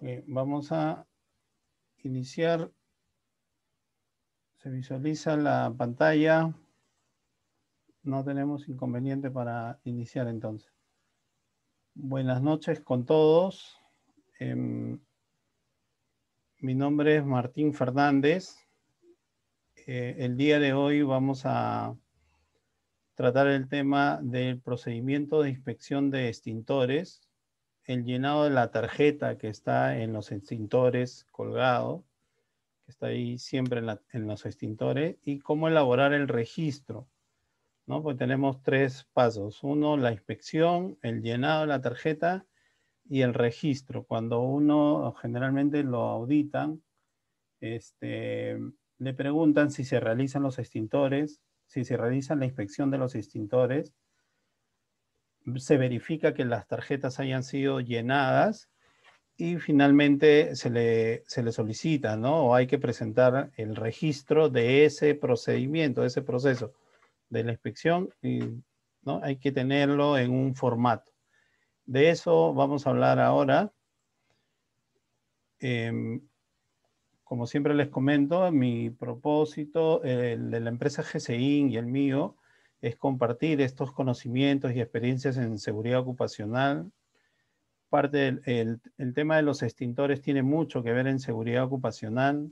Eh, vamos a iniciar. Se visualiza la pantalla. No tenemos inconveniente para iniciar entonces. Buenas noches con todos. Em, mi nombre es Martín Fernández. Eh, el día de hoy vamos a tratar el tema del procedimiento de inspección de extintores el llenado de la tarjeta que está en los extintores colgado, que está ahí siempre en, los extintores, y cómo elaborar el registro. ¿no? Pues tenemos tres pasos. Uno, la inspección, el llenado de la tarjeta y el registro. Cuando uno generalmente lo auditan, este, le preguntan si se realizan los extintores, si se realiza la inspección de los extintores, se verifica que las tarjetas hayan sido llenadas y finalmente se le, solicita, ¿no? O hay que presentar el registro de ese procedimiento, de ese proceso de la inspección, y, ¿no? Hay que tenerlo en un formato. De eso vamos a hablar ahora. Em, como siempre les comento, mi propósito, el de la empresa GCIN y el mío, es compartir estos conocimientos y experiencias en seguridad ocupacional. Parte el, tema de los extintores tiene mucho que ver en seguridad ocupacional,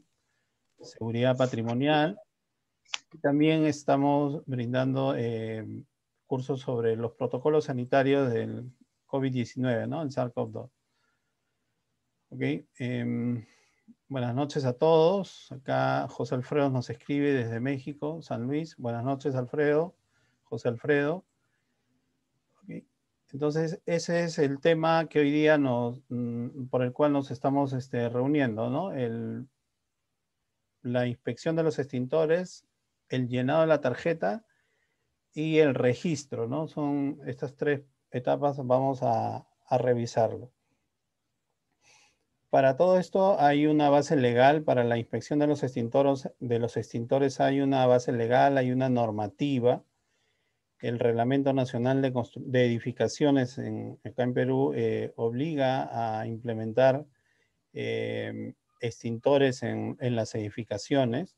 seguridad patrimonial. también estamos brindando eh, cursos sobre los protocolos sanitarios del COVID-19, ¿no? El SARS-CoV-2. Ok. Em, buenas noches a todos. Acá José Alfredo nos escribe desde México, San Luis. Buenas noches, Alfredo. José Alfredo. Entonces, ese es el tema que hoy día nos, mm, por el cual nos estamos este, reuniendo, ¿no? la inspección de los extintores, el llenado de la tarjeta y el registro, ¿no? Son estas tres etapas, vamos a, revisarlo. Para todo esto hay una base legal, para la inspección de los de los extintores hay una base legal, hay una normativa el Reglamento Nacional de, Edificaciones en, acá en Perú eh, obliga a implementar em, extintores en, las edificaciones.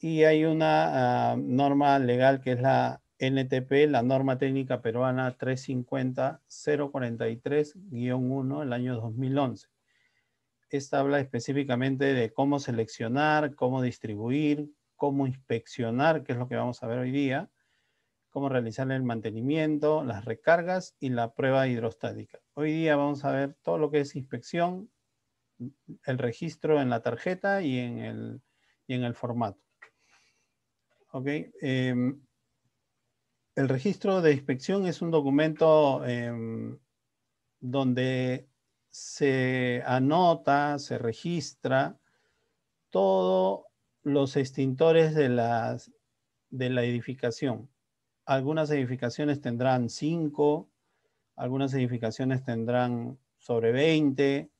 Y hay una ah, norma legal que es la NTP, la norma técnica peruana 350-043-1, del año 2011. Esta habla específicamente de cómo seleccionar, cómo distribuir, cómo inspeccionar, que es lo que vamos a ver hoy día, cómo realizar el mantenimiento, las recargas y la prueba hidrostática. Hoy día vamos a ver todo lo que es inspección, el registro en la tarjeta y en el, y en el formato. Em, el registro de inspección es un documento em, donde se anota, se registra todos los extintores de, de la edificación algunas edificaciones tendrán 5, algunas edificaciones tendrán sobre 20,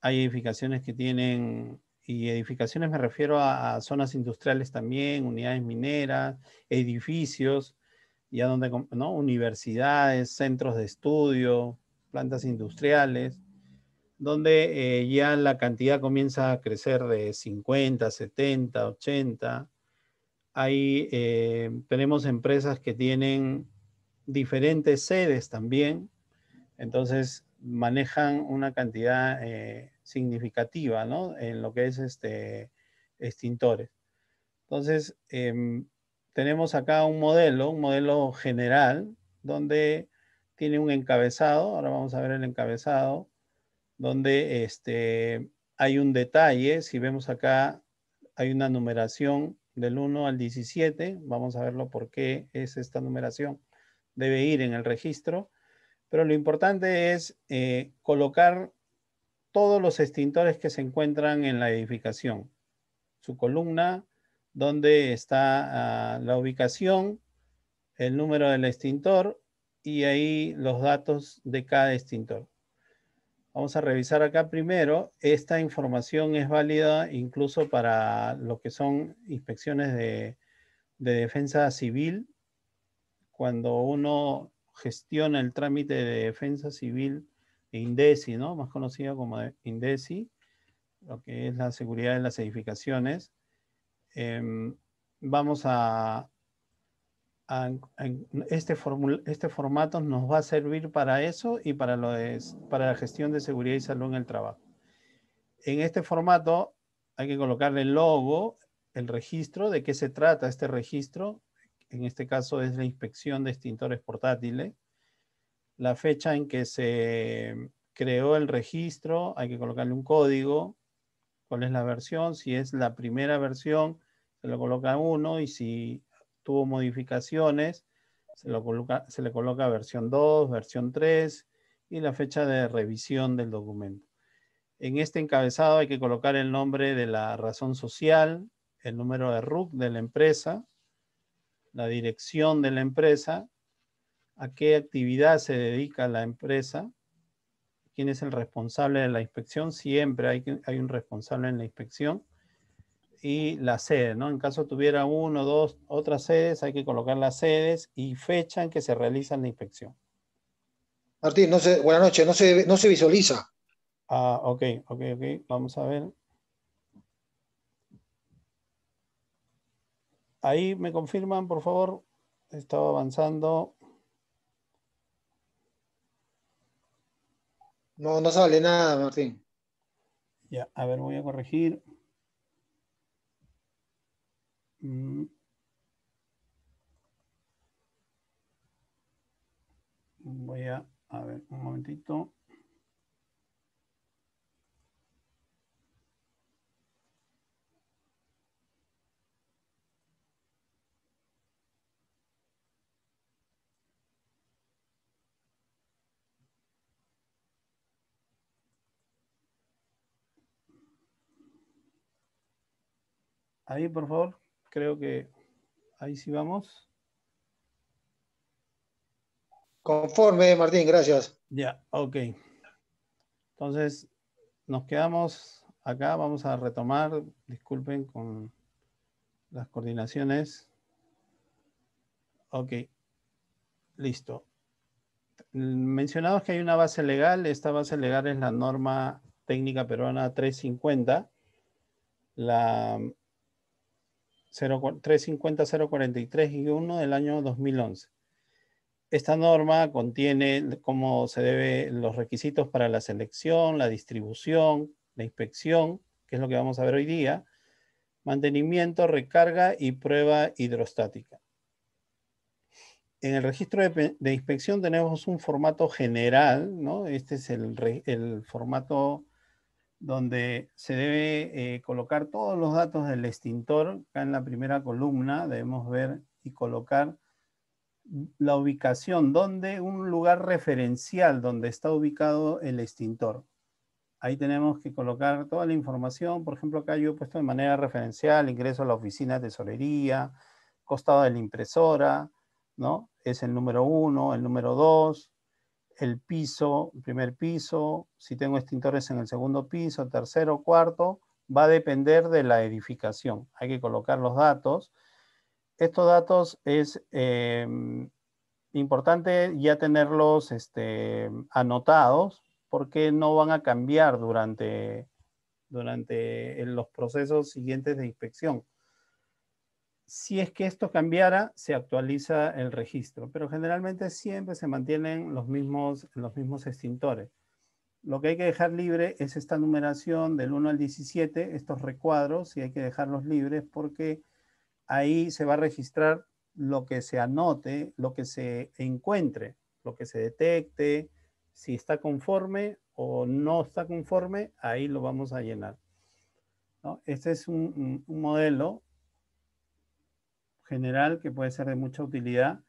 hay edificaciones que tienen, y edificaciones me refiero a, zonas industriales también, unidades mineras, edificios, donde, Universidades, centros de estudio, plantas industriales, donde eh, ya la cantidad comienza a crecer de 50, 70, 80, Ahí eh, tenemos empresas que tienen diferentes sedes también, entonces manejan una cantidad eh, significativa en lo que es este, extintores. Entonces, em, tenemos acá un modelo, un modelo general, donde tiene un encabezado, ahora vamos a ver el encabezado, donde este, hay un detalle, si vemos acá, hay una numeración del 1 al 17. Vamos a verlo por qué es esta numeración. Debe ir en el registro. Pero lo importante es eh, colocar todos los extintores que se encuentran en la edificación. Su columna, donde está ah, la ubicación, el número del extintor y ahí los datos de cada extintor. Vamos a revisar acá primero. Esta información es válida incluso para lo que son inspecciones de, defensa civil. Cuando uno gestiona el trámite de defensa civil e INDECI, ¿no? Más conocida como INDECI, lo que es la seguridad de las edificaciones. Em, vamos a, este, este formato nos va a servir para eso y para, lo para la gestión de seguridad y salud en el trabajo. En este formato hay que colocarle el logo, el registro, de qué se trata este registro. En este caso es la inspección de extintores portátiles. La fecha en que se creó el registro, hay que colocarle un código, cuál es la versión, si es la primera versión, se lo coloca uno y si tuvo modificaciones, se, lo coloca, se le coloca versión 2, versión 3 y la fecha de revisión del documento. En este encabezado hay que colocar el nombre de la razón social, el número de RUC de la empresa, la dirección de la empresa, a qué actividad se dedica la empresa, quién es el responsable de la inspección, siempre hay, hay un responsable en la inspección, y la sede, ¿no? En caso tuviera uno dos otras sedes, hay que colocar las sedes y fecha en que se realiza la inspección. Martín, no se, buenas noches, no se, no se visualiza. Ah, ok, ok, ok, vamos a ver. Ahí me confirman, por favor. Estaba avanzando. No, no sale nada, Martín. Ya, a ver, voy a corregir. Mm. Voy a, a ver, un momentito. Ahí, por favor creo que ahí sí vamos. Conforme, Martín, gracias. Ya, ok. Entonces, nos quedamos acá, vamos a retomar, disculpen con las coordinaciones. Ok, listo. Mencionados que hay una base legal, esta base legal es la norma técnica peruana 350. La 350-043-1 del año 2011. Esta norma contiene cómo se deben los requisitos para la selección, la distribución, la inspección, que es lo que vamos a ver hoy día, mantenimiento, recarga y prueba hidrostática. En el registro de, inspección tenemos un formato general, ¿no? Este es el, el formato donde se debe eh, colocar todos los datos del extintor. Acá en la primera columna debemos ver y colocar la ubicación, donde un lugar referencial donde está ubicado el extintor. Ahí tenemos que colocar toda la información. Por ejemplo, acá yo he puesto de manera referencial ingreso a la oficina de tesorería, costado de la impresora, ¿no? Es el número uno, el número dos, el piso, primer piso, si tengo extintores en el segundo piso, tercero, cuarto, va a depender de la edificación. Hay que colocar los datos. Estos datos es eh, importante ya tenerlos este, anotados porque no van a cambiar durante, durante eh, los procesos siguientes de inspección si es que esto cambiara, se actualiza el registro, pero generalmente siempre se mantienen los mismos, los mismos extintores. Lo que hay que dejar libre es esta numeración del 1 al 17, estos recuadros, y hay que dejarlos libres porque ahí se va a registrar lo que se anote, lo que se encuentre, lo que se detecte, si está conforme o no está conforme, ahí lo vamos a llenar. Este es un, un modelo general que puede ser de mucha utilidad.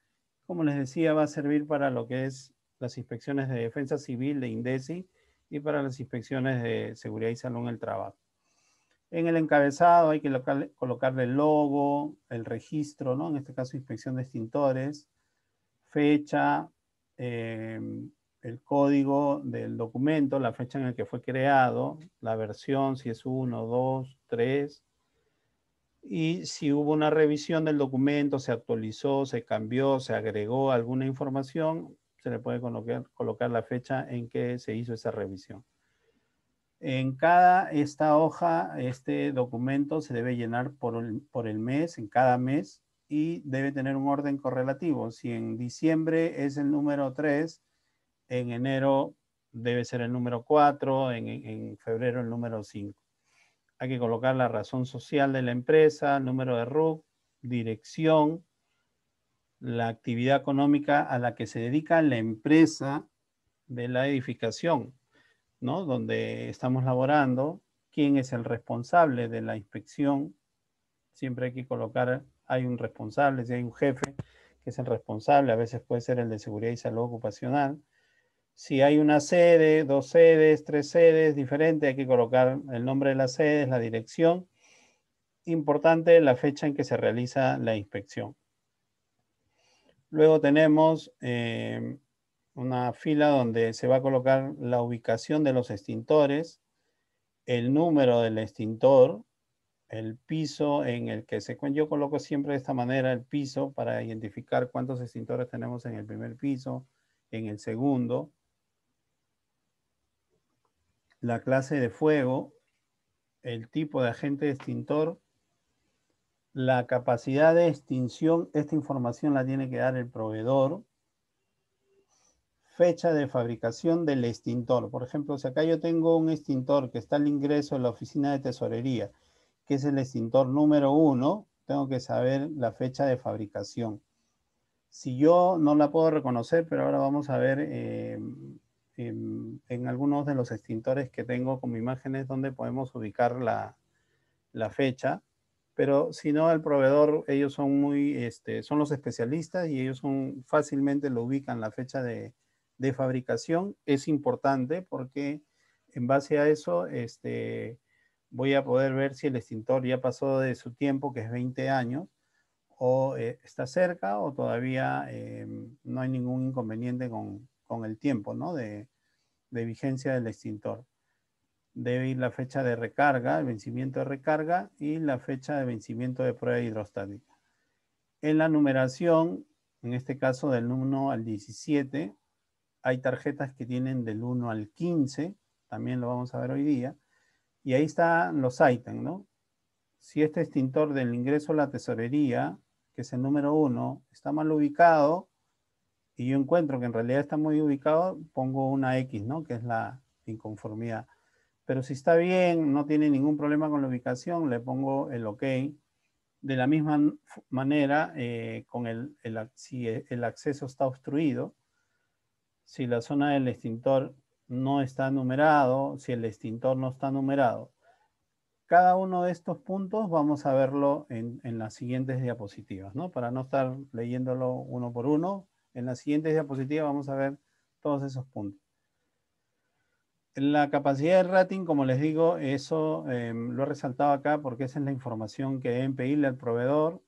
Como les decía, va a servir para lo que es las inspecciones de defensa civil de INDECI y para las inspecciones de seguridad y salud en el trabajo. En el encabezado hay que colocarle el logo, el registro, ¿no? en este caso inspección de extintores, fecha, em, el código del documento, la fecha en la que fue creado, la versión, si es 1, 2, 3, y si hubo una revisión del documento, se actualizó, se cambió, se agregó alguna información, se le puede colocar, la fecha en que se hizo esa revisión. En cada esta hoja, este documento se debe llenar por el, mes, en cada mes, y debe tener un orden correlativo. Si en diciembre es el número 3, en enero debe ser el número 4, en, en febrero el número 5 hay que colocar la razón social de la empresa, número de RUC, dirección, la actividad económica a la que se dedica la empresa de la edificación, ¿no? Donde estamos laborando, quién es el responsable de la inspección. Siempre hay que colocar, hay un responsable, si hay un jefe que es el responsable, a veces puede ser el de seguridad y salud ocupacional. Si hay una sede, dos sedes, tres sedes, diferente, hay que colocar el nombre de las sedes, la dirección. Importante la fecha en que se realiza la inspección. Luego tenemos eh, una fila donde se va a colocar la ubicación de los extintores, el número del extintor, el piso en el que se... Yo coloco siempre de esta manera el piso para identificar cuántos extintores tenemos en el primer piso, en el segundo, la clase de fuego, el tipo de agente extintor, la capacidad de extinción, esta información la tiene que dar el proveedor, fecha de fabricación del extintor. Por ejemplo, si acá yo tengo un extintor que está al ingreso de la oficina de tesorería, que es el extintor número uno, tengo que saber la fecha de fabricación. Si yo no la puedo reconocer, pero ahora vamos a ver eh, en, algunos de los extintores que tengo como imágenes donde podemos ubicar la, fecha, pero si no, el proveedor, ellos son muy, este, son los especialistas y ellos son, fácilmente lo ubican la fecha de, fabricación. Es importante porque en base a eso este, voy a poder ver si el extintor ya pasó de su tiempo, que es 20 años, o eh, está cerca o todavía eh, no hay ningún inconveniente con, con el tiempo ¿no? de, vigencia del extintor. Debe ir la fecha de recarga, el vencimiento de recarga y la fecha de vencimiento de prueba hidrostática. En la numeración, en este caso del 1 al 17, hay tarjetas que tienen del 1 al 15, también lo vamos a ver hoy día, y ahí están los ítems, Si este extintor del ingreso a la tesorería, que es el número 1, está mal ubicado, y yo encuentro que en realidad está muy ubicado, pongo una X, ¿no? Que es la inconformidad. Pero si está bien, no tiene ningún problema con la ubicación, le pongo el OK. De la misma manera, eh, con el, el, si eh, el acceso está obstruido, si la zona del extintor no está numerado, si el extintor no está numerado. Cada uno de estos puntos vamos a verlo en, en las siguientes diapositivas, ¿no? Para no estar leyéndolo uno por uno, en la siguiente diapositiva vamos a ver todos esos puntos. La capacidad de rating, como les digo, eso eh, lo he resaltado acá porque esa es la información que deben pedirle al proveedor.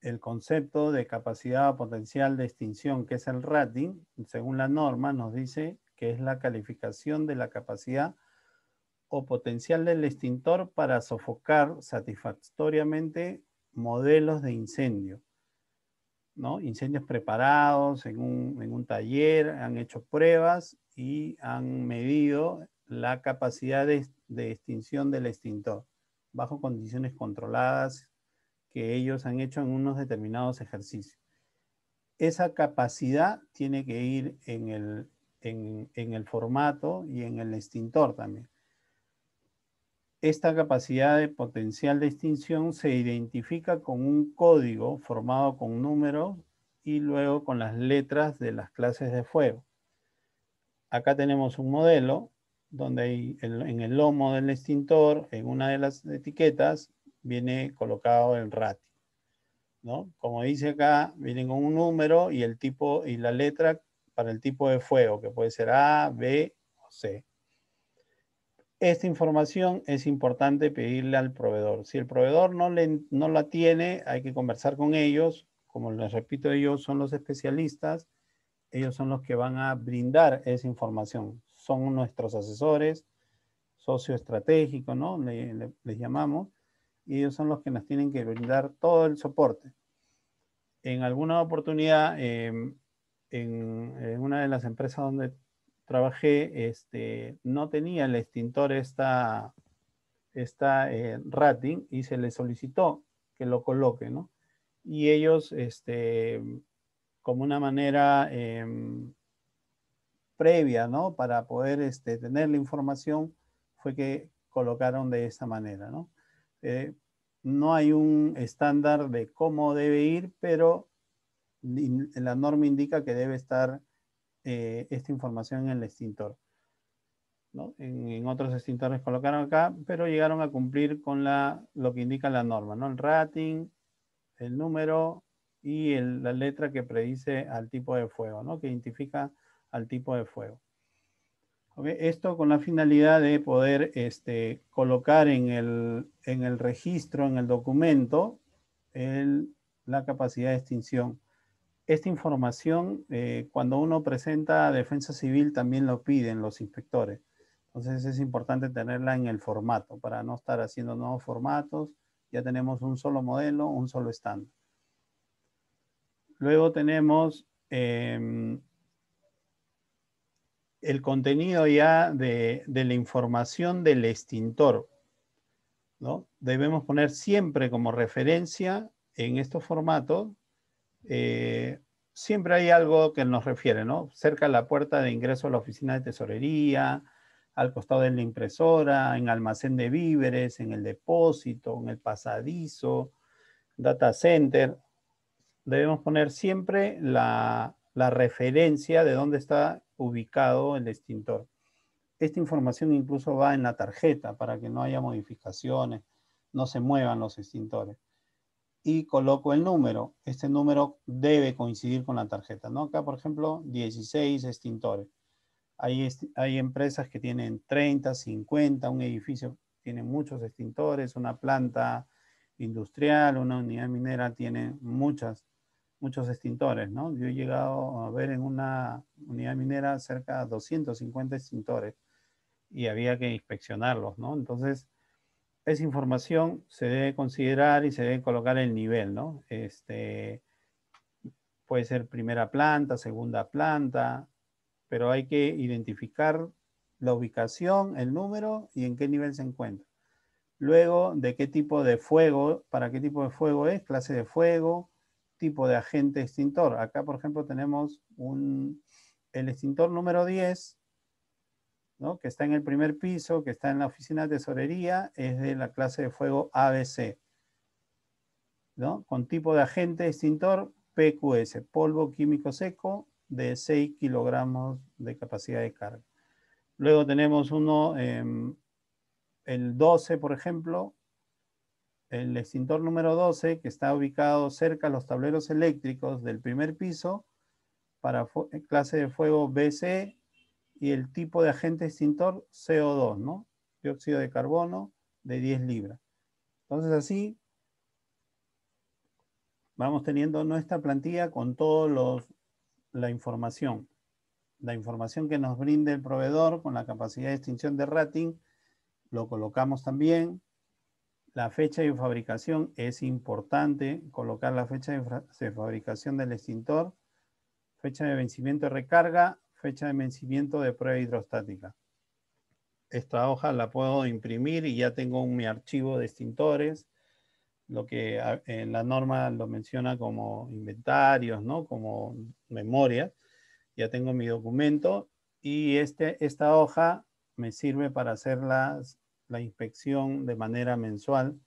El concepto de capacidad potencial de extinción, que es el rating, según la norma, nos dice que es la calificación de la capacidad o potencial del extintor para sofocar satisfactoriamente modelos de incendio incendios preparados en un, taller, han hecho pruebas y han medido la capacidad de, extinción del extintor bajo condiciones controladas que ellos han hecho en unos determinados ejercicios. Esa capacidad tiene que ir en el, en el formato y en el extintor también. Esta capacidad de potencial de extinción se identifica con un código formado con números y luego con las letras de las clases de fuego. Acá tenemos un modelo donde en el lomo del extintor, en una de las etiquetas, viene colocado el ratio. ¿no? Como dice acá, viene con un número y el tipo y la letra para el tipo de fuego, que puede ser A, B o C esta información es importante pedirle al proveedor. Si el proveedor no, le, no la tiene, hay que conversar con ellos. Como les repito, ellos son los especialistas. Ellos son los que van a brindar esa información. Son nuestros asesores, socio estratégico, ¿no? les llamamos. Y ellos son los que nos tienen que brindar todo el soporte. En alguna oportunidad, em, en, en una de las empresas donde trabajé, este, no tenía el extintor esta, esta eh, rating y se le solicitó que lo coloque, ¿no? Y ellos, este, como una manera em, previa, ¿no? Para poder este, tener la información, fue que colocaron de esta manera, ¿no? Eh, no hay un estándar de cómo debe ir, pero la norma indica que debe estar eh, esta información en el extintor. En, otros extintores colocaron acá, pero llegaron a cumplir con la, lo que indica la norma, ¿no? el rating, el número y la letra que predice al tipo de fuego, que identifica al tipo de fuego. Esto con la finalidad de poder este, colocar en el, registro, en el documento, la capacidad de extinción esta información, eh, cuando uno presenta defensa civil, también lo piden los inspectores. Entonces es importante tenerla en el formato para no estar haciendo nuevos formatos. Ya tenemos un solo modelo, un solo estándar. Luego tenemos em, el contenido ya de, la información del extintor. ¿no? Debemos poner siempre como referencia en estos formatos eh, siempre hay algo que nos refiere, ¿no? Cerca de la puerta de ingreso a la oficina de tesorería, al costado de la impresora, en almacén de víveres, en el depósito, en el pasadizo, data center. Debemos poner siempre la, la referencia de dónde está ubicado el extintor. Esta información incluso va en la tarjeta para que no haya modificaciones, no se muevan los extintores y coloco el número. Este número debe coincidir con la tarjeta, ¿no? Acá, por ejemplo, 16 extintores. Hay, hay empresas que tienen 30, 50, un edificio tiene muchos extintores, una planta industrial, una unidad minera tiene muchas, muchos extintores, ¿no? Yo he llegado a ver en una unidad minera cerca de 250 extintores y había que inspeccionarlos, ¿no? Entonces, esa información se debe considerar y se debe colocar el nivel, ¿no? Este, puede ser primera planta, segunda planta, pero hay que identificar la ubicación, el número y en qué nivel se encuentra. Luego, de qué tipo de fuego, para qué tipo de fuego es, clase de fuego, tipo de agente extintor. Acá, por ejemplo, tenemos un, el extintor número 10, que está en el primer piso, que está en la oficina de tesorería, es de la clase de fuego ABC. Con tipo de agente extintor PQS, polvo químico seco de 6 kilogramos de capacidad de carga. Luego tenemos uno, em, el 12, por ejemplo, el extintor número 12, que está ubicado cerca a los tableros eléctricos del primer piso, para clase de fuego BC y el tipo de agente extintor CO2, ¿no? Dióxido de carbono de 10 libras. Entonces así vamos teniendo nuestra plantilla con toda la información. La información que nos brinde el proveedor con la capacidad de extinción de rating, lo colocamos también. La fecha de fabricación es importante, colocar la fecha de fabricación del extintor, fecha de vencimiento de recarga fecha de vencimiento de prueba hidrostática. Esta hoja la puedo imprimir y ya tengo mi archivo de extintores, lo que en la norma lo menciona como inventarios, ¿no? como memoria. Ya tengo mi documento y este, esta hoja me sirve para hacer la inspección de manera mensual,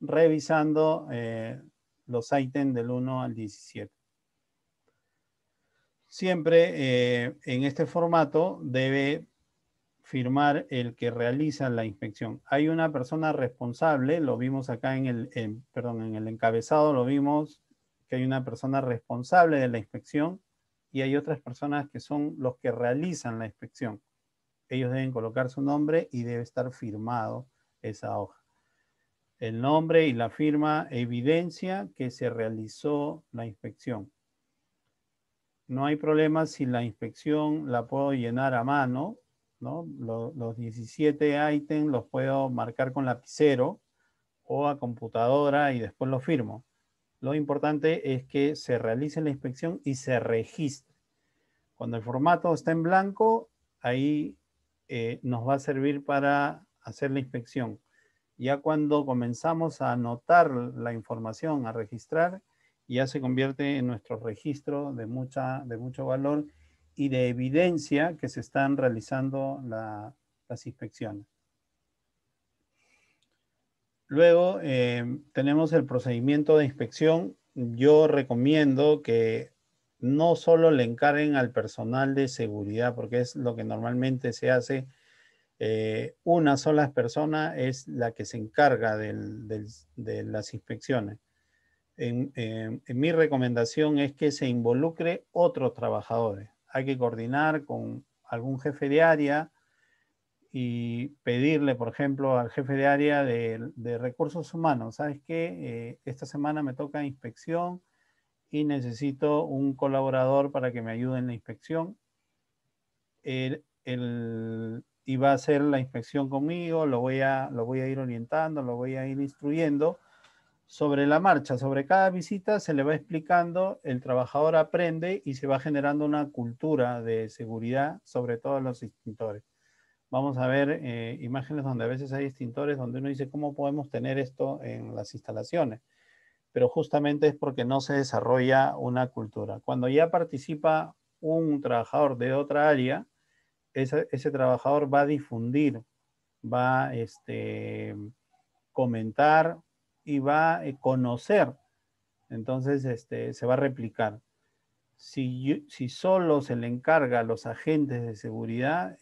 revisando eh, los ítems del 1 al 17. Siempre eh, en este formato debe firmar el que realiza la inspección. Hay una persona responsable, lo vimos acá en el, perdón, en el encabezado, lo vimos que hay una persona responsable de la inspección y hay otras personas que son los que realizan la inspección. Ellos deben colocar su nombre y debe estar firmado esa hoja. El nombre y la firma evidencia que se realizó la inspección no hay problema si la inspección la puedo llenar a mano, ¿no? Los, 17 ítems los puedo marcar con lapicero o a computadora y después lo firmo. Lo importante es que se realice la inspección y se registre. Cuando el formato está en blanco, ahí eh, nos va a servir para hacer la inspección. Ya cuando comenzamos a anotar la información, a registrar, ya se convierte en nuestro registro de, mucha, de mucho valor y de evidencia que se están realizando las inspecciones. Luego eh, tenemos el procedimiento de inspección. Yo recomiendo que no solo le encarguen al personal de seguridad, porque es lo que normalmente se hace. Eh, una sola persona es la que se encarga de las inspecciones. Em, en, mi recomendación es que se involucre otros trabajadores. Hay que coordinar con algún jefe de área y pedirle, por ejemplo, al jefe de área de, recursos humanos, ¿sabes qué? Eh, esta semana me toca inspección y necesito un colaborador para que me ayude en la inspección. y va a hacer la inspección conmigo, voy, lo voy a ir orientando, lo voy a ir instruyendo sobre la marcha, sobre cada visita, se le va explicando, el trabajador aprende y se va generando una cultura de seguridad, sobre todos los extintores. Vamos a ver eh, imágenes donde a veces hay extintores donde uno dice, ¿cómo podemos tener esto en las instalaciones? Pero justamente es porque no se desarrolla una cultura. Cuando ya participa un trabajador de otra área, ese, ese trabajador va a difundir, va a este, comentar y va a conocer. Entonces, este, se va a replicar. Si, solo se le encarga a los agentes de seguridad,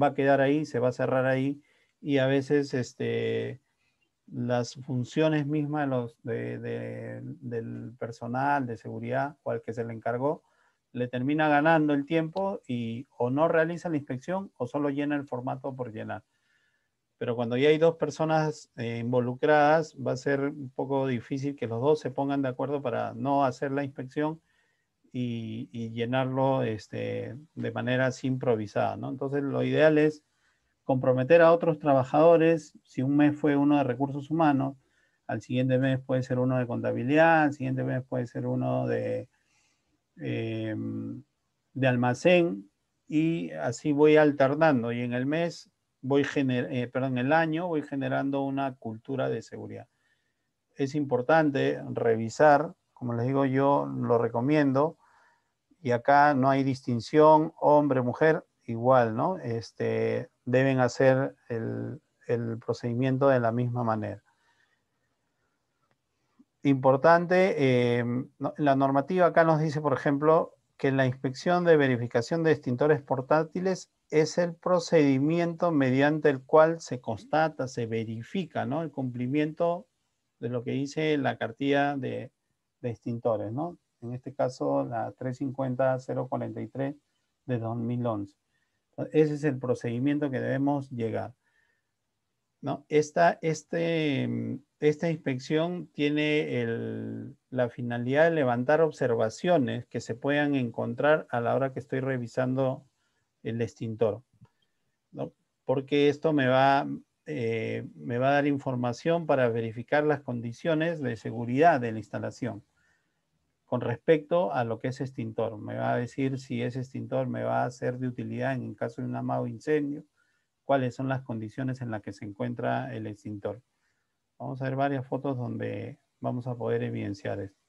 va a quedar ahí, se va a cerrar ahí y a veces este, las funciones mismas los de, del personal de seguridad o que se le encargó le termina ganando el tiempo y o no realiza la inspección o solo llena el formato por llenar pero cuando ya hay dos personas eh, involucradas, va a ser un poco difícil que los dos se pongan de acuerdo para no hacer la inspección y, llenarlo este, de manera así improvisada, ¿no? Entonces, lo ideal es comprometer a otros trabajadores, si un mes fue uno de recursos humanos, al siguiente mes puede ser uno de contabilidad, al siguiente mes puede ser uno de, eh, de almacén, y así voy alternando. Y en el mes voy eh, el año voy generando una cultura de seguridad. Es importante revisar, como les digo yo, lo recomiendo, y acá no hay distinción, hombre, mujer, igual, ¿no? Este, deben hacer el, procedimiento de la misma manera. Importante, em, la normativa acá nos dice, por ejemplo, que la inspección de verificación de extintores portátiles es el procedimiento mediante el cual se constata, se verifica, ¿no? El cumplimiento de lo que dice la cartilla de, extintores, ¿no? En este caso, la 350-043 de 2011. Ese es el procedimiento que debemos llegar. ¿no? Esta, este, mm, esta inspección tiene la finalidad de levantar observaciones que se puedan encontrar a la hora que estoy revisando el extintor. Porque esto me va, eh, me va a dar información para verificar las condiciones de seguridad de la instalación con respecto a lo que es extintor. Me va a decir si ese extintor me va a ser de utilidad en caso de un amado incendio, cuáles son las condiciones en las que se encuentra el extintor. Vamos a ver varias fotos donde vamos a poder evidenciar esto.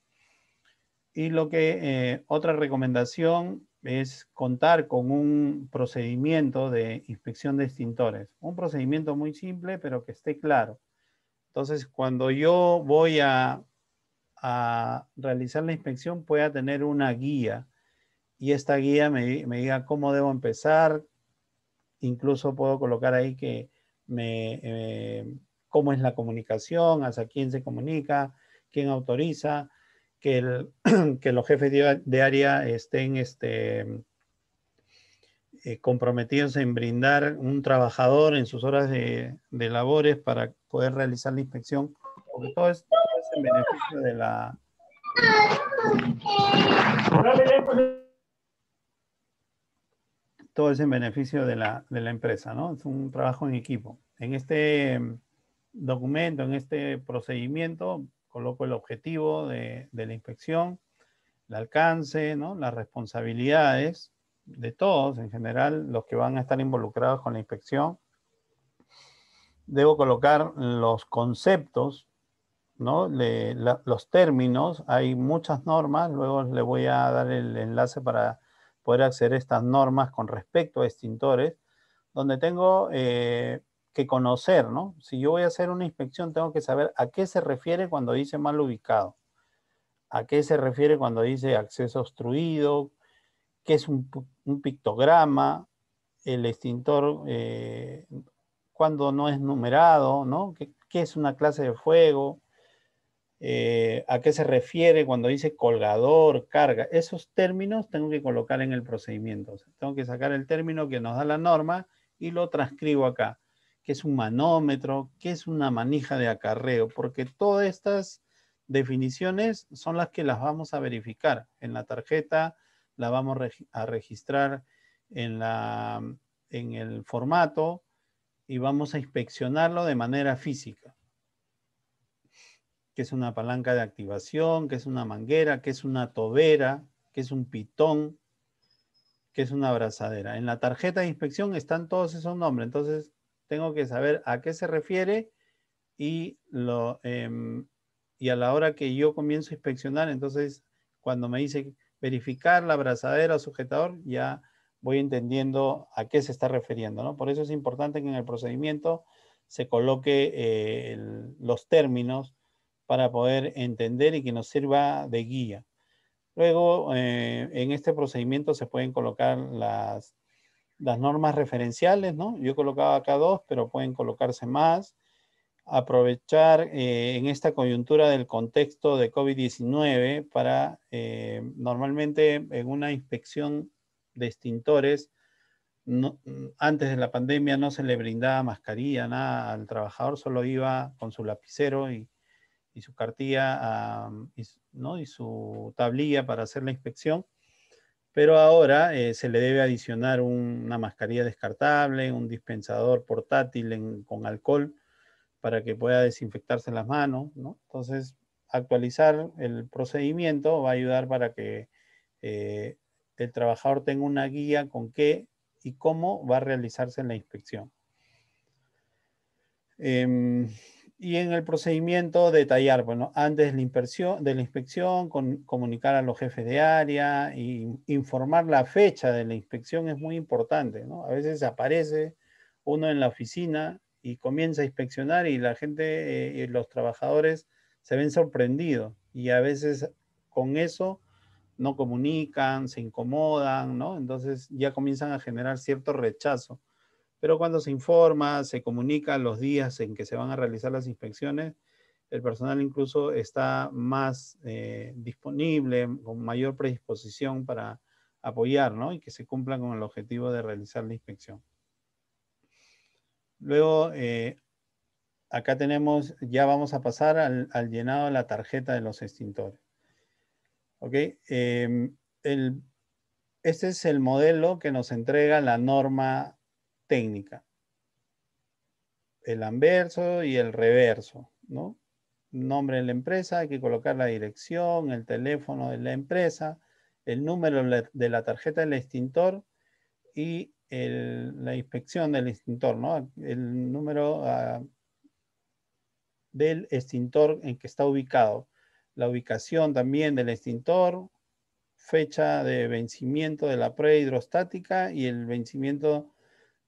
Y lo que eh, otra recomendación es contar con un procedimiento de inspección de extintores. Un procedimiento muy simple, pero que esté claro. Entonces, cuando yo voy a, realizar la inspección, pueda tener una guía y esta guía me, diga cómo debo empezar. Incluso puedo colocar ahí que me, eh, cómo es la comunicación, hasta quién se comunica, quién autoriza que, los jefes de, área estén este, eh, comprometidos en brindar un trabajador en sus horas de, labores para poder realizar la inspección, porque todo es en beneficio de la... Todo es en beneficio de la, de la empresa, ¿no? Es un trabajo en equipo. En este mm, documento, en este procedimiento, coloco el objetivo de, la inspección, el alcance, ¿no? las responsabilidades de todos en general, los que van a estar involucrados con la inspección. Debo colocar los conceptos, ¿no? los términos, hay muchas normas, luego le voy a dar el enlace para poder acceder a estas normas con respecto a extintores, donde tengo eh, que conocer, ¿no? Si yo voy a hacer una inspección, tengo que saber a qué se refiere cuando dice mal ubicado, a qué se refiere cuando dice acceso obstruido, qué es un, pictograma, el extintor, eh, cuando no es numerado, ¿no? ¿Qué, es una clase de fuego? Eh, ¿A qué se refiere cuando dice colgador, carga? Esos términos tengo que colocar en el procedimiento. tengo que sacar el término que nos da la norma y lo transcribo acá qué es un manómetro, qué es una manija de acarreo, porque todas estas definiciones son las que las vamos a verificar en la tarjeta, la vamos a registrar en, la, en el formato y vamos a inspeccionarlo de manera física. Qué es una palanca de activación, qué es una manguera, qué es una tobera, qué es un pitón, qué es una abrazadera. En la tarjeta de inspección están todos esos nombres. Entonces, tengo que saber a qué se refiere y, lo, em, y a la hora que yo comienzo a inspeccionar, entonces cuando me dice verificar la abrazadera o sujetador, ya voy entendiendo a qué se está refiriendo. Por eso es importante que en el procedimiento se coloque eh, los términos para poder entender y que nos sirva de guía. Luego, eh, en este procedimiento se pueden colocar las las normas referenciales, ¿no? Yo colocaba acá dos, pero pueden colocarse más. Aprovechar eh, en esta coyuntura del contexto de COVID-19 para, eh, normalmente en una inspección de extintores, antes de la pandemia no se le brindaba mascarilla, nada al trabajador, solo iba con su lapicero y, su cartilla ¿no? y su tablilla para hacer la inspección pero ahora eh, se le debe adicionar una mascarilla descartable, un dispensador portátil con alcohol para que pueda desinfectarse las manos, Entonces, actualizar el procedimiento va a ayudar para que eh, el trabajador tenga una guía con qué y cómo va a realizarse la inspección. Em, y en el procedimiento detallar, bueno, antes de la inspección, de la inspección con, comunicar a los jefes de área, y informar la fecha de la inspección es muy importante, ¿no? A veces aparece uno en la oficina y comienza a inspeccionar y la gente, eh, y los trabajadores se ven sorprendidos y a veces con eso no comunican, se incomodan, ¿no? Entonces ya comienzan a generar cierto rechazo pero cuando se informa, se comunica los días en que se van a realizar las inspecciones, el personal incluso está más eh, disponible, con mayor predisposición para apoyar, ¿no? Y que se cumpla con el objetivo de realizar la inspección. Luego, eh, acá tenemos, ya vamos a pasar al, llenado de la tarjeta de los extintores. ¿Ok? Em, este es el modelo que nos entrega la norma técnica. El anverso y el reverso, ¿no? Nombre de la empresa, hay que colocar la dirección, el teléfono de la empresa, el número de la tarjeta del extintor y la inspección del extintor, ¿no? El número ah, del extintor en que está ubicado. La ubicación también del extintor, fecha de vencimiento de la prueba hidrostática y el vencimiento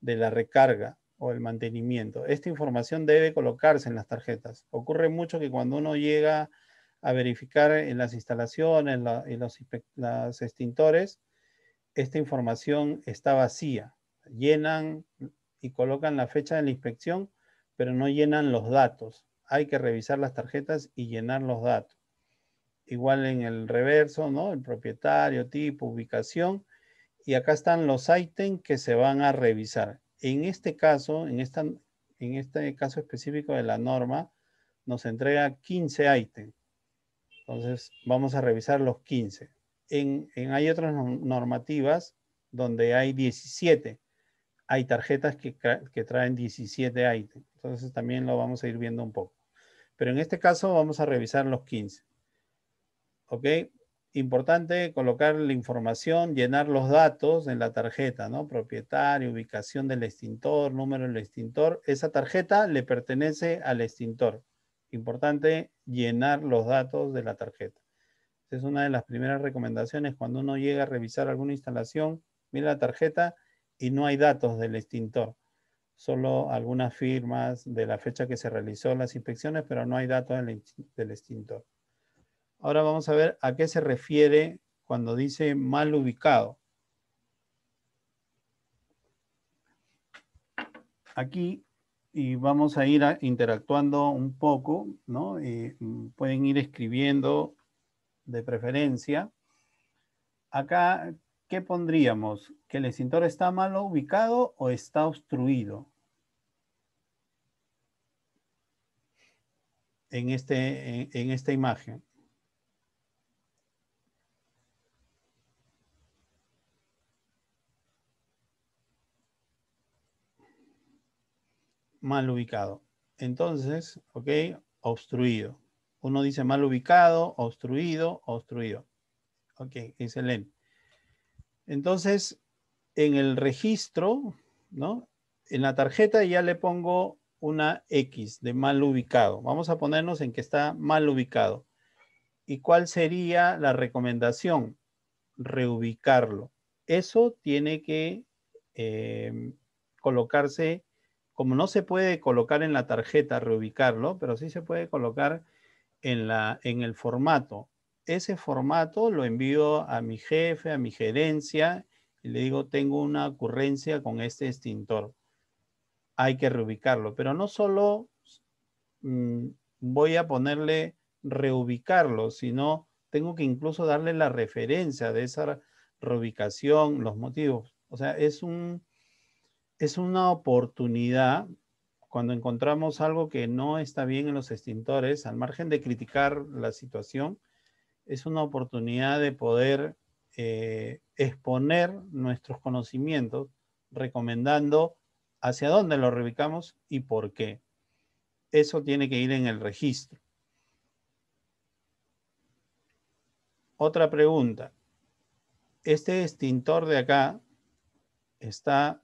de la recarga o el mantenimiento. Esta información debe colocarse en las tarjetas. Ocurre mucho que cuando uno llega a verificar en las instalaciones, en, los extintores, esta información está vacía. Llenan y colocan la fecha de la inspección, pero no llenan los datos. Hay que revisar las tarjetas y llenar los datos. Igual en el reverso, ¿no? El propietario, tipo, ubicación y acá están los ítems que se van a revisar. En este caso, en, esta, en este caso específico de la norma, nos entrega 15 ítems. Entonces, vamos a revisar los 15. En, hay otras normativas donde hay 17. Hay tarjetas que, que traen 17 ítems. Entonces, también lo vamos a ir viendo un poco. Pero en este caso, vamos a revisar los 15. ¿Ok? importante colocar la información, llenar los datos en la tarjeta, ¿no? Propietario, ubicación del extintor, número del extintor. Esa tarjeta le pertenece al extintor. Importante llenar los datos de la tarjeta. Es una de las primeras recomendaciones cuando uno llega a revisar alguna instalación, mira la tarjeta y no hay datos del extintor. Solo algunas firmas de la fecha que se realizó las inspecciones, pero no hay datos del extintor. Ahora vamos a ver a qué se refiere cuando dice mal ubicado. Aquí, y vamos a ir interactuando un poco, ¿no? Mm, pueden ir escribiendo de preferencia. Acá, ¿qué pondríamos? ¿Que el extintor está mal ubicado o está obstruido? en este, esta imagen. mal ubicado. Entonces, ¿ok? Obstruido. Uno dice mal ubicado, obstruido, obstruido. Ok, excelente. Entonces, en el registro, ¿no? En la tarjeta ya le pongo una X de mal ubicado. Vamos a ponernos en que está mal ubicado. ¿Y cuál sería la recomendación? Reubicarlo. Eso tiene que eh, colocarse como no se puede colocar en la tarjeta, reubicarlo, pero sí se puede colocar en, la, en el formato. Ese formato lo envío a mi jefe, a mi gerencia, y le digo, tengo una ocurrencia con este extintor. Hay que reubicarlo, pero no solo mm, voy a ponerle reubicarlo, sino tengo que incluso darle la referencia de esa reubicación, los motivos. O sea, es un es una oportunidad cuando encontramos algo que no está bien en los extintores, al margen de criticar la situación, es una oportunidad de poder eh, exponer nuestros conocimientos, recomendando hacia dónde lo reubicamos y por qué. Eso tiene que ir en el registro. Otra pregunta. Este extintor de acá está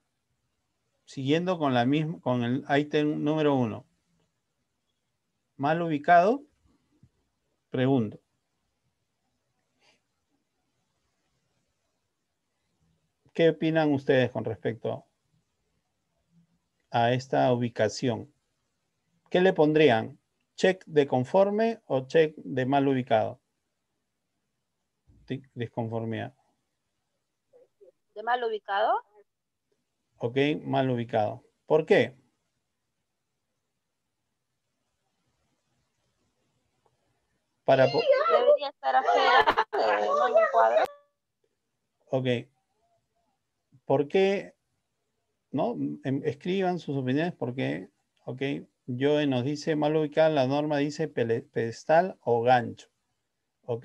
siguiendo con, la misma, con el ítem número uno. ¿Mal ubicado? Pregunto. ¿Qué opinan ustedes con respecto a esta ubicación? ¿Qué le pondrían? ¿Check de conforme o check de mal ubicado? Disconformidad. ¿De mal ubicado? ¿ok? Mal ubicado. ¿Por qué? Para Debería estar afuera Ok. ¿Por qué? ¿No? Em, escriban sus opiniones porque, ok, Joe nos dice mal ubicada, la norma dice pedestal o gancho. Ok.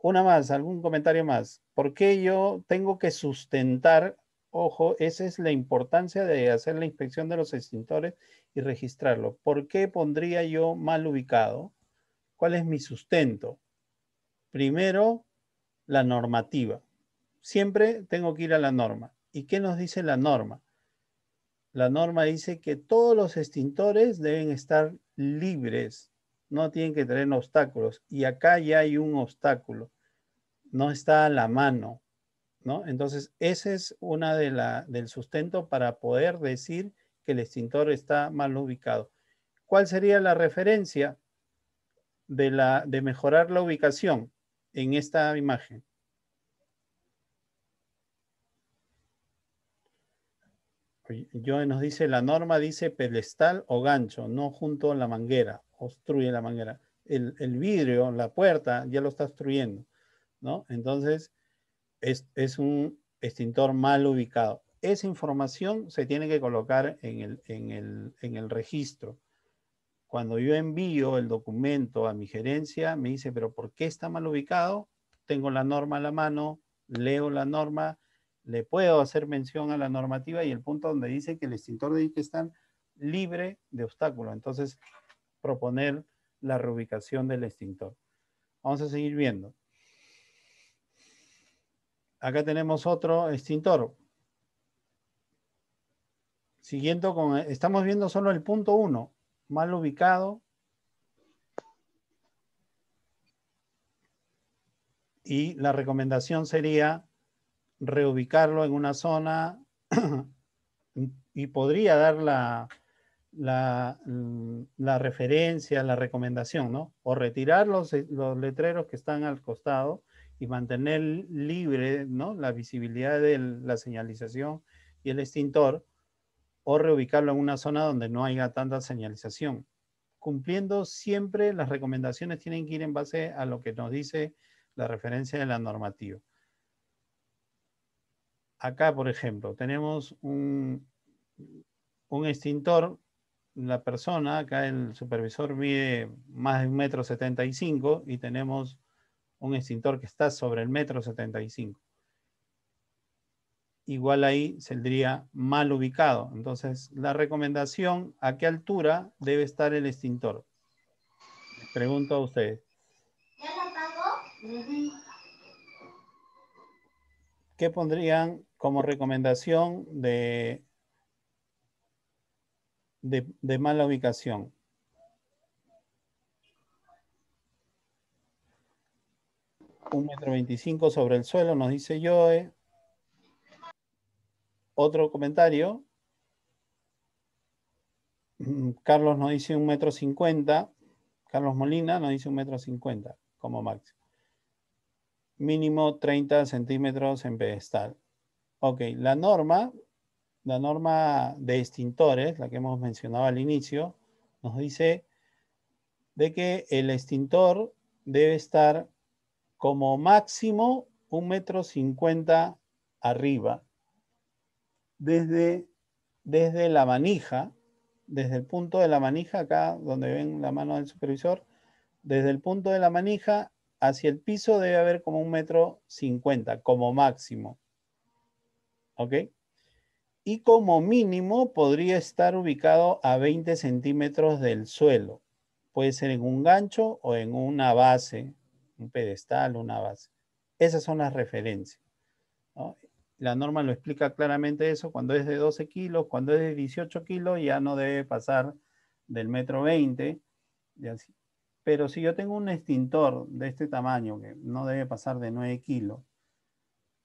Una más, algún comentario más. ¿Por qué yo tengo que sustentar Ojo, esa es la importancia de hacer la inspección de los extintores y registrarlo. ¿Por qué pondría yo mal ubicado? ¿Cuál es mi sustento? Primero, la normativa. Siempre tengo que ir a la norma. ¿Y qué nos dice la norma? La norma dice que todos los extintores deben estar libres, no tienen que tener obstáculos. Y acá ya hay un obstáculo. No está a la mano. Entonces, ese es una de la, del sustento para poder decir que el extintor está mal ubicado. ¿Cuál sería la referencia de, la, de mejorar la ubicación en esta imagen? Yo nos dice, la norma dice pedestal o gancho, no junto a la manguera, obstruye la manguera. El, el vidrio, la puerta, ya lo está obstruyendo, ¿no? Entonces, es, un extintor mal ubicado. Esa información se tiene que colocar en el, registro. Cuando yo envío el documento a mi gerencia, me dice, pero ¿por qué está mal ubicado? Tengo la norma a la mano, leo la norma, le puedo hacer mención a la normativa y el punto donde dice que el extintor de que estar libre de obstáculo. Entonces, proponer la reubicación del extintor. Vamos a seguir viendo acá tenemos otro extintor. Siguiendo con, estamos viendo solo el punto 1, mal ubicado. Y la recomendación sería reubicarlo en una zona y podría dar la, la, la, referencia, la recomendación, ¿no? O retirar los letreros que están al costado y mantener libre ¿no? la visibilidad de la señalización y el extintor o reubicarlo en una zona donde no haya tanta señalización. Cumpliendo siempre las recomendaciones tienen que ir en base a lo que nos dice la referencia de la normativa. Acá, por ejemplo, tenemos un, un extintor. La persona, acá el supervisor mide más de un metro setenta y tenemos un extintor que está sobre el metro 75. Igual ahí saldría mal ubicado. Entonces, la recomendación, ¿a qué altura debe estar el extintor? Les pregunto a ustedes. ¿Ya lo ¿Qué pondrían como recomendación de, de mala ubicación? Un metro veinticinco sobre el suelo, nos dice Joe. Otro comentario. Mm, Carlos nos dice un metro cincuenta. Carlos Molina nos dice un metro cincuenta como máximo. Mínimo 30 centímetros en pedestal. Ok, la norma, la norma de extintores, la que hemos mencionado al inicio, nos dice de que el extintor debe estar como máximo un metro cincuenta arriba, desde, desde la manija, desde el punto de la manija, acá donde ven la mano del supervisor, desde el punto de la manija hacia el piso debe haber como un metro cincuenta, como máximo. ¿Ok? Y como mínimo podría estar ubicado a 20 centímetros del suelo. Puede ser en un gancho o en una base, un pedestal, una base. Esas son las referencias. La norma lo explica claramente eso, cuando es de 12 kilos, cuando es de 18 kilos ya no debe pasar del metro 20, así. Pero si yo tengo un extintor de este tamaño, que no debe pasar de 9 kilos,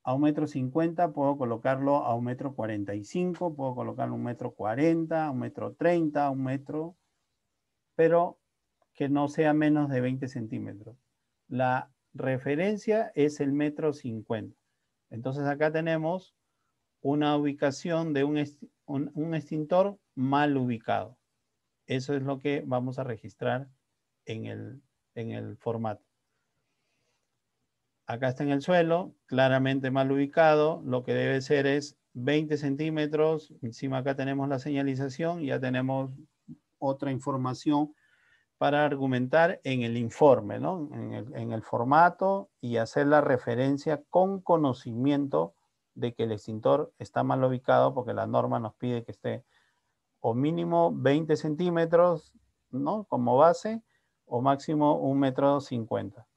a un metro 50 puedo colocarlo a un metro 45, puedo colocarlo a un metro 40, a un metro 30, a un metro, pero que no sea menos de 20 centímetros. La referencia es el metro 50. Entonces acá tenemos una ubicación de un, extintor mal ubicado. Eso es lo que vamos a registrar en el, en el formato. Acá está en el suelo, claramente mal ubicado. Lo que debe ser es 20 centímetros. Encima acá tenemos la señalización. Ya tenemos otra información para argumentar en el informe, ¿no? en, el, formato y hacer la referencia con conocimiento de que el extintor está mal ubicado porque la norma nos pide que esté o mínimo 20 centímetros ¿no? como base o máximo un metro 50.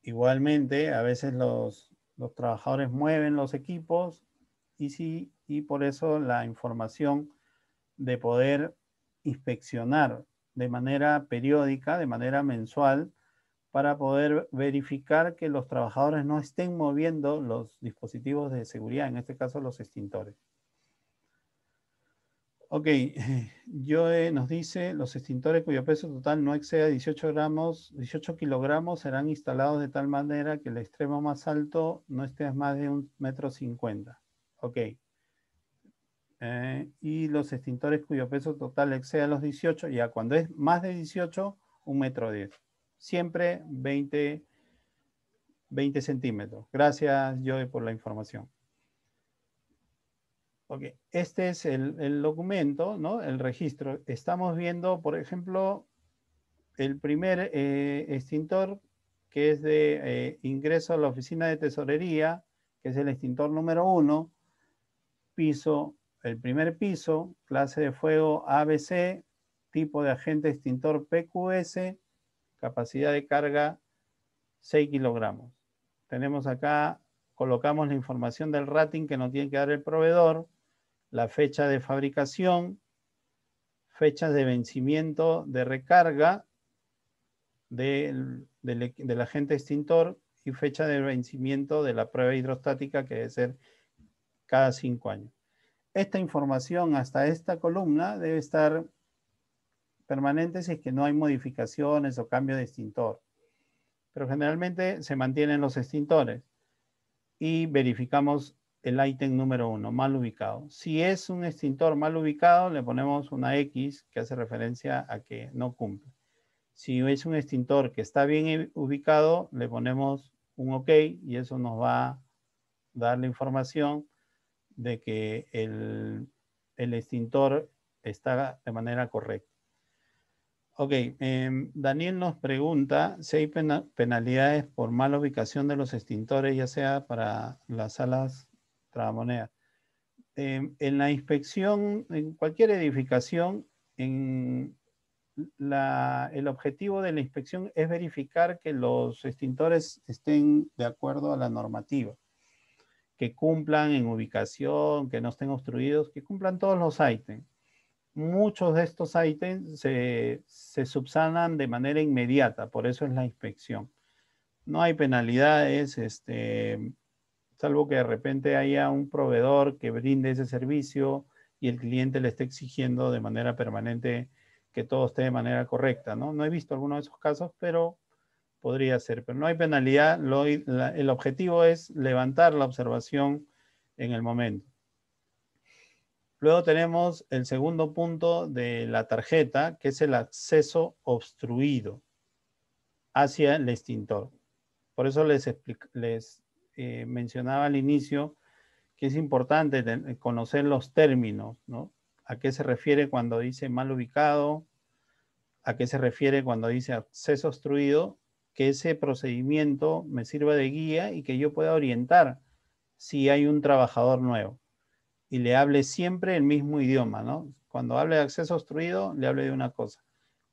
Igualmente, a veces los, los trabajadores mueven los equipos y, sí, y por eso la información de poder inspeccionar de manera periódica, de manera mensual, para poder verificar que los trabajadores no estén moviendo los dispositivos de seguridad, en este caso los extintores. Ok, Joe eh, nos dice, los extintores cuyo peso total no exceda 18 gramos, 18 kilogramos serán instalados de tal manera que el extremo más alto no esté más de un metro cincuenta. Ok. Eh, y los extintores cuyo peso total exceda los 18, ya cuando es más de 18, un metro 10. Siempre 20, 20 centímetros. Gracias, Joey, por la información. Este es el, documento, ¿no? el registro. Estamos viendo, por ejemplo, el primer eh, extintor que es de eh, ingreso a la oficina de tesorería, que es el extintor número 1, piso el primer piso, clase de fuego ABC, tipo de agente extintor PQS, capacidad de carga 6 kilogramos. Tenemos acá, colocamos la información del rating que nos tiene que dar el proveedor, la fecha de fabricación, fechas de vencimiento de recarga del, del agente extintor y fecha de vencimiento de la prueba hidrostática que debe ser cada 5 años esta información hasta esta columna debe estar permanente si es que no hay modificaciones o cambio de extintor. Pero generalmente se mantienen los extintores y verificamos el ítem número uno, mal ubicado. Si es un extintor mal ubicado, le ponemos una X que hace referencia a que no cumple. Si es un extintor que está bien ubicado, le ponemos un OK y eso nos va a dar la información de que el, extintor está de manera correcta. Ok, em, Daniel nos pregunta si hay penalidades por mala ubicación de los extintores, ya sea para las salas trabamonedas. Em, en la inspección, en cualquier edificación, en el objetivo de la inspección es verificar que los extintores estén de acuerdo a la normativa que cumplan en ubicación, que no estén obstruidos, que cumplan todos los ítems. Muchos de estos ítems se, se subsanan de manera inmediata, por eso es la inspección. No hay penalidades, este, salvo que de repente haya un proveedor que brinde ese servicio y el cliente le esté exigiendo de manera permanente que todo esté de manera correcta, ¿no? No he visto alguno de esos casos, pero podría ser, pero no hay penalidad. el objetivo es levantar la observación en el momento. Luego tenemos el segundo punto de la tarjeta, que es el acceso obstruido hacia el extintor. Por eso les, les eh, mencionaba al inicio que es importante conocer los términos, ¿no? ¿A qué se refiere cuando dice mal ubicado? ¿A qué se refiere cuando dice acceso obstruido? que ese procedimiento me sirva de guía y que yo pueda orientar si hay un trabajador nuevo. Y le hable siempre el mismo idioma, ¿no? Cuando hable de acceso obstruido, le hable de una cosa.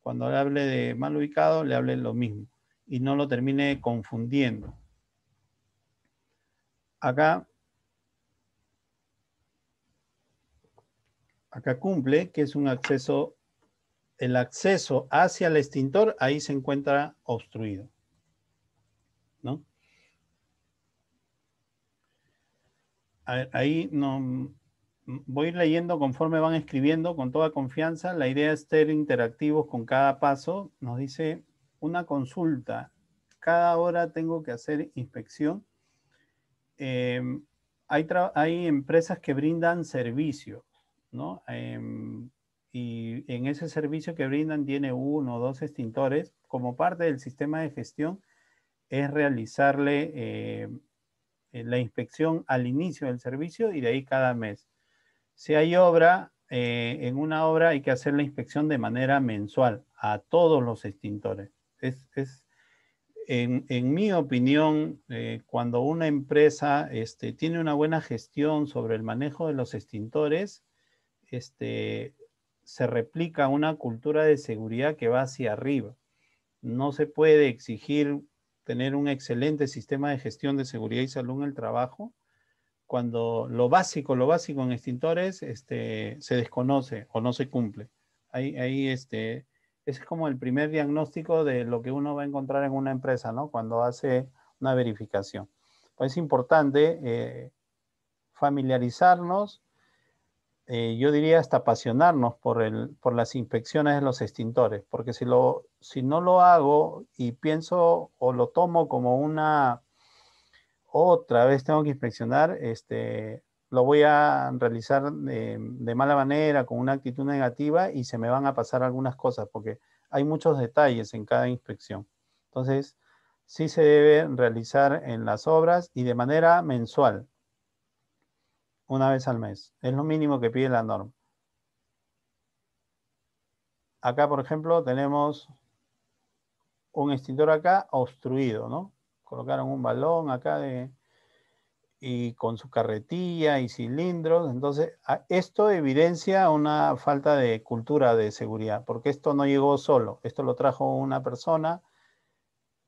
Cuando le hable de mal ubicado, le hable lo mismo. Y no lo termine confundiendo. Acá, acá cumple que es un acceso el acceso hacia el extintor ahí se encuentra obstruido. ¿No? ahí no, voy leyendo conforme van escribiendo con toda confianza. La idea es ser interactivos con cada paso. Nos dice una consulta. Cada hora tengo que hacer inspección. Em, hay, hay, empresas que brindan servicios, ¿no? Em, y en ese servicio que brindan tiene uno o dos extintores, como parte del sistema de gestión es realizarle eh, eh, la inspección al inicio del servicio y de ahí cada mes. Si hay obra, eh, en una obra hay que hacer la inspección de manera mensual a todos los extintores. Es, es en, en, mi opinión, cuando una empresa este, tiene una buena gestión sobre el manejo de los extintores, este, se replica una cultura de seguridad que va hacia arriba. No se puede exigir tener un excelente sistema de gestión de seguridad y salud en el trabajo cuando lo básico, lo básico en extintores este, se desconoce o no se cumple. Ahí, ahí este, es como el primer diagnóstico de lo que uno va a encontrar en una empresa, ¿no? Cuando hace una verificación. Pues es importante eh, familiarizarnos eh, yo diría hasta apasionarnos por, el, por las inspecciones de los extintores, porque si, si no lo hago y pienso o lo tomo como una, otra vez tengo que inspeccionar, este, lo voy a realizar de, de, mala manera, con una actitud negativa y se me van a pasar algunas cosas porque hay muchos detalles en cada inspección. Entonces, sí se debe realizar en las obras y de manera mensual una vez al mes. Es lo mínimo que pide la norma. Acá, por ejemplo, tenemos un extintor acá obstruido, ¿no? Colocaron un balón acá de, y con su carretilla y cilindros. Entonces, esto evidencia una falta de cultura de seguridad, porque esto no llegó solo, esto lo trajo una persona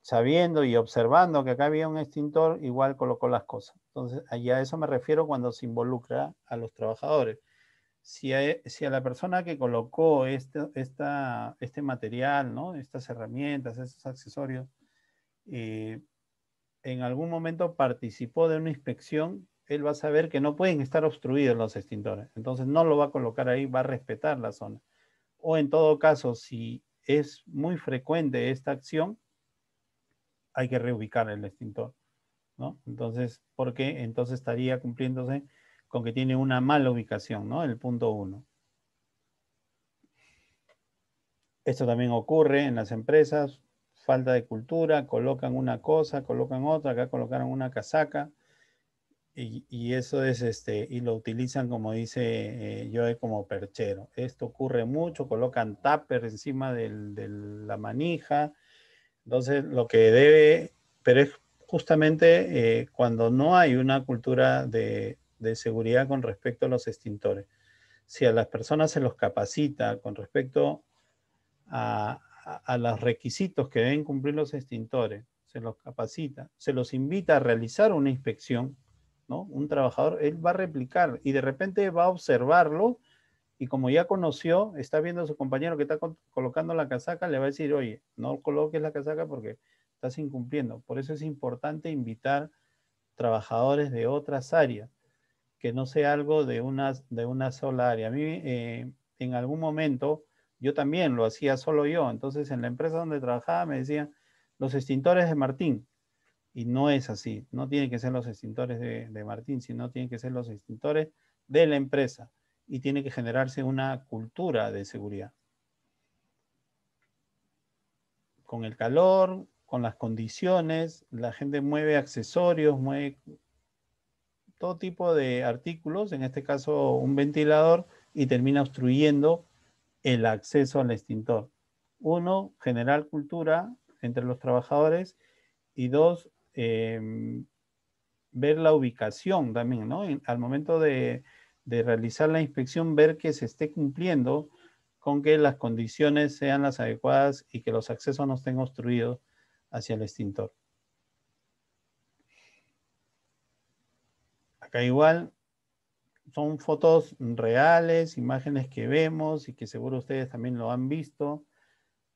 sabiendo y observando que acá había un extintor, igual colocó las cosas. Entonces, allá a eso me refiero cuando se involucra a los trabajadores. Si a, e, la persona que colocó este, este, material, ¿no? estas herramientas, estos accesorios, eh, en algún momento participó de una inspección, él va a saber que no pueden estar obstruidos los extintores. Entonces no lo va a colocar ahí, va a respetar la zona. O en todo caso, si es muy frecuente esta acción, hay que reubicar el extintor. ¿no? Entonces, qué? entonces estaría cumpliéndose con que tiene una mala ubicación, ¿no? El punto uno. Esto también ocurre en las empresas, falta de cultura, colocan una cosa, colocan otra, acá colocaron una casaca y, eso es este, y lo utilizan como dice yo eh, como perchero. Esto ocurre mucho, colocan tupper encima de la manija, entonces, lo que debe, pero es justamente eh, cuando no hay una cultura de, seguridad con respecto a los extintores. Si a las personas se los capacita con respecto a, a, los requisitos que deben cumplir los extintores, se los capacita, se los invita a realizar una inspección, ¿no? Un trabajador, él va a replicar y de repente va a observarlo y como ya conoció, está viendo a su compañero que está colocando la casaca, le va a decir, oye, no coloques la casaca porque estás incumpliendo. Por eso es importante invitar trabajadores de otras áreas, que no sea algo de una, de una sola área. A mí, eh, en algún momento, yo también lo hacía solo yo. Entonces, en la empresa donde trabajaba me decían, los extintores de Martín. Y no es así. No tienen que ser los extintores de Martín, sino tienen que ser los extintores de la empresa y tiene que generarse una cultura de seguridad. Con el calor, con las condiciones, la gente mueve accesorios, mueve todo tipo de artículos, en este caso un ventilador, y termina obstruyendo el acceso al extintor. Uno, generar cultura entre los trabajadores y dos, em, ver la ubicación también, ¿no? al momento de de realizar la inspección ver que se esté cumpliendo con que las condiciones sean las adecuadas y que los accesos no estén obstruidos hacia el extintor. Acá igual son fotos reales, imágenes que vemos y que seguro ustedes también lo han visto.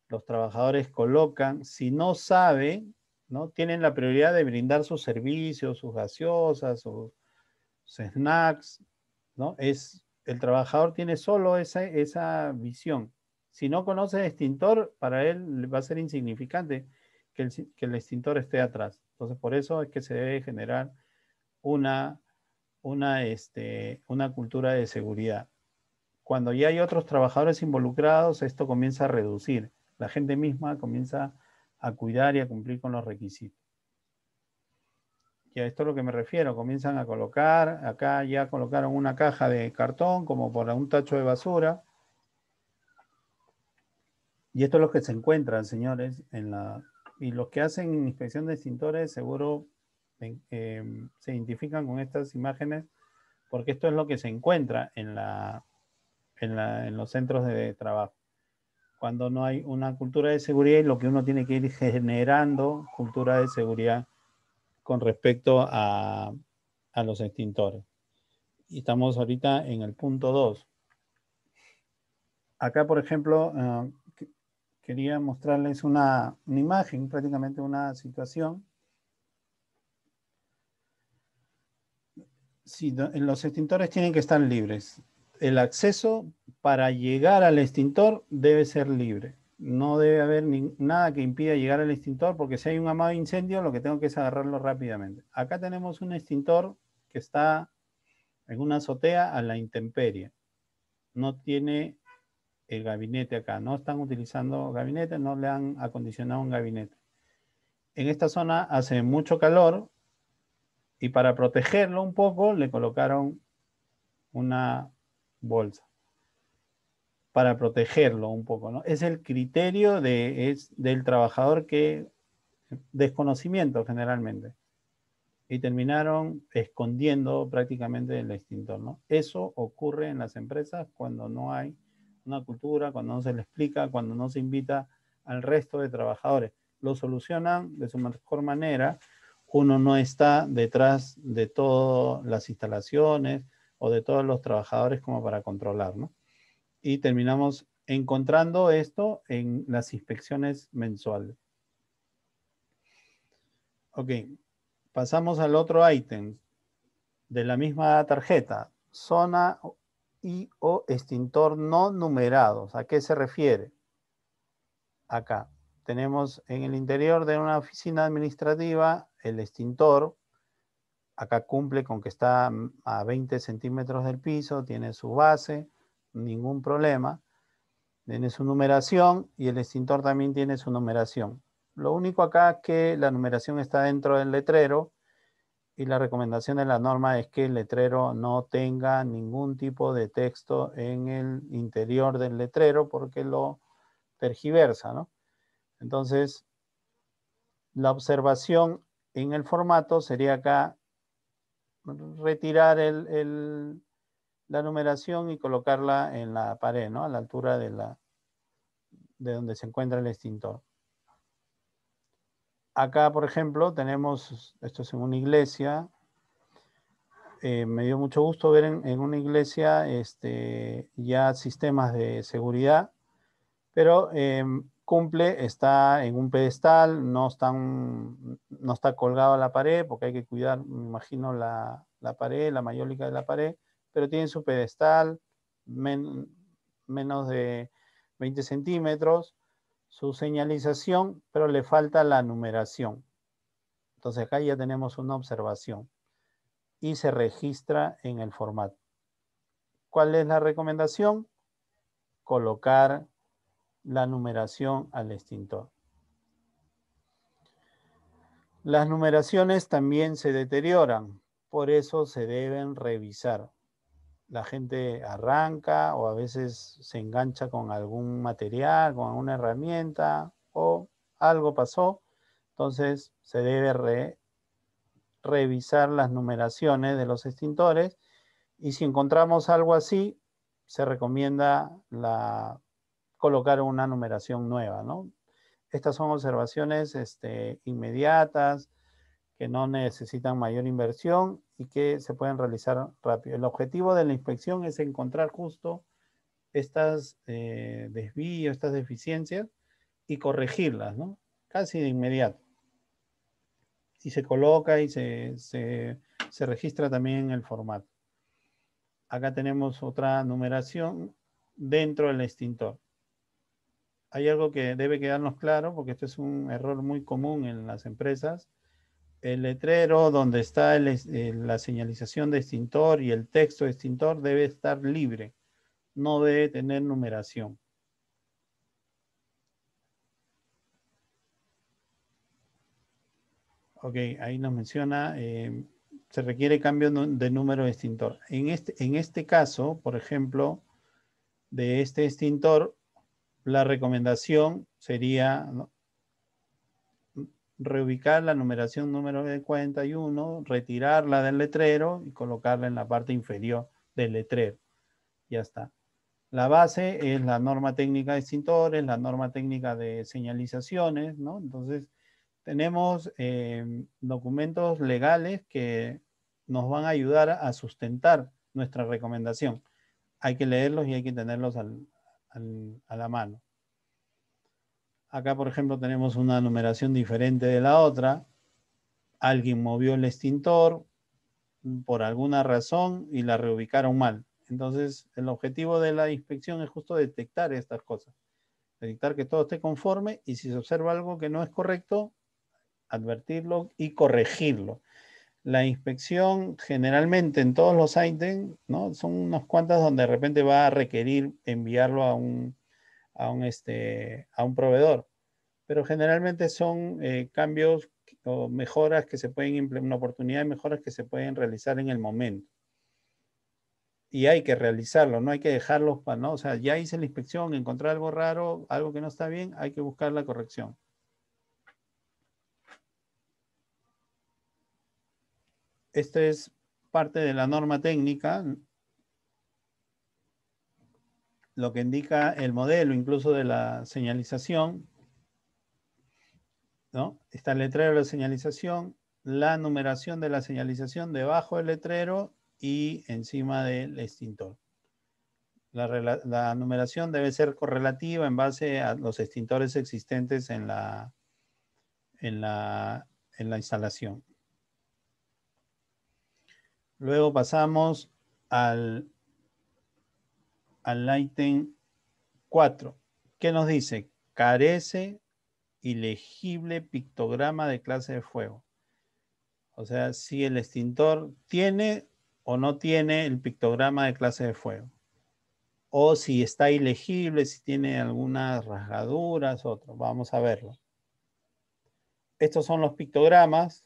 Los trabajadores colocan, si no sabe, ¿no? tienen la prioridad de brindar sus servicios, sus gaseosas, sus snacks, es, el trabajador tiene solo esa, visión. Si no conoce el extintor, para él va a ser insignificante que el, que el extintor esté atrás. Entonces, por eso es que se debe generar una, una, este, una cultura de seguridad. Cuando ya hay otros trabajadores involucrados, esto comienza a reducir. La gente misma comienza a cuidar y a cumplir con los requisitos y a esto es lo que me refiero, comienzan a colocar, acá ya colocaron una caja de cartón como por un tacho de basura. Y esto es lo que se encuentran, señores, en la... Y los que hacen inspección de cintores seguro em, se identifican con estas imágenes porque esto es lo que se encuentra en, en, la, en los centros de trabajo cuando no hay una cultura de seguridad y lo que uno tiene que ir generando cultura de seguridad con respecto a, los extintores. Y estamos ahorita en el punto 2. Acá, por ejemplo, eh, quería mostrarles una, una imagen, prácticamente una situación. Sí, los extintores tienen que estar libres. El acceso para llegar al extintor debe ser libre no debe haber nada que impida llegar al extintor, porque si hay un amado incendio, lo que tengo que es agarrarlo rápidamente. Acá tenemos un extintor que está en una azotea a la intemperie. No tiene el gabinete acá, no están utilizando gabinete, no le han acondicionado un gabinete. En esta zona hace mucho calor y para protegerlo un poco le colocaron una bolsa para protegerlo un poco. ¿no? Es el criterio de, del trabajador que desconocimiento generalmente. Y terminaron escondiendo prácticamente el extintor. ¿no? Eso ocurre en las empresas cuando no hay una cultura, cuando no se le explica, cuando no se invita al resto de trabajadores. Lo solucionan de su mejor manera. Uno no está detrás de todas las instalaciones o de todos los trabajadores como para controlar, ¿no? y terminamos encontrando esto en las inspecciones mensuales. Ok, pasamos al otro ítem de la misma tarjeta, zona y o extintor no numerados. ¿A qué se refiere? Acá tenemos en el interior de una oficina administrativa el extintor. Acá cumple con que está a 20 centímetros del piso, tiene su base, ningún problema. Tiene su numeración y el extintor también tiene su numeración. Lo único acá es que la numeración está dentro del letrero y la recomendación de la norma es que el letrero no tenga ningún tipo de texto en el interior del letrero porque lo tergiversa, ¿no? Entonces, la observación en el formato sería acá retirar el, el, la numeración y colocarla en la pared, ¿no? A la altura de, la, de donde se encuentra el extintor. Acá, por ejemplo, tenemos, esto es en una iglesia. Eh, me dio mucho gusto ver en, una iglesia este, ya sistemas de seguridad, pero eh, cumple, está en un pedestal, no, no está colgado a la pared, porque hay que cuidar, me imagino, la, la pared, la mayólica de la pared pero tiene su pedestal, menos de 20 centímetros, su señalización, pero le falta la numeración. Entonces acá ya tenemos una observación y se registra en el formato. ¿Cuál es la recomendación? Colocar la numeración al extintor. Las numeraciones también se deterioran, por eso se deben revisar la gente arranca o a veces se engancha con algún material, con alguna herramienta o algo pasó. Entonces se debe revisar las numeraciones de los extintores y si encontramos algo así, se recomienda colocar una numeración nueva. ¿no? Estas son observaciones este, inmediatas que no necesitan mayor inversión y que se pueden realizar rápido. El objetivo de la inspección es encontrar justo estas eh, desvíos, estas deficiencias y corregirlas, ¿no? Casi de inmediato. Y se coloca y se, se registra también el formato. Acá tenemos otra numeración dentro del extintor. Hay algo que debe quedarnos claro porque esto es un error muy común en las empresas el letrero donde está eh, la señalización de extintor y el texto extintor debe estar libre, no debe tener numeración. Ok, ahí nos menciona, eh, se requiere cambio de número de extintor. En este, en este caso, por ejemplo, de este extintor, la recomendación sería reubicar la numeración número de 41, retirarla del letrero y colocarla en la parte inferior del letrero. Ya está. La base es la norma técnica de extintores, la norma técnica de señalizaciones, ¿no? Entonces, tenemos em, documentos legales que nos van a ayudar a sustentar nuestra recomendación. Hay que leerlos y hay que tenerlos a la mano. Acá, por ejemplo, tenemos una numeración diferente de la otra. Alguien movió el extintor por alguna razón y la reubicaron mal. Entonces, el objetivo de la inspección es justo detectar estas cosas. Detectar que todo esté conforme y si se observa algo que no es correcto, advertirlo y corregirlo. La inspección generalmente en todos los ítems, ¿no? son unas cuantas donde de repente va a requerir enviarlo a un, a un, este, a un proveedor. Pero generalmente son eh, cambios o mejoras que se pueden, una oportunidad de mejoras que se pueden realizar en el momento. Y hay que realizarlo, no hay que dejarlos para, ¿no? O sea, ya hice la inspección, encontré algo raro, algo que no está bien, hay que buscar la corrección. Esto es parte de la norma técnica, lo que indica el modelo, incluso de la señalización, ¿no? Está el letrero de la señalización, la numeración de la señalización debajo del letrero y encima del extintor. La, numeración debe ser correlativa en base a los extintores existentes en la, en la instalación. Luego pasamos al al 4, ¿Qué nos dice carece ilegible pictograma de clase de fuego. O sea, si el extintor tiene o no tiene el pictograma de clase de fuego. O si está ilegible, si tiene algunas rasgaduras, otro. Vamos a verlo. Estos son los pictogramas.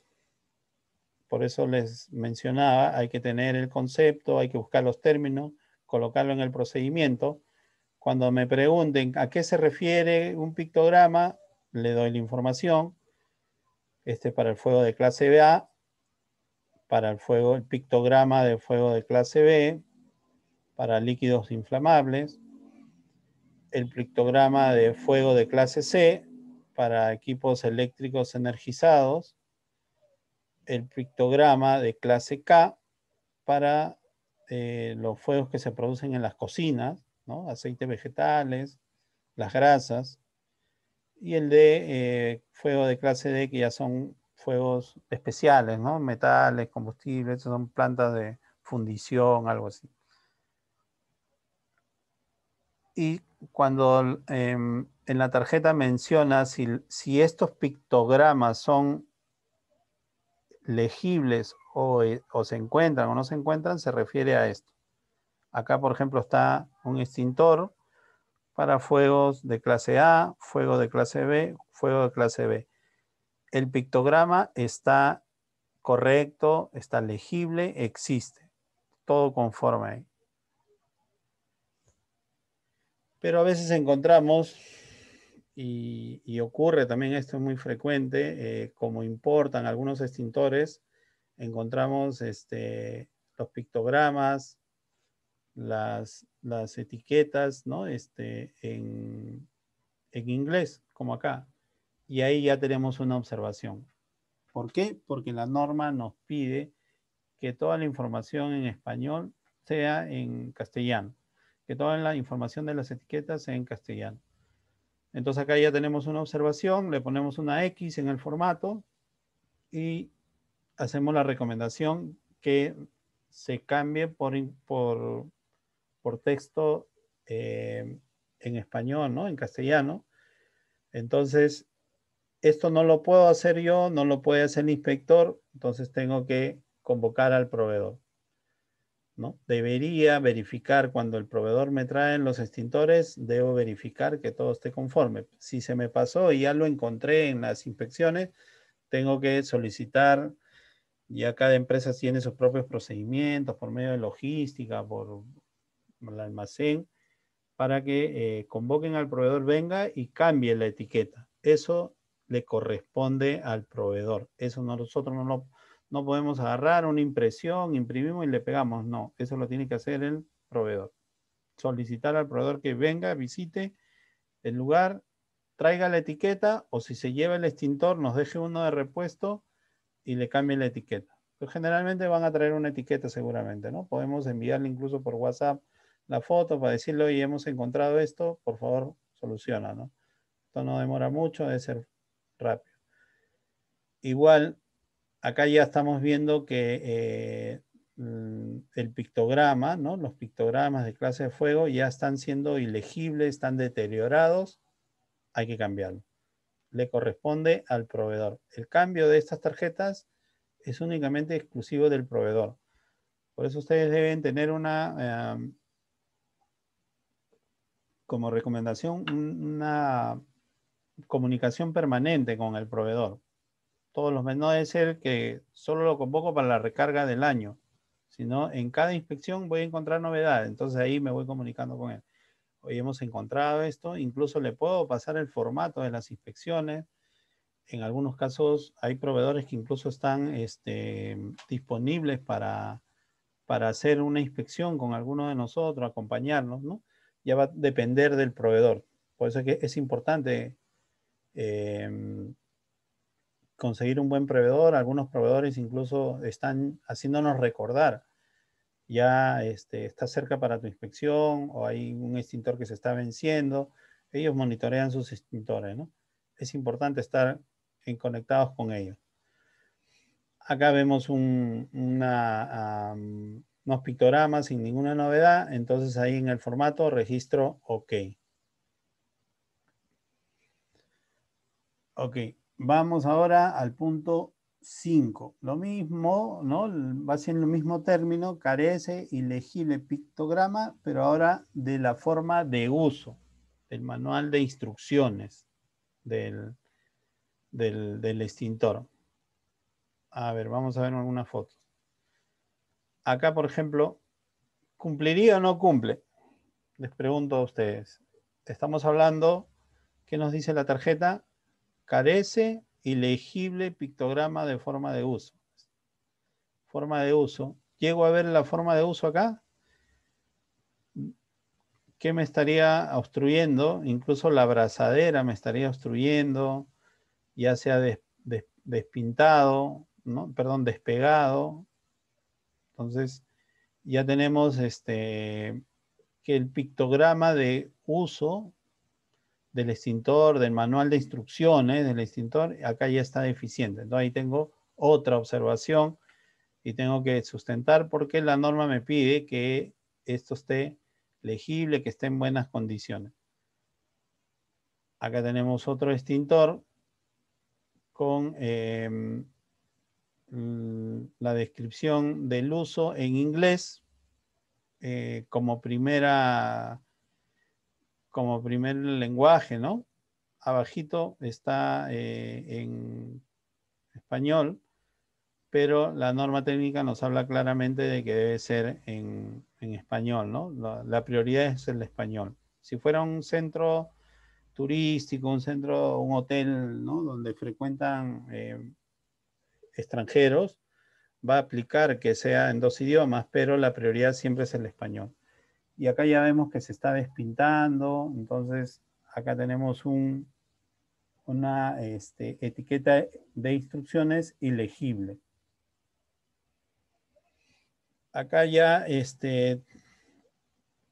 Por eso les mencionaba, hay que tener el concepto, hay que buscar los términos colocarlo en el procedimiento. Cuando me pregunten a qué se refiere un pictograma, le doy la información. Este para el fuego de clase B para el fuego, el pictograma de fuego de clase B, para líquidos inflamables, el pictograma de fuego de clase C, para equipos eléctricos energizados, el pictograma de clase K para eh, los fuegos que se producen en las cocinas, ¿no? aceites vegetales, las grasas, y el de eh, fuego de clase D, que ya son fuegos especiales, ¿no? metales, combustibles, son plantas de fundición, algo así. Y cuando em, en la tarjeta menciona si, si estos pictogramas son legibles o, se encuentran o no se encuentran se refiere a esto. Acá, por ejemplo, está un extintor para fuegos de clase A, fuego de clase B, fuego de clase B. El pictograma está correcto, está legible, existe. Todo conforme Pero a veces encontramos, y, ocurre también, esto es muy frecuente, eh, como importan algunos extintores, encontramos este, los pictogramas, las, etiquetas, ¿no? Este, en, en inglés, como acá. Y ahí ya tenemos una observación. ¿Por qué? Porque la norma nos pide que toda la información en español sea en castellano, que toda la información de las etiquetas sea en castellano. Entonces acá ya tenemos una observación, le ponemos una X en el formato y hacemos la recomendación que se cambie por, texto eh, en español, ¿no? En castellano. Entonces, esto no lo puedo hacer yo, no lo puede hacer el inspector, entonces tengo que convocar al proveedor. ¿no? Debería verificar cuando el proveedor me trae los extintores, debo verificar que todo esté conforme. Si se me pasó y ya lo encontré en las inspecciones, tengo que solicitar ya cada empresa tiene sus propios procedimientos por medio de logística, por, el almacén, para que eh, convoquen al proveedor, venga y cambie la etiqueta. Eso le corresponde al proveedor. Eso nosotros no, no podemos agarrar una impresión, imprimimos y le pegamos. No, eso lo tiene que hacer el proveedor. Solicitar al proveedor que venga, visite el lugar, traiga la etiqueta o si se lleva el extintor, nos deje uno de repuesto y le cambien la etiqueta. Pero pues, generalmente van a traer una etiqueta seguramente, ¿no? Podemos enviarle incluso por WhatsApp la foto para decirle, oye, hemos encontrado esto, por favor, soluciona, ¿no? Esto no demora mucho, debe ser rápido. Igual, acá ya estamos viendo que eh, mm, el pictograma, ¿no? Los pictogramas de clase de fuego ya están siendo ilegibles, están deteriorados, hay que cambiarlo le corresponde al proveedor. El cambio de estas tarjetas es únicamente exclusivo del proveedor. Por eso ustedes deben tener una, em, como recomendación, una comunicación permanente con el proveedor. Todos los meses no debe ser que solo lo convoco para la recarga del año, sino en cada inspección voy a encontrar novedades. Entonces ahí me voy comunicando con él. Hoy hemos encontrado esto, incluso le puedo pasar el formato de las inspecciones. En algunos casos hay proveedores que incluso están este, disponibles para, para hacer una inspección con alguno de nosotros, acompañarnos, ¿no? Ya va a depender del proveedor. Por eso es que es importante em, conseguir un buen proveedor. Algunos proveedores incluso están haciéndonos recordar ya este, está cerca para tu inspección o hay un extintor que se está venciendo. Ellos monitorean sus extintores, ¿no? Es importante estar en conectados con ellos. Acá vemos una, unos pictogramas sin ninguna novedad. Entonces ahí en el formato registro OK. Ok, vamos ahora al punto 5. Lo mismo, ¿no? Va en el mismo término, carece ilegible pictograma, pero ahora de la forma de uso, del manual de instrucciones del, del, del extintor. A ver, vamos a ver alguna foto. Acá, por ejemplo, ¿cumpliría o no cumple? Les pregunto a ustedes. Estamos hablando, ¿qué nos dice la tarjeta? Carece ilegible pictograma de forma de uso. Forma de uso. ¿Llego a ver la forma de uso acá? ¿Qué me estaría obstruyendo? Incluso la abrazadera me estaría obstruyendo, ya sea despintado, ¿no? perdón, despegado. Entonces, ya tenemos este, que el pictograma de uso del extintor, del manual de instrucciones del extintor, acá ya está deficiente. Entonces ahí tengo otra observación y tengo que sustentar porque la norma me pide que esto esté legible, que esté en buenas condiciones. Acá tenemos otro extintor con em, la descripción del uso en inglés eh, como primera como primer lenguaje, ¿no? Abajito está eh, en español, pero la norma técnica nos habla claramente de que debe ser en, español, ¿no? La, prioridad es el español. Si fuera un centro turístico, un centro, un hotel, ¿no? Donde frecuentan eh, extranjeros, va a aplicar que sea en dos idiomas, pero la prioridad siempre es el español y acá ya vemos que se está despintando, entonces acá tenemos una este, etiqueta de instrucciones ilegible. Acá ya este,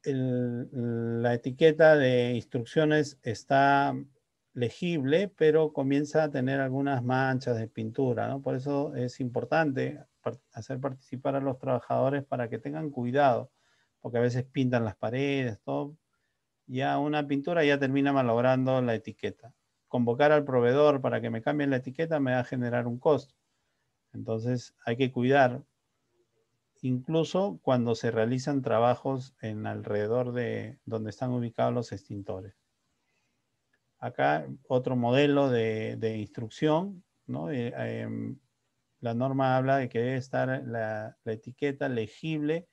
la etiqueta de instrucciones está legible, pero comienza a tener algunas manchas de pintura, ¿no? Por eso es importante hacer participar a los trabajadores para que tengan cuidado porque a veces pintan las paredes, todo. Ya una pintura ya termina malogrando la etiqueta. Convocar al proveedor para que me cambien la etiqueta me va a generar un costo. Entonces hay que cuidar, incluso cuando se realizan trabajos en alrededor de donde están ubicados los extintores. Acá otro modelo de, instrucción, eh, em, la norma habla de que debe estar la etiqueta legible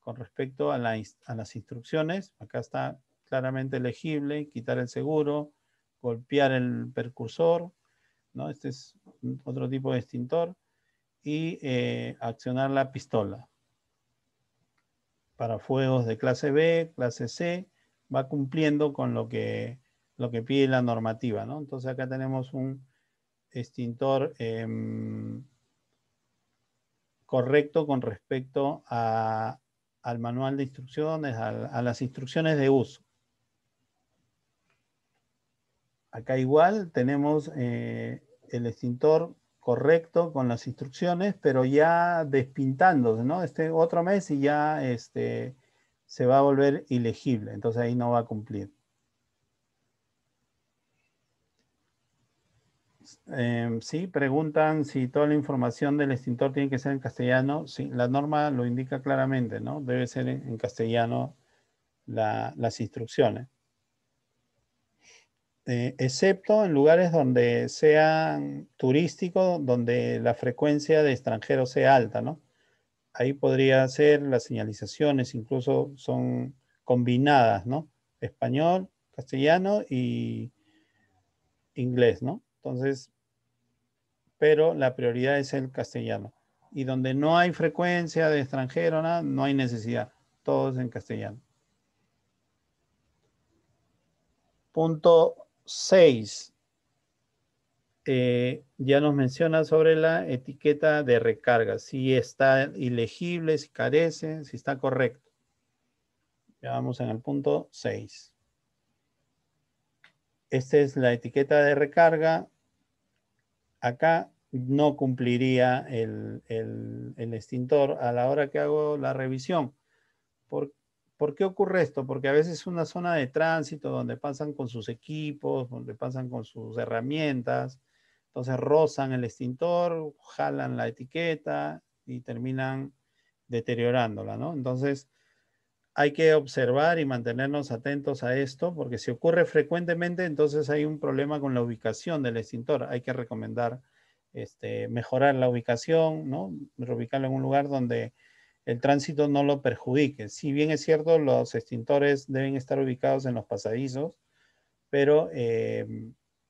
con respecto a, las instrucciones, acá está claramente legible, quitar el seguro, golpear el percursor, ¿no? Este es otro tipo de extintor. Y eh, accionar la pistola. Para fuegos de clase B, clase C, va cumpliendo con lo que, lo que pide la normativa, Entonces acá tenemos un extintor em, correcto con respecto a, al manual de instrucciones, a, las instrucciones de uso. Acá igual tenemos eh, el extintor correcto con las instrucciones, pero ya despintándose, ¿no? Este otro mes y ya este, se va a volver ilegible, entonces ahí no va a cumplir. eh, sí, preguntan si toda la información del extintor tiene que ser en castellano. Sí, la norma lo indica claramente, ¿no? Debe ser en, castellano las instrucciones. Eh, excepto en lugares donde sea turístico, donde la frecuencia de extranjeros sea alta, ¿no? Ahí podría ser las señalizaciones, incluso son combinadas, ¿no? Español, castellano y inglés, ¿no? Entonces, pero la prioridad es el castellano. Y donde no hay frecuencia de extranjero, no hay necesidad. Todos en castellano. Punto 6. Eh, ya nos menciona sobre la etiqueta de recarga, si está ilegible, si carece, si está correcto. Ya vamos en el punto 6. Esta es la etiqueta de recarga. Acá no cumpliría el, el, extintor a la hora que hago la revisión. ¿Por, ¿Por, qué ocurre esto? Porque a veces es una zona de tránsito donde pasan con sus equipos, donde pasan con sus herramientas, entonces rozan el extintor, jalan la etiqueta y terminan deteriorándola, ¿no? Entonces, hay que observar y mantenernos atentos a esto, porque si ocurre frecuentemente, entonces hay un problema con la ubicación del extintor. Hay que recomendar este, mejorar la ubicación, ¿no? reubicarlo en un lugar donde el tránsito no lo perjudique. Si bien es cierto, los extintores deben estar ubicados en los pasadizos, pero eh,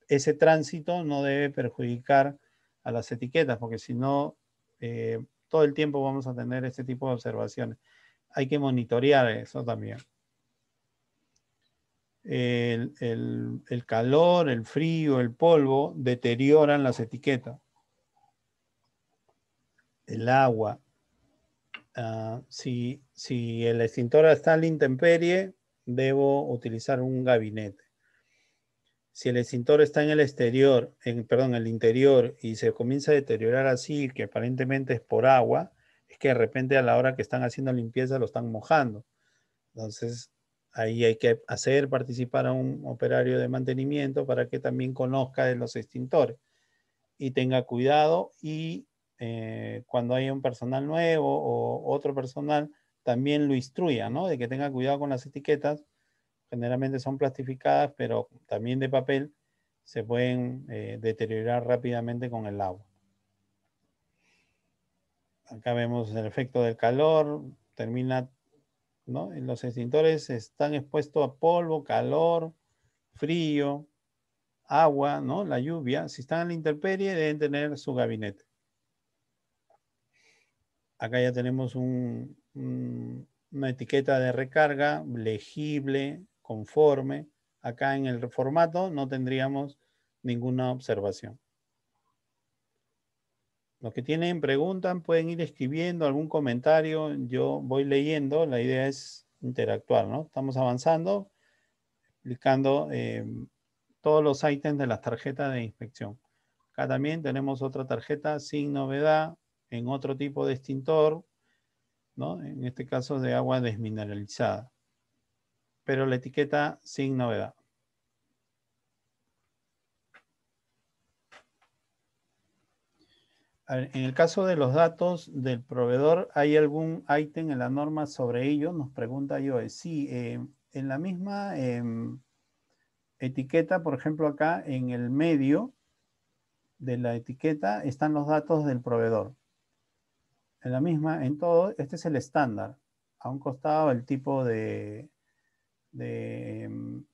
ese tránsito no debe perjudicar a las etiquetas, porque si no, eh, todo el tiempo vamos a tener este tipo de observaciones hay que monitorear eso también. El, calor, el frío, el polvo deterioran las etiquetas. El agua. Ah, si, el extintor está en la intemperie, debo utilizar un gabinete. Si el extintor está en el exterior, en, perdón, en el interior y se comienza a deteriorar así, que aparentemente es por agua, es que de repente a la hora que están haciendo limpieza lo están mojando. Entonces, ahí hay que hacer participar a un operario de mantenimiento para que también conozca de los extintores y tenga cuidado y eh, cuando hay un personal nuevo o otro personal, también lo instruya, ¿no? De que tenga cuidado con las etiquetas, generalmente son plastificadas, pero también de papel se pueden eh, deteriorar rápidamente con el agua acá vemos el efecto del calor, termina, ¿no? Los extintores están expuestos a polvo, calor, frío, agua, ¿no? La lluvia. Si están en la intemperie, deben tener su gabinete. Acá ya tenemos una etiqueta de recarga legible, conforme. Acá en el formato no tendríamos ninguna observación los que tienen preguntas pueden ir escribiendo algún comentario. Yo voy leyendo. La idea es interactuar, ¿no? Estamos avanzando, explicando eh, todos los ítems de las tarjetas de inspección. Acá también tenemos otra tarjeta sin novedad en otro tipo de extintor, ¿no? En este caso de agua desmineralizada. Pero la etiqueta sin novedad. en el caso de los datos del proveedor, ¿hay algún ítem en la norma sobre ello? Nos pregunta yo. Sí, eh, en la misma em, etiqueta, por ejemplo, acá en el medio de la etiqueta están los datos del proveedor. En la misma, en todo, este es el estándar. A un costado el tipo de, de em,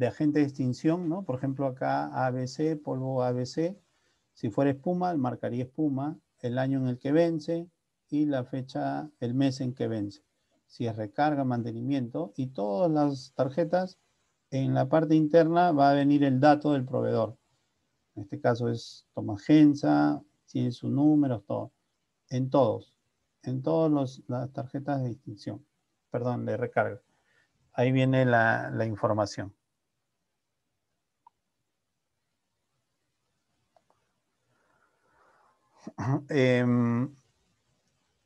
agente de extinción, ¿no? Por ejemplo, acá ABC, polvo ABC si fuera espuma, marcaría espuma, el año en el que vence y la fecha, el mes en que vence. Si es recarga, mantenimiento y todas las tarjetas, en la parte interna va a venir el dato del proveedor. En este caso es si tiene sus números, todo. En todos, en todas las tarjetas de distinción, perdón, de recarga. Ahí viene la información. Em,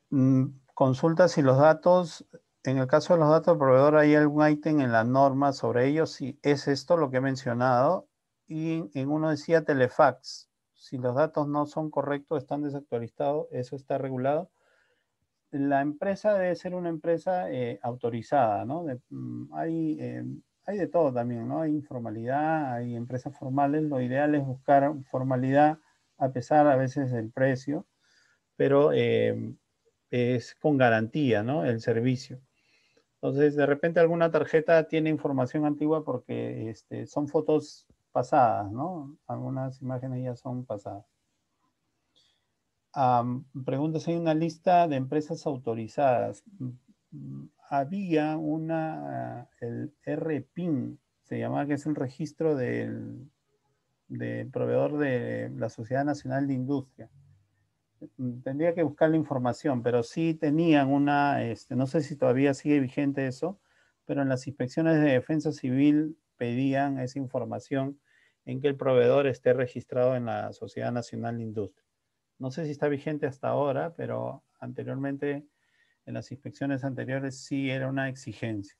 mm, consulta si los datos. En el caso de los datos del proveedor, ¿hay algún item en la norma sobre ellos? Si es esto lo que he mencionado. Y en uno decía telefax. Si los datos no son correctos, están desactualizados, eso está regulado. La empresa debe ser una empresa eh, autorizada, mm, hay, em, hay de todo también, ¿no? Hay informalidad, hay empresas formales. Lo ideal es buscar formalidad a pesar a veces del precio, pero eh, es con garantía, ¿no? El servicio. Entonces, de repente alguna tarjeta tiene información antigua porque este, son fotos pasadas, ¿no? Algunas imágenes ya son pasadas. Preguntas, hay una lista de empresas autorizadas. Mm, había una, el RPIN, se llamaba que es el registro del de proveedor de la Sociedad Nacional de Industria. Mm, tendría que buscar la información, pero sí tenían una, este, no sé si todavía sigue vigente eso, pero en las inspecciones de defensa civil pedían esa información en que el proveedor esté registrado en la Sociedad Nacional de Industria. No sé si está vigente hasta ahora, pero anteriormente, en las inspecciones anteriores sí era una exigencia.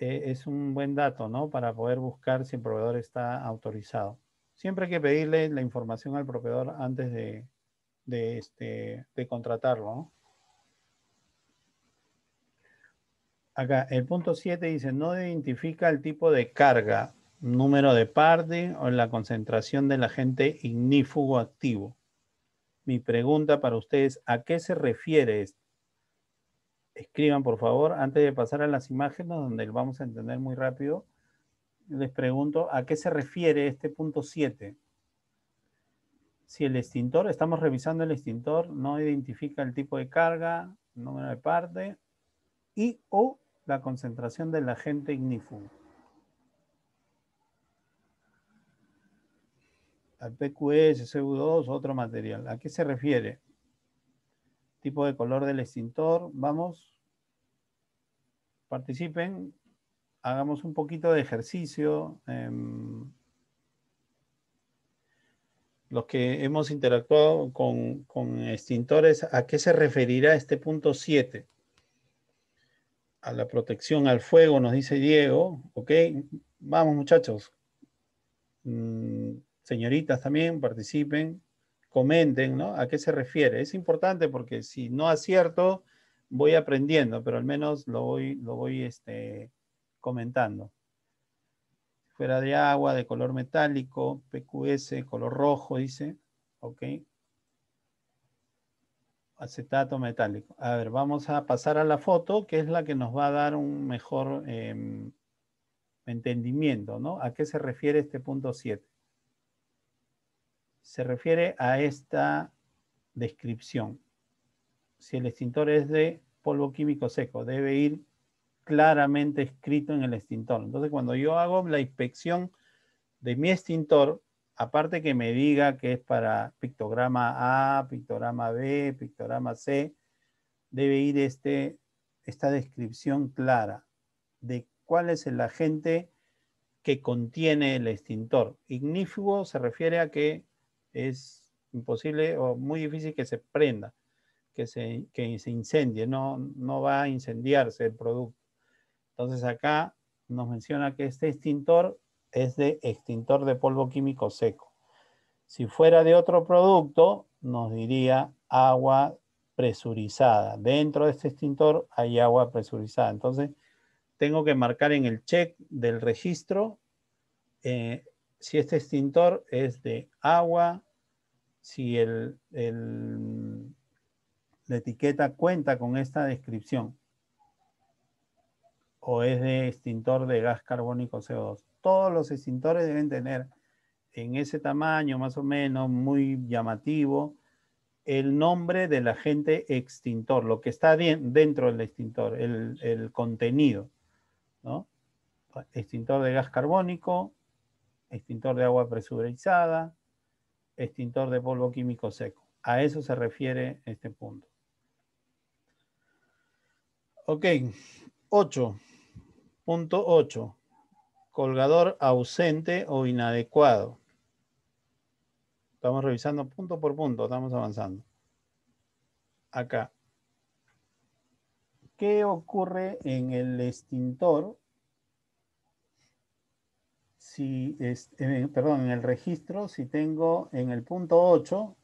Eh, es un buen dato, ¿no? Para poder buscar si el proveedor está autorizado. Siempre hay que pedirle la información al proveedor antes de, este, contratarlo, Acá, el punto 7 dice, no identifica el tipo de carga, número de parte o la concentración del agente ignífugo activo. Mi pregunta para ustedes, ¿a qué se refiere esto? escriban, por favor, antes de pasar a las imágenes, donde vamos a entender muy rápido, les pregunto a qué se refiere este punto 7. Si el extintor, estamos revisando el extintor, no identifica el tipo de carga, número de parte y o la concentración del agente ignífugo. Al PQS, CO2, otro material. ¿A qué se refiere? tipo de color del extintor. Vamos, participen, hagamos un poquito de ejercicio. Em, los que hemos interactuado con, extintores, ¿a qué se referirá este punto 7? A la protección al fuego, nos dice Diego. Ok, vamos muchachos. Mm, señoritas también, participen comenten ¿no? a qué se refiere. Es importante porque si no acierto, voy aprendiendo, pero al menos lo voy, lo voy este, comentando. Fuera de agua, de color metálico, PQS, color rojo, dice. Ok. Acetato metálico. A ver, vamos a pasar a la foto, que es la que nos va a dar un mejor em, entendimiento, ¿no? ¿A qué se refiere este punto 7? se refiere a esta descripción. Si el extintor es de polvo químico seco, debe ir claramente escrito en el extintor. Entonces, cuando yo hago la inspección de mi extintor, aparte que me diga que es para pictograma A, pictograma B, pictograma C, debe ir este, esta descripción clara de cuál es el agente que contiene el extintor. Ignífugo se refiere a que es imposible o muy difícil que se prenda, que se, se incendie, no, no va a incendiarse el producto. Entonces acá nos menciona que este extintor es de extintor de polvo químico seco. Si fuera de otro producto, nos diría agua presurizada. Dentro de este extintor hay agua presurizada. Entonces, tengo que marcar en el check del registro eh, si este extintor es de agua si la etiqueta cuenta con esta descripción o es de extintor de gas carbónico CO2. Todos los extintores deben tener en ese tamaño más o menos, muy llamativo, el nombre del agente extintor, lo que está dentro del extintor, el, contenido. Extintor de gas carbónico, extintor de agua presurizada, extintor de polvo químico seco. A eso se refiere este punto. Ok, 8.8 Colgador ausente o inadecuado. Estamos revisando punto por punto, estamos avanzando. Acá. ¿Qué ocurre en el extintor si es, eh, perdón, en el registro, si tengo en el punto 8,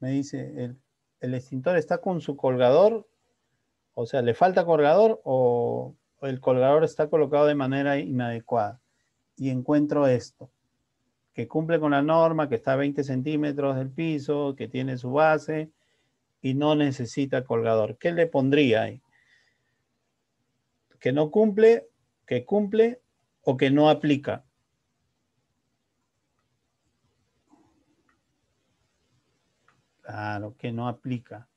me dice el, el extintor está con su colgador, o sea, le falta colgador o el colgador está colocado de manera inadecuada. Y encuentro esto, que cumple con la norma, que está a 20 centímetros del piso, que tiene su base y no necesita colgador. ¿Qué le pondría ahí? ¿Que no cumple, que cumple o que no aplica? Claro, que no aplica.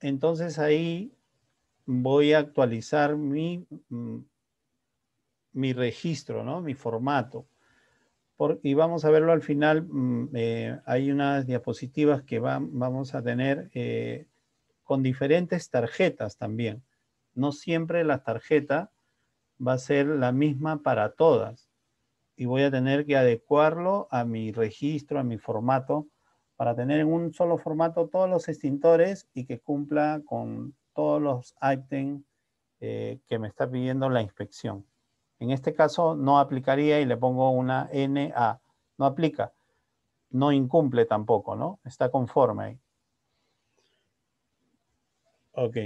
Entonces ahí voy a actualizar mi, mm, mi registro, ¿no? Mi formato. y vamos a verlo al final. Mm, eh, hay unas diapositivas que vamos a tener eh, con diferentes tarjetas también. No siempre la tarjeta va a ser la misma para todas. Y voy a tener que adecuarlo a mi registro, a mi formato para tener en un solo formato todos los extintores y que cumpla con todos los items eh, que me está pidiendo la inspección. En este caso no aplicaría y le pongo una NA. No aplica. No incumple tampoco, ¿no? Está conforme ahí. Ok.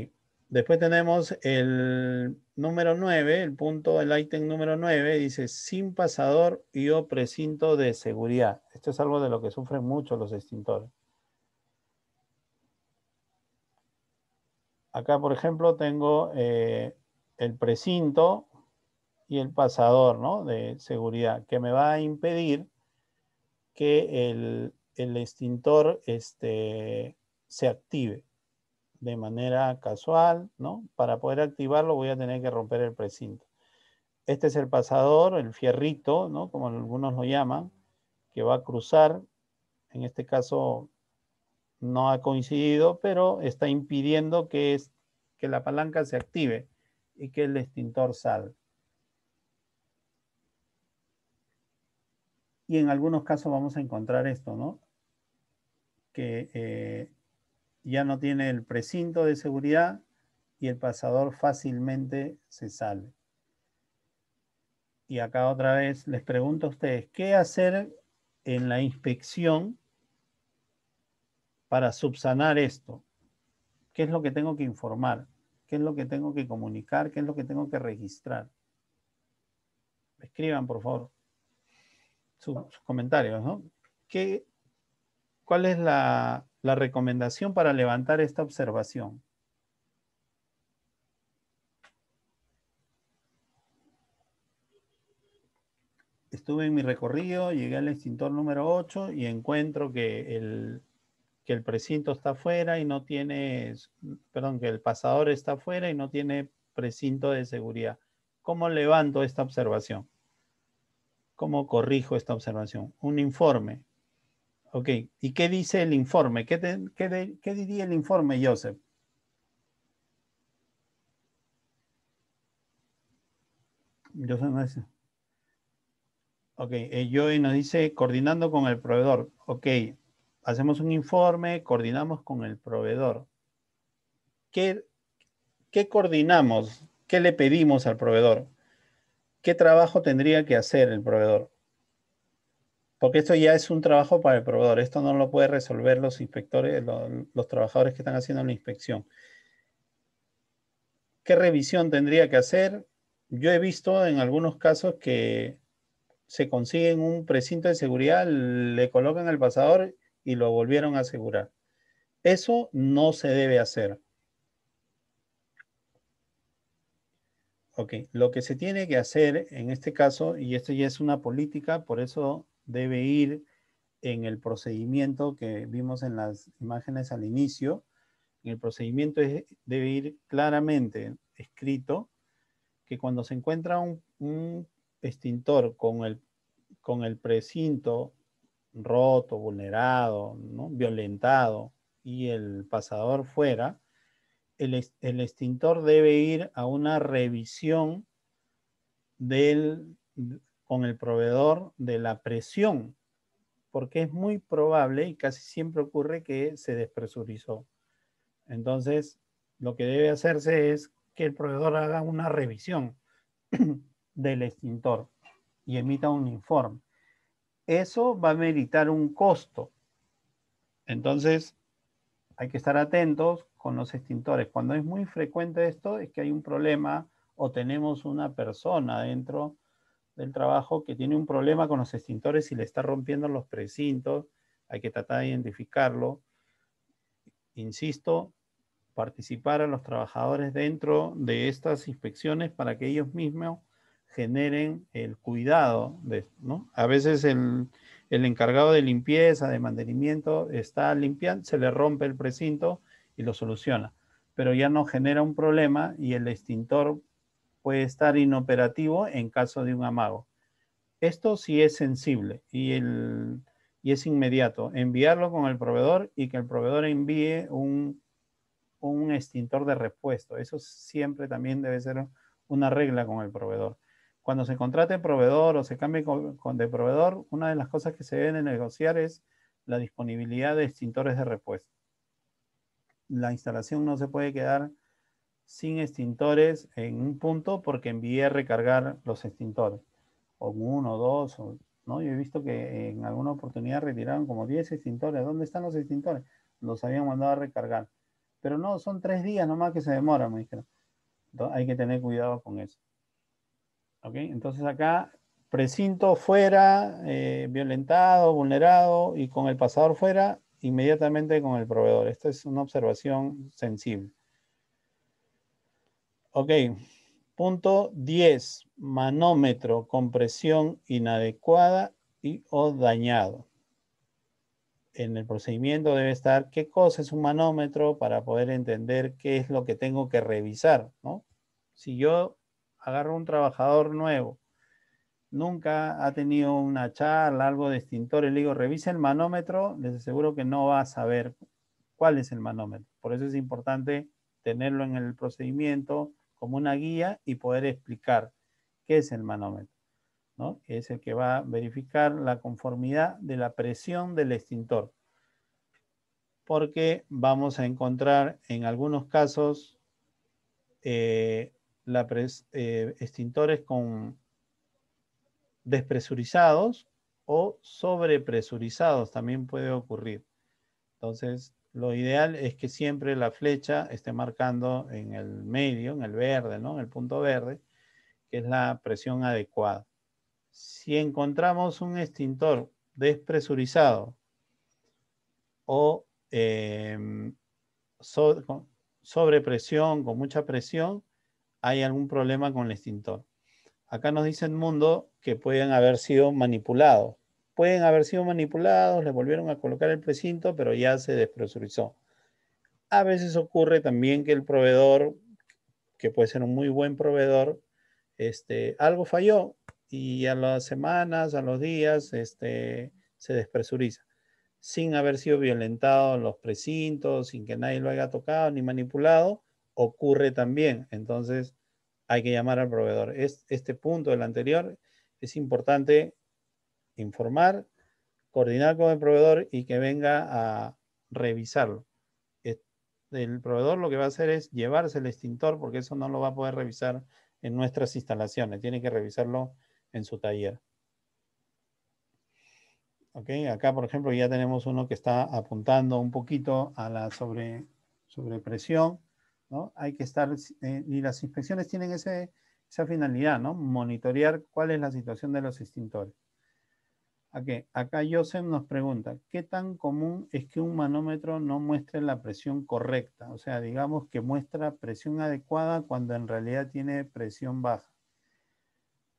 Después tenemos el número 9, el punto, el ítem número 9, dice sin pasador y o precinto de seguridad. Esto es algo de lo que sufren mucho los extintores. Acá, por ejemplo, tengo eh, el precinto y el pasador de seguridad que me va a impedir que el, extintor este, se active de manera casual, ¿no? Para poder activarlo voy a tener que romper el precinto. Este es el pasador, el fierrito, ¿no? Como algunos lo llaman, que va a cruzar. En este caso no ha coincidido, pero está impidiendo que, que la palanca se active y que el extintor salga. Y en algunos casos vamos a encontrar esto, ¿no? Que eh, ya no tiene el precinto de seguridad y el pasador fácilmente se sale. Y acá otra vez les pregunto a ustedes, ¿qué hacer en la inspección para subsanar esto? ¿Qué es lo que tengo que informar? ¿Qué es lo que tengo que comunicar? ¿Qué es lo que tengo que registrar? Escriban, por favor, sus, comentarios, ¿no? ¿Qué, ¿Cuál es la, la recomendación para levantar esta observación. Estuve en mi recorrido, llegué al extintor número 8 y encuentro que el, el precinto está fuera y no tiene, perdón, que el pasador está fuera y no tiene precinto de seguridad. ¿Cómo levanto esta observación? ¿Cómo corrijo esta observación? Un informe. Ok, ¿y qué dice el informe? ¿Qué, diría el informe, Joseph? Joseph no dice. Ok, eh, nos dice coordinando con el proveedor. Ok, hacemos un informe, coordinamos con el proveedor. ¿Qué, qué coordinamos? ¿Qué le pedimos al proveedor? ¿Qué trabajo tendría que hacer el proveedor? Porque esto ya es un trabajo para el proveedor. Esto no lo puede resolver los inspectores, los, trabajadores que están haciendo la inspección. ¿Qué revisión tendría que hacer? Yo he visto en algunos casos que se consiguen un precinto de seguridad, le colocan el pasador y lo volvieron a asegurar. Eso no se debe hacer. Ok, lo que se tiene que hacer en este caso, y esto ya es una política, por eso debe ir en el procedimiento que vimos en las imágenes al inicio. En el procedimiento debe ir claramente escrito que cuando se encuentra un, extintor con el, con el precinto roto, vulnerado, ¿no? violentado y el pasador fuera, el, el, extintor debe ir a una revisión del, con el proveedor de la presión, porque es muy probable y casi siempre ocurre que se despresurizó. Entonces, lo que debe hacerse es que el proveedor haga una revisión del extintor y emita un informe. Eso va a meritar un costo. Entonces, hay que estar atentos con los extintores. Cuando es muy frecuente esto, es que hay un problema o tenemos una persona dentro del trabajo que tiene un problema con los extintores y le está rompiendo los precintos. Hay que tratar de identificarlo. Insisto, participar a los trabajadores dentro de estas inspecciones para que ellos mismos generen el cuidado. De, ¿no? A veces el, el encargado de limpieza, de mantenimiento, está limpiando, se le rompe el precinto y lo soluciona, pero ya no genera un problema y el extintor puede estar inoperativo en caso de un amago. Esto sí es sensible y, es inmediato. Enviarlo con el proveedor y que el proveedor envíe un, extintor de repuesto. Eso siempre también debe ser una regla con el proveedor. Cuando se contrate proveedor o se cambie con, de proveedor, una de las cosas que se deben negociar es la disponibilidad de extintores de repuesto. La instalación no se puede quedar sin extintores en un punto porque envié a recargar los extintores. O uno, dos, ¿no? Yo he visto que en alguna oportunidad retiraron como 10 extintores. ¿Dónde están los extintores? Los habían mandado a recargar. Pero no, son tres días nomás que se demoran, me dijeron. Entonces, hay que tener cuidado con eso. ¿Ok? Entonces acá, precinto fuera, eh, violentado, vulnerado y con el pasador fuera, inmediatamente con el proveedor. Esta es una observación sensible. Ok, punto 10, manómetro con presión inadecuada y o dañado. En el procedimiento debe estar qué cosa es un manómetro para poder entender qué es lo que tengo que revisar, ¿no? Si yo agarro un trabajador nuevo, nunca ha tenido una charla, algo de extintor, y le digo, revisa el manómetro, les aseguro que no va a saber cuál es el manómetro. Por eso es importante tenerlo en el procedimiento, como una guía y poder explicar qué es el manómetro, ¿no? es el que va a verificar la conformidad de la presión del extintor. Porque vamos a encontrar en algunos casos eh, eh, extintores con despresurizados o sobrepresurizados también puede ocurrir. Entonces, lo ideal es que siempre la flecha esté marcando en el medio, en el verde, ¿no? En el punto verde, que es la presión adecuada. Si encontramos un extintor despresurizado o em, sobre, sobrepresión, con mucha presión, hay algún problema con el extintor. Acá nos dice el mundo que pueden haber sido manipulados pueden haber sido manipulados, le volvieron a colocar el precinto, pero ya se despresurizó. A veces ocurre también que el proveedor, que puede ser un muy buen proveedor, este, algo falló y a las semanas, a los días, este, se despresuriza, sin haber sido violentado los precintos, sin que nadie lo haya tocado ni manipulado, ocurre también. Entonces, hay que llamar al proveedor. Es, este punto, del anterior, es importante informar, coordinar con el proveedor y que venga a revisarlo. El proveedor lo que va a hacer es llevarse el extintor porque eso no lo va a poder revisar en nuestras instalaciones, tiene que revisarlo en su taller. acá, por ejemplo, ya tenemos uno que está apuntando un poquito a la sobre, sobrepresión. ¿no? Hay que estar, eh, y las inspecciones tienen esa finalidad, ¿no? monitorear cuál es la situación de los extintores. Acá Joseph nos pregunta, ¿qué tan común es que un manómetro no muestre la presión correcta? O sea, digamos que muestra presión adecuada cuando en realidad tiene presión baja.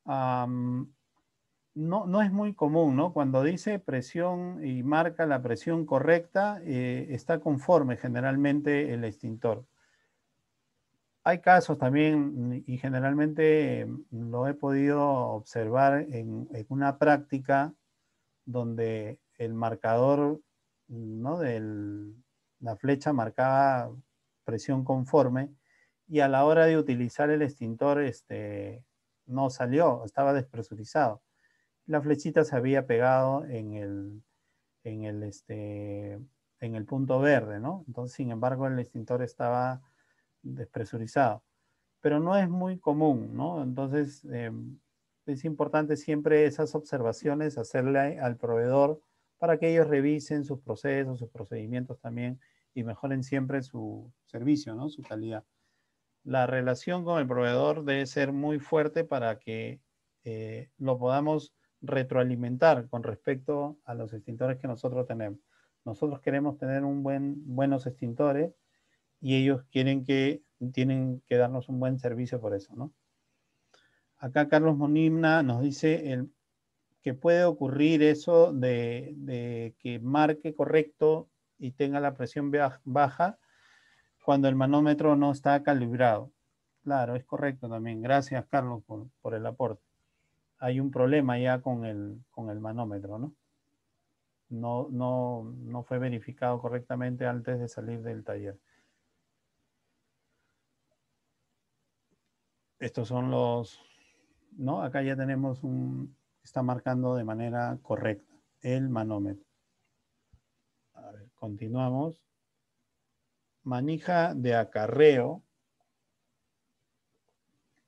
no, es muy común, ¿no? Cuando dice presión y marca la presión correcta, eh, está conforme generalmente el extintor. Hay casos también, y generalmente mm, lo he podido observar en una práctica donde el marcador ¿no? de la flecha marcaba presión conforme y a la hora de utilizar el extintor este, no salió, estaba despresurizado. La flechita se había pegado en el, en el, este, en el punto verde, ¿no? Entonces, sin embargo, el extintor estaba despresurizado. Pero no es muy común, ¿no? Entonces, em, es importante siempre esas observaciones hacerle al proveedor para que ellos revisen sus procesos, sus procedimientos también y mejoren siempre su servicio, ¿no? su calidad. La relación con el proveedor debe ser muy fuerte para que eh, lo podamos retroalimentar con respecto a los extintores que nosotros tenemos. Nosotros queremos tener un buen, buenos extintores y ellos quieren que, tienen que darnos un buen servicio por eso, ¿no? Acá Carlos Monimna nos dice que puede ocurrir eso de, que marque correcto y tenga la presión baja cuando el manómetro no está calibrado. Claro, es correcto también. Gracias, Carlos, por, el aporte. Hay un problema ya con el, con el manómetro, ¿no? No, no, no fue verificado correctamente antes de salir del taller. Estos son los, ¿no? Acá ya tenemos un, está marcando de manera correcta el manómetro. A ver, continuamos. Manija de acarreo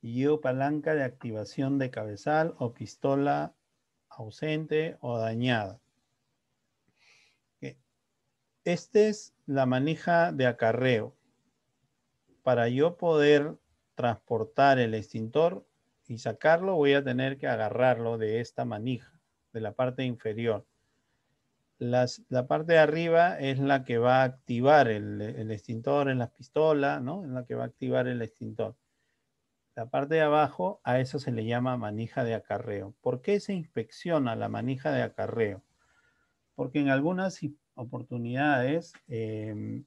y o palanca de activación de cabezal o pistola ausente o dañada. Esta es la manija de acarreo. Para yo poder transportar el extintor, sacarlo, voy a tener que agarrarlo de esta manija, de la parte inferior. la parte de arriba es la que va a activar el, extintor en las pistola ¿no? Es la que va a activar el extintor. La parte de abajo, a eso se le llama manija de acarreo. ¿Por qué se inspecciona la manija de acarreo? Porque en algunas oportunidades eh,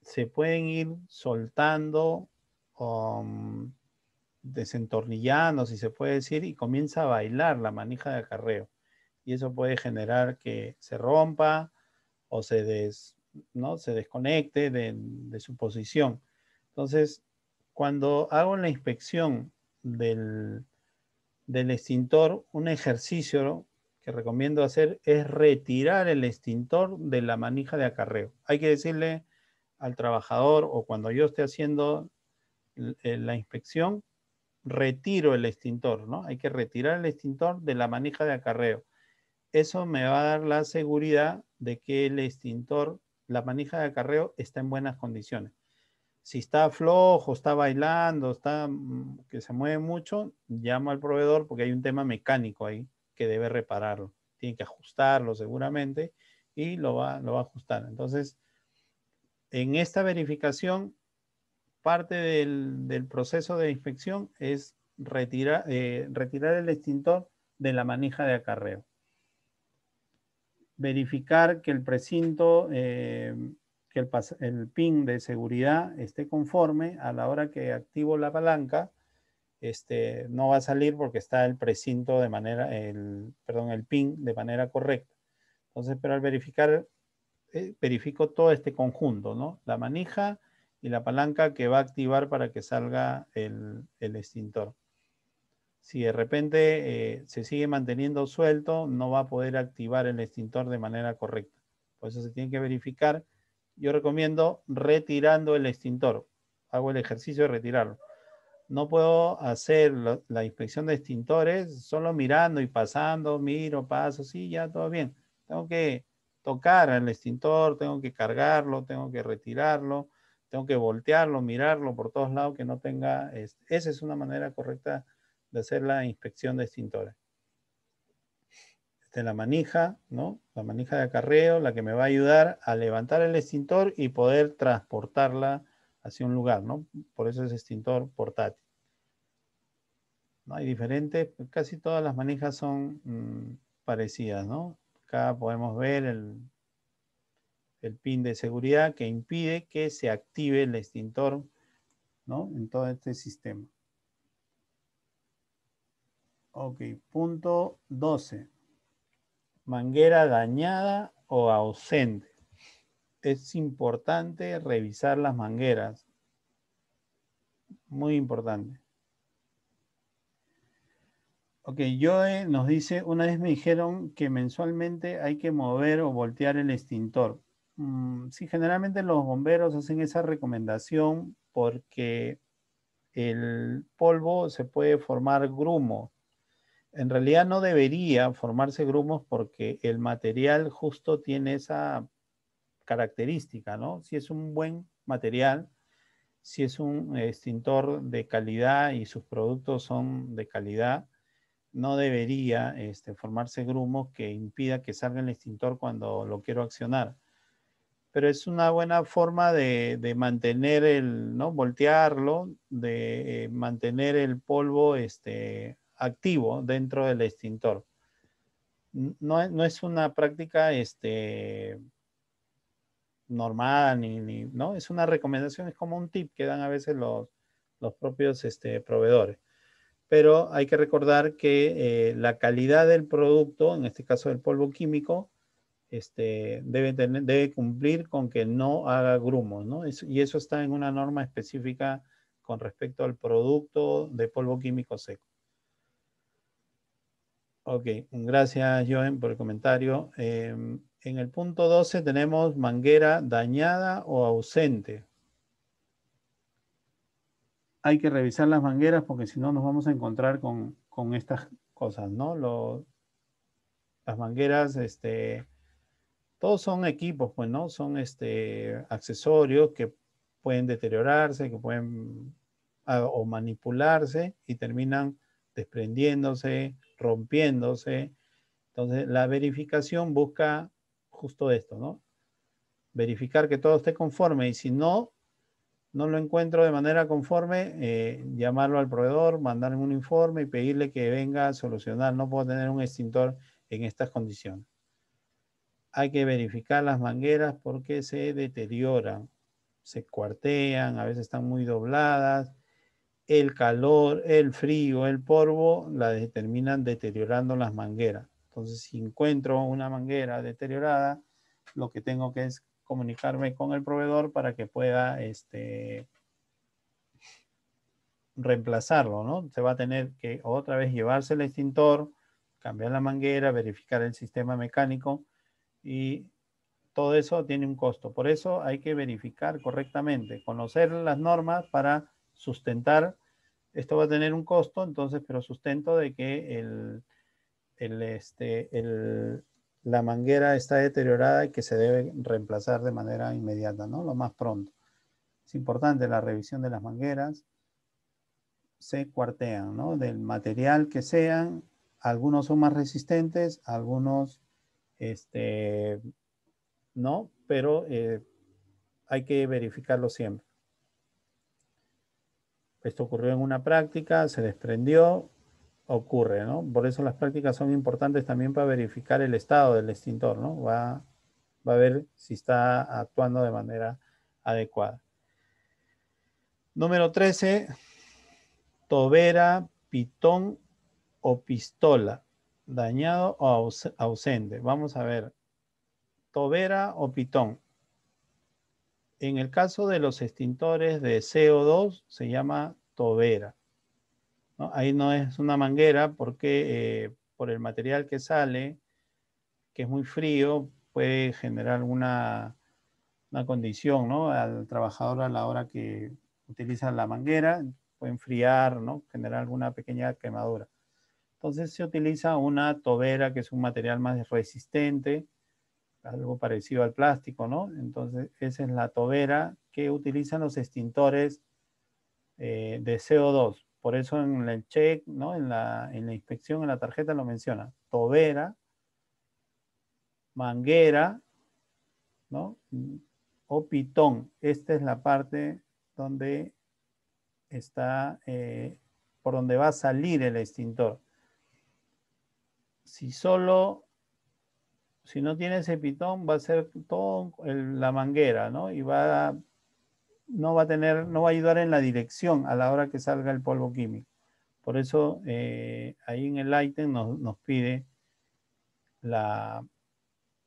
se pueden ir soltando um, desentornillando, si se puede decir, y comienza a bailar la manija de acarreo. Y eso puede generar que se rompa o se, ¿no? se desconecte de, su posición. Entonces, cuando hago la inspección del, extintor, un ejercicio que recomiendo hacer es retirar el extintor de la manija de acarreo. Hay que decirle al trabajador o cuando yo esté haciendo eh, la inspección, retiro el extintor, ¿no? Hay que retirar el extintor de la manija de acarreo. Eso me va a dar la seguridad de que el extintor, la manija de acarreo, está en buenas condiciones. Si está flojo, está bailando, está mm, que se mueve mucho, llamo al proveedor porque hay un tema mecánico ahí que debe repararlo. Tiene que ajustarlo seguramente y lo va, lo va a ajustar. Entonces, en esta verificación parte del, proceso de inspección es retirar, eh, retirar el extintor de la manija de acarreo. Verificar que el precinto, eh, que el, pin de seguridad esté conforme a la hora que activo la palanca. Este, no va a salir porque está el precinto de manera, el, perdón, el pin de manera correcta. Entonces, pero al verificar, eh, verifico todo este conjunto, ¿no? La manija, y la palanca que va a activar para que salga el, extintor. Si de repente eh, se sigue manteniendo suelto, no va a poder activar el extintor de manera correcta. Por eso se tiene que verificar. Yo recomiendo retirando el extintor. Hago el ejercicio de retirarlo. No puedo hacer la inspección de extintores solo mirando y pasando, miro, paso, sí, ya todo bien. Tengo que tocar el extintor, tengo que cargarlo, tengo que retirarlo tengo que voltearlo, mirarlo por todos lados, que no tenga... esa es una manera correcta de hacer la inspección de extintores. es este, la manija, ¿no? La manija de acarreo, la que me va a ayudar a levantar el extintor y poder transportarla hacia un lugar, ¿no? Por eso es extintor portátil. ¿No? Hay diferentes, casi todas las manijas son mm, parecidas, ¿no? Acá podemos ver el, el pin de seguridad que impide que se active el extintor ¿no? en todo este sistema. Ok, punto 12. Manguera dañada o ausente. Es importante revisar las mangueras. Muy importante. Ok, Joe nos dice, una vez me dijeron que mensualmente hay que mover o voltear el extintor. Mm, sí, generalmente los bomberos hacen esa recomendación porque el polvo se puede formar grumo. En realidad no debería formarse grumos porque el material justo tiene esa característica, ¿no? Si es un buen material, si es un extintor de calidad y sus productos son de calidad, no debería este, formarse grumos que impida que salga el extintor cuando lo quiero accionar pero es una buena forma de, de mantener el, ¿no? Voltearlo, de eh, mantener el polvo este, activo dentro del extintor. No, no es una práctica este, normal, ni, ni, ¿no? Es una recomendación, es como un tip que dan a veces los, los propios este, proveedores. Pero hay que recordar que eh, la calidad del producto, en este caso del polvo químico, este, debe, cumplir con que no haga grumos, ¿no? y eso está en una norma específica con respecto al producto de polvo químico seco. Ok, gracias Joen por el comentario. Em, en el punto 12 tenemos manguera dañada o ausente. Hay que revisar las mangueras porque si no nos vamos a encontrar con, estas cosas, ¿no? las mangueras, este, todos son equipos, pues, ¿no? Son este, accesorios que pueden deteriorarse, que pueden ah, o manipularse y terminan desprendiéndose, rompiéndose. Entonces, la verificación busca justo esto, ¿no? Verificar que todo esté conforme y si no, no lo encuentro de manera conforme, eh, llamarlo al proveedor, mandarle un informe y pedirle que venga a solucionar. No puedo tener un extintor en estas condiciones hay que verificar las mangueras porque se deterioran, se cuartean, a veces están muy dobladas. El calor, el frío, el polvo la determinan deteriorando las mangueras. Entonces, si encuentro una manguera deteriorada, lo que tengo que es comunicarme con el proveedor para que pueda este, reemplazarlo, ¿no? Se va a tener que otra vez llevarse el extintor, cambiar la manguera, verificar el sistema mecánico y todo eso tiene un costo. Por eso hay que verificar correctamente, conocer las normas para sustentar. Esto va a tener un costo, entonces, pero sustento de que el, el, este, la manguera está deteriorada y que se debe reemplazar de manera inmediata, ¿no? Lo más pronto. Es importante la revisión de las mangueras. Se cuartean, ¿no? Del material que sean, algunos son más resistentes, algunos este, ¿no? Pero eh, hay que verificarlo siempre. Esto ocurrió en una práctica, se desprendió, ocurre, ¿no? Por eso las prácticas son importantes también para verificar el estado del extintor, ¿no? Va, va a ver si está actuando de manera adecuada. Número 13, tobera, pitón o pistola dañado o ausente. Vamos a ver. Tobera o pitón. En el caso de los extintores de CO2 se llama tobera. Ahí no es una manguera porque eh, por el material que sale, que es muy frío, puede generar una, una condición al trabajador a la hora que utiliza la manguera, puede enfriar, ¿no? generar alguna pequeña quemadura. Entonces se utiliza una tobera, que es un material más resistente, algo parecido al plástico, ¿no? Entonces esa es la tobera que utilizan los extintores eh, de CO2. Por eso en el check, ¿no? En la, inspección, en la tarjeta lo menciona. Tobera, manguera, ¿no? O pitón. Esta es la parte donde está, eh, por donde va a salir el extintor si solo, si no tiene ese pitón, va a ser todo la manguera, ¿no? Y va no va a tener, no va a ayudar en la dirección a la hora que salga el polvo químico. Por eso eh, ahí en el item nos, pide la,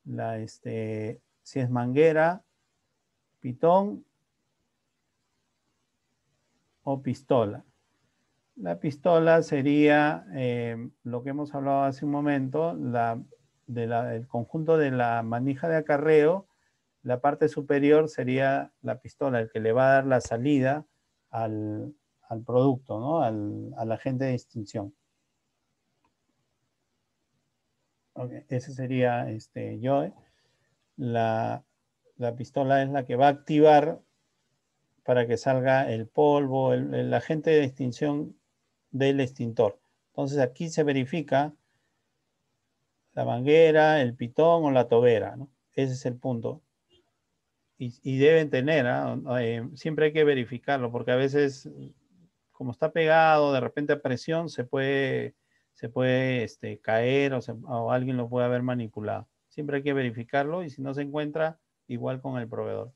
la este, si es manguera, pitón o pistola. La pistola sería eh, lo que hemos hablado hace un momento, la, el conjunto de la manija de acarreo, la parte superior sería la pistola, el que le va a dar la salida al, producto, ¿no? al, agente de extinción ese sería este, yo. ¿eh? La, pistola es la que va a activar para que salga el polvo. El, agente de extinción del extintor. Entonces aquí se verifica la manguera, el pitón o la tobera. Ese es el punto. Y, deben tener, ¿ah? eh, siempre hay que verificarlo, porque a veces, como está pegado, de repente a presión se puede, se puede este, caer o alguien lo puede haber manipulado. Siempre hay que verificarlo y si no se encuentra, igual con el proveedor.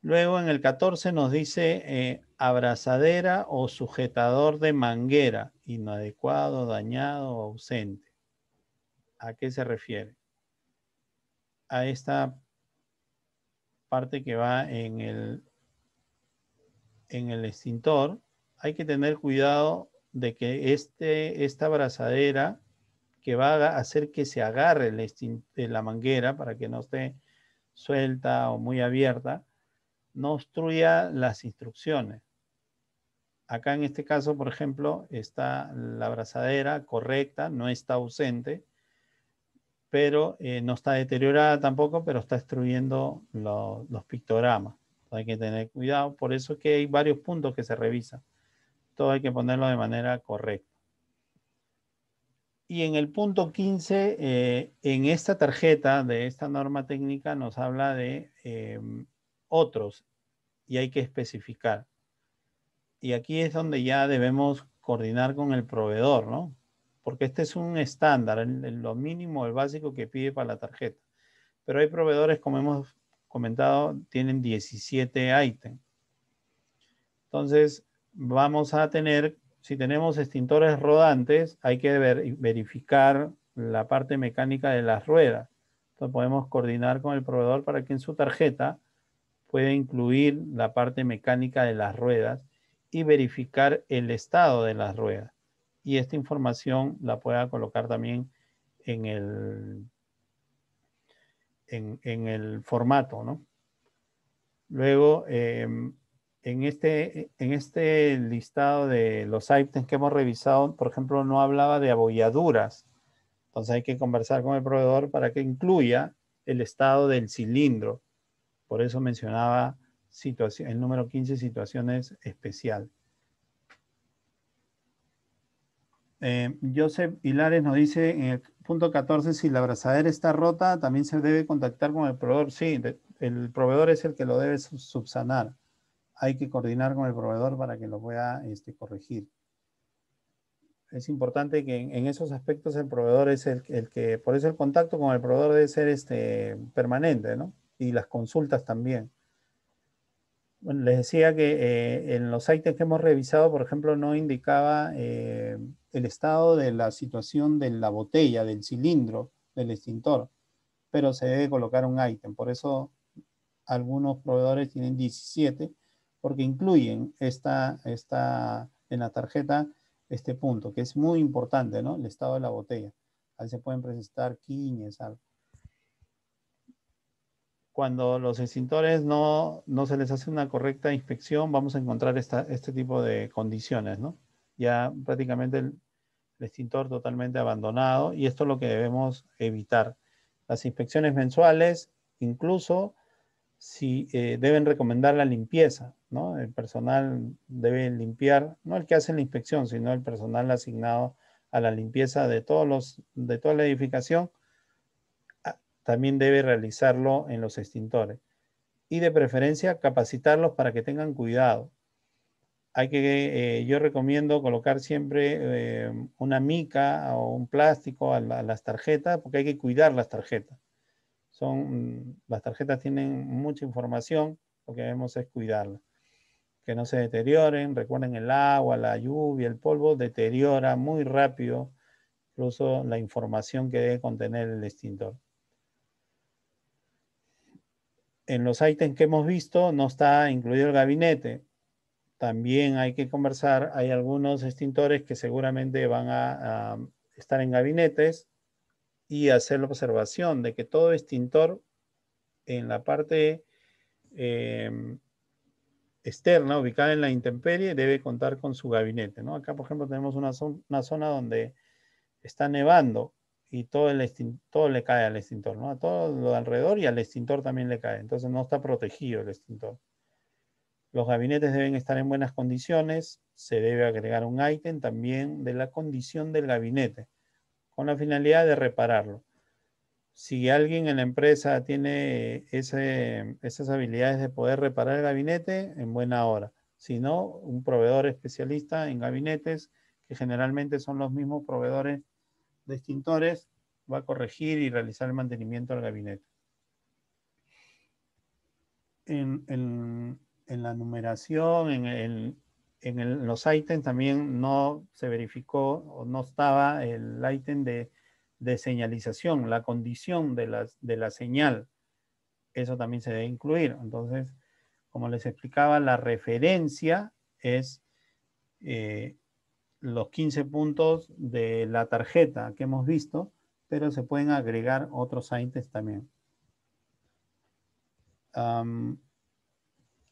Luego en el 14 nos dice eh, abrazadera o sujetador de manguera, inadecuado, dañado o ausente. ¿A qué se refiere? A esta parte que va en el, en el extintor. Hay que tener cuidado de que este, esta abrazadera que va a hacer que se agarre la manguera para que no esté suelta o muy abierta, no obstruya las instrucciones. Acá en este caso, por ejemplo, está la abrazadera correcta, no está ausente, pero eh, no está deteriorada tampoco, pero está destruyendo los pictogramas. hay que tener cuidado, por eso es que hay varios puntos que se revisan. Todo hay que ponerlo de manera correcta. Y en el punto 15, eh, en esta tarjeta de esta norma técnica nos habla de eh, otros y hay que especificar. Y aquí es donde ya debemos coordinar con el proveedor, ¿no? Porque este es un estándar, lo mínimo, el básico que pide para la tarjeta. Pero hay proveedores, como hemos comentado, tienen 17 ítems. Entonces, vamos a tener, si tenemos extintores rodantes, hay que verificar la parte mecánica de las ruedas. Entonces, podemos coordinar con el proveedor para que en su tarjeta puede incluir la parte mecánica de las ruedas y verificar el estado de las ruedas. Y esta información la pueda colocar también en el, en, el formato, ¿no? Luego, em, en, este, en este listado de los items que hemos revisado, por ejemplo, no hablaba de abolladuras. Entonces hay que conversar con el proveedor para que incluya el estado del cilindro por eso mencionaba el número 15, situaciones especial. Eh, Joseph Hilares nos dice en el punto 14, si la abrazadera está rota, también se debe contactar con el proveedor. Sí, el proveedor es el que lo debe subsanar. Hay que coordinar con el proveedor para que lo pueda este, corregir. Es importante que en, esos aspectos el proveedor es el, que, por eso el contacto con el proveedor debe ser este, permanente, ¿no? y las consultas también. les decía que eh, en los ítems que hemos revisado, por ejemplo, no indicaba eh, el estado de la situación de la botella, del cilindro, del extintor, pero se debe colocar un ítem. Por eso algunos proveedores tienen 17, porque incluyen esta, esta, en la tarjeta este punto, que es muy importante, ¿no? El estado de la botella. Ahí se pueden presentar quiñes, algo cuando los extintores no, no, se les hace una correcta inspección, vamos a encontrar este tipo de condiciones, ¿no? Ya prácticamente el, extintor totalmente abandonado y esto es lo que debemos evitar. Las inspecciones mensuales, incluso si eh, deben recomendar la limpieza, ¿no? El personal debe limpiar, no el que hace la inspección, sino el personal asignado a la limpieza de, todos de toda la edificación también debe realizarlo en los extintores. Y de preferencia, capacitarlos para que tengan cuidado. Hay que, eh, yo recomiendo colocar siempre eh, una mica o un plástico a, las tarjetas, porque hay que cuidar las tarjetas. Son, mm, las tarjetas tienen mucha información, lo que debemos es cuidarlas. Que no se deterioren, recuerden el agua, la lluvia, el polvo, deteriora muy rápido incluso la información que debe contener el extintor en los ítems que hemos visto no está incluido el gabinete. También hay que conversar, hay algunos extintores que seguramente van a, estar en gabinetes y hacer la observación de que todo extintor en la parte eh, externa, ubicada en la intemperie, debe contar con su gabinete. Acá, por ejemplo, tenemos una, una zona donde está nevando y todo, el todo le cae al extintor, ¿no? A todo lo alrededor y al extintor también le cae. Entonces no está protegido el extintor. Los gabinetes deben estar en buenas condiciones. Se debe agregar un ítem también de la condición del gabinete con la finalidad de repararlo. Si alguien en la empresa tiene esas habilidades de poder reparar el gabinete, en buena hora. Si no, un proveedor especialista en gabinetes, que generalmente son los mismos proveedores de va a corregir y realizar el mantenimiento del gabinete. En, la numeración, en, los ítems también no se verificó o no estaba el ítem de, señalización, la condición de la, de la señal. Eso también se debe incluir. Entonces, como les explicaba, la referencia es eh, los 15 puntos de la tarjeta que hemos visto, pero se pueden agregar otros items también.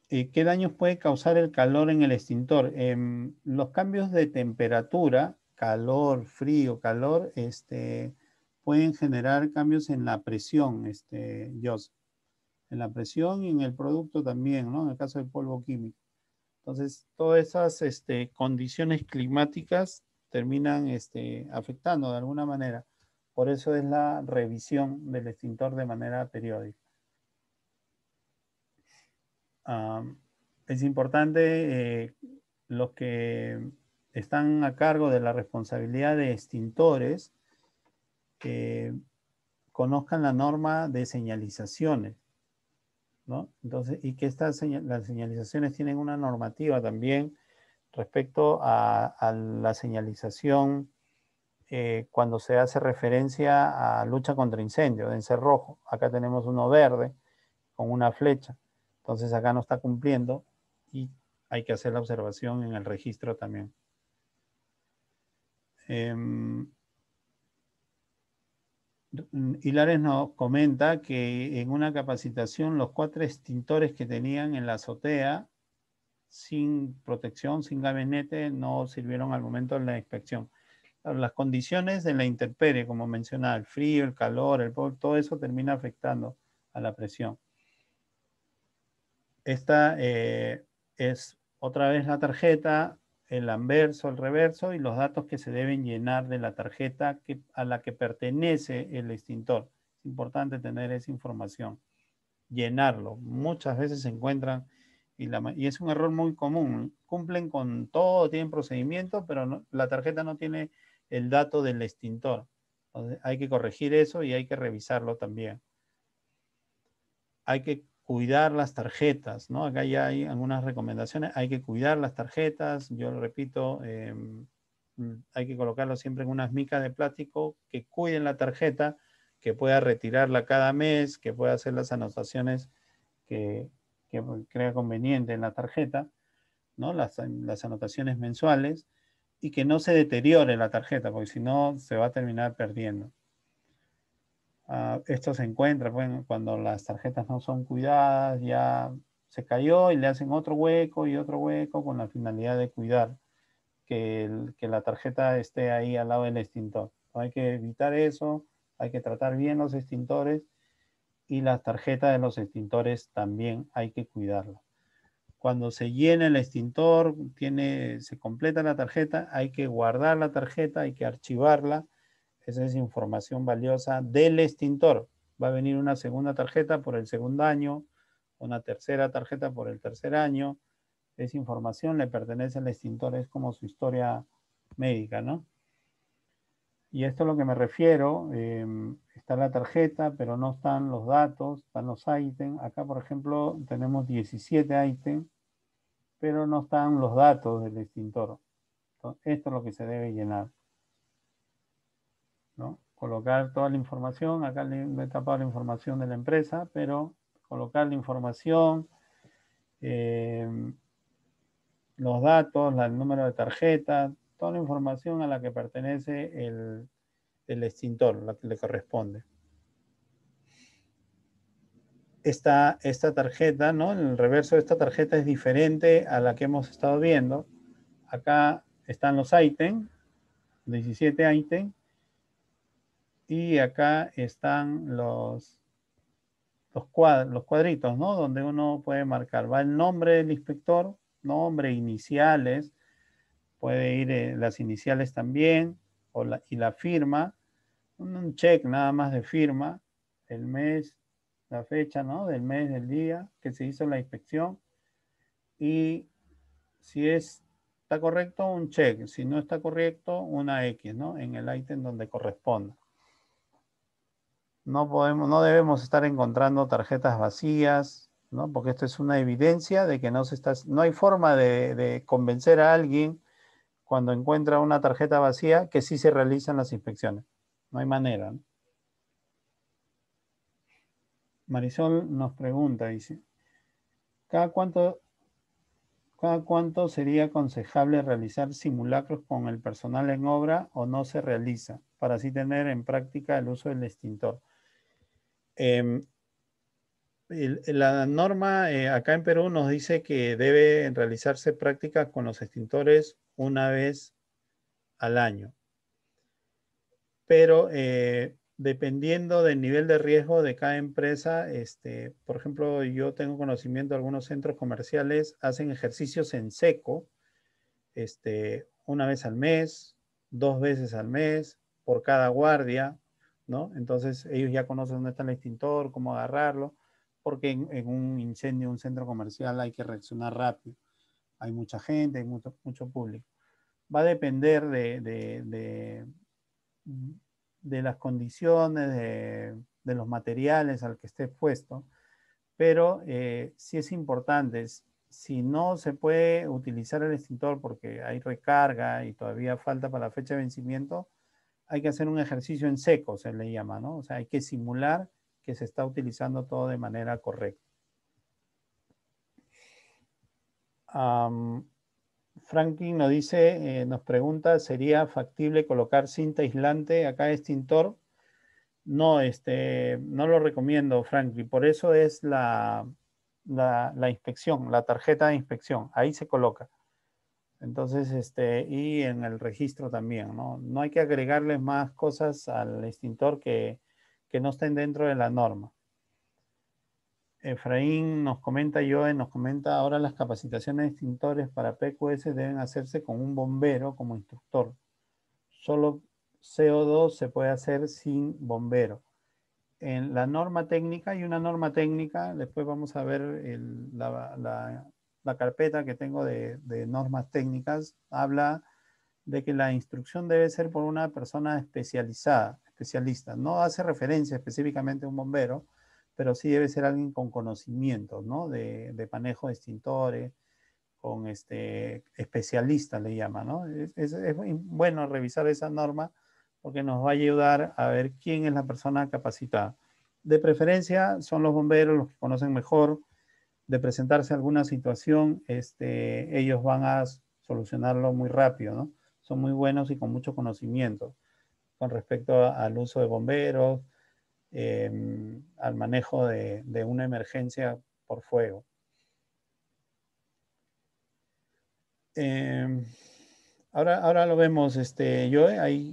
Eh, ¿Qué daños puede causar el calor en el extintor? Em, los cambios de temperatura, calor, frío, calor, este, pueden generar cambios en la presión, este, En la presión y en el producto también, ¿no? En el caso del polvo químico. Entonces, todas esas este, condiciones climáticas terminan este, afectando de alguna manera. Por eso es la revisión del extintor de manera periódica. Ah, es importante eh, los que están a cargo de la responsabilidad de extintores eh, conozcan la norma de señalizaciones. Entonces, y que estas las señalizaciones tienen una normativa también respecto a, la señalización eh, cuando se hace referencia a lucha contra incendio en rojo. Acá tenemos uno verde con una flecha. Entonces acá no está cumpliendo y hay que hacer la observación en el registro también. Em, Hilares nos comenta que en una capacitación los cuatro extintores que tenían en la azotea sin protección, sin gabinete, no sirvieron al momento de la inspección. Las condiciones de la intemperie, como mencionaba, el frío, el calor, el polvo, todo eso termina afectando a la presión. Esta eh, es otra vez la tarjeta el anverso, el reverso y los datos que se deben llenar de la tarjeta a la que pertenece el extintor. Es importante tener esa información, llenarlo. Muchas veces se encuentran, y, es un error muy común, cumplen con todo, tienen procedimiento, pero la tarjeta no tiene el dato del extintor. hay que corregir eso y hay que revisarlo también. Hay que cuidar las tarjetas, ¿no? Acá ya hay algunas recomendaciones, hay que cuidar las tarjetas, yo lo repito, eh, mm, hay que colocarlo siempre en unas micas de plástico que cuiden la tarjeta, que pueda retirarla cada mes, que pueda hacer las anotaciones que, crea conveniente en la tarjeta, ¿no? Em, las, anotaciones mensuales, y que no se deteriore la tarjeta, porque si no se va a terminar perdiendo. Ah, esto se encuentra pues, cuando las tarjetas no son cuidadas, ya se cayó y le hacen otro hueco y otro hueco con la finalidad de cuidar que, la tarjeta esté ahí al lado del extintor. hay que evitar eso, hay que tratar bien los extintores y las tarjetas de los extintores también hay que cuidarla. Cuando se llena el extintor, tiene, se completa la tarjeta, hay que guardar la tarjeta, hay que archivarla esa es información valiosa del extintor. Va a venir una segunda tarjeta por el segundo año, una tercera tarjeta por el tercer año. Esa información le pertenece al extintor, es como su historia médica, ¿no? Y esto es lo que me refiero. Em, está la tarjeta, pero no están los datos, están los ítems. Acá, por ejemplo, tenemos 17 ítems, pero no están los datos del extintor. esto es lo que se debe llenar. Colocar toda la información, acá le he tapado la información de la empresa, pero colocar la información, eh, los datos, el número de tarjeta, toda la información a la que pertenece el, extintor, la que le corresponde. Esta, esta, tarjeta, ¿no? El reverso de esta tarjeta es diferente a la que hemos estado viendo. Acá están los ítems, 17 ítems, y acá están los, los, cuadritos, ¿no? Donde uno puede marcar. Va el nombre del inspector, nombre, iniciales, puede ir eh, las iniciales también, o y la firma, un, check nada más de firma, el mes, la fecha, ¿no? Del mes, del día que se hizo la inspección. Y si es, está correcto, un check. Si no está correcto, una X, ¿no? En el ítem donde corresponda no podemos, no debemos estar encontrando tarjetas vacías, ¿no? Porque esto es una evidencia de que no se está, no hay forma de, convencer a alguien cuando encuentra una tarjeta vacía que sí se realizan las inspecciones. No hay manera. Marisol nos pregunta, dice, ¿cada cuánto, ¿cada cuánto sería aconsejable realizar simulacros con el personal en obra o no se realiza para así tener en práctica el uso del extintor? Em, la norma eh, acá en Perú nos dice que debe realizarse prácticas con los extintores una vez al año. Pero eh, dependiendo del nivel de riesgo de cada empresa, este, por ejemplo, yo tengo conocimiento de algunos centros comerciales, hacen ejercicios en seco, este, una vez al mes, dos veces al mes, por cada guardia, entonces ellos ya conocen dónde está el extintor, cómo agarrarlo, porque en, un incendio, un centro comercial hay que reaccionar rápido. Hay mucha gente, hay mucho, público. Va a depender de, las condiciones, de, los materiales al que esté expuesto, pero eh, sí es importante, si no se puede utilizar el extintor porque hay recarga y todavía falta para la fecha de vencimiento, hay que hacer un ejercicio en seco, se le llama, ¿no? O sea, hay que simular que se está utilizando todo de manera correcta. Franklin nos dice, eh, nos pregunta, ¿sería factible colocar cinta aislante acá extintor? No, este, no lo recomiendo, Franklin. Por eso es la inspección, la tarjeta de inspección. Ahí se coloca. Entonces, este, y en el registro también, ¿no? No hay que agregarles más cosas al extintor que, no estén dentro de la norma. Efraín nos comenta, yo nos comenta, ahora las capacitaciones de extintores para PQS deben hacerse con un bombero como instructor. Solo CO2 se puede hacer sin bombero. En la norma técnica, hay una norma técnica, después vamos a ver la, la carpeta que tengo de, normas técnicas habla de que la instrucción debe ser por una persona especializada, especialista. No hace referencia específicamente a un bombero, pero sí debe ser alguien con conocimiento, ¿no? De, manejo de extintores, con este especialista le llama, ¿no? Es, bueno revisar esa norma porque nos va a ayudar a ver quién es la persona capacitada. De preferencia son los bomberos los que conocen mejor de presentarse alguna situación, este, ellos van a solucionarlo muy rápido, ¿no? Son muy buenos y con mucho conocimiento con respecto al uso de bomberos, em, al manejo de, una emergencia por fuego. Em, ahora, ahora lo vemos, este, yo eh, ahí,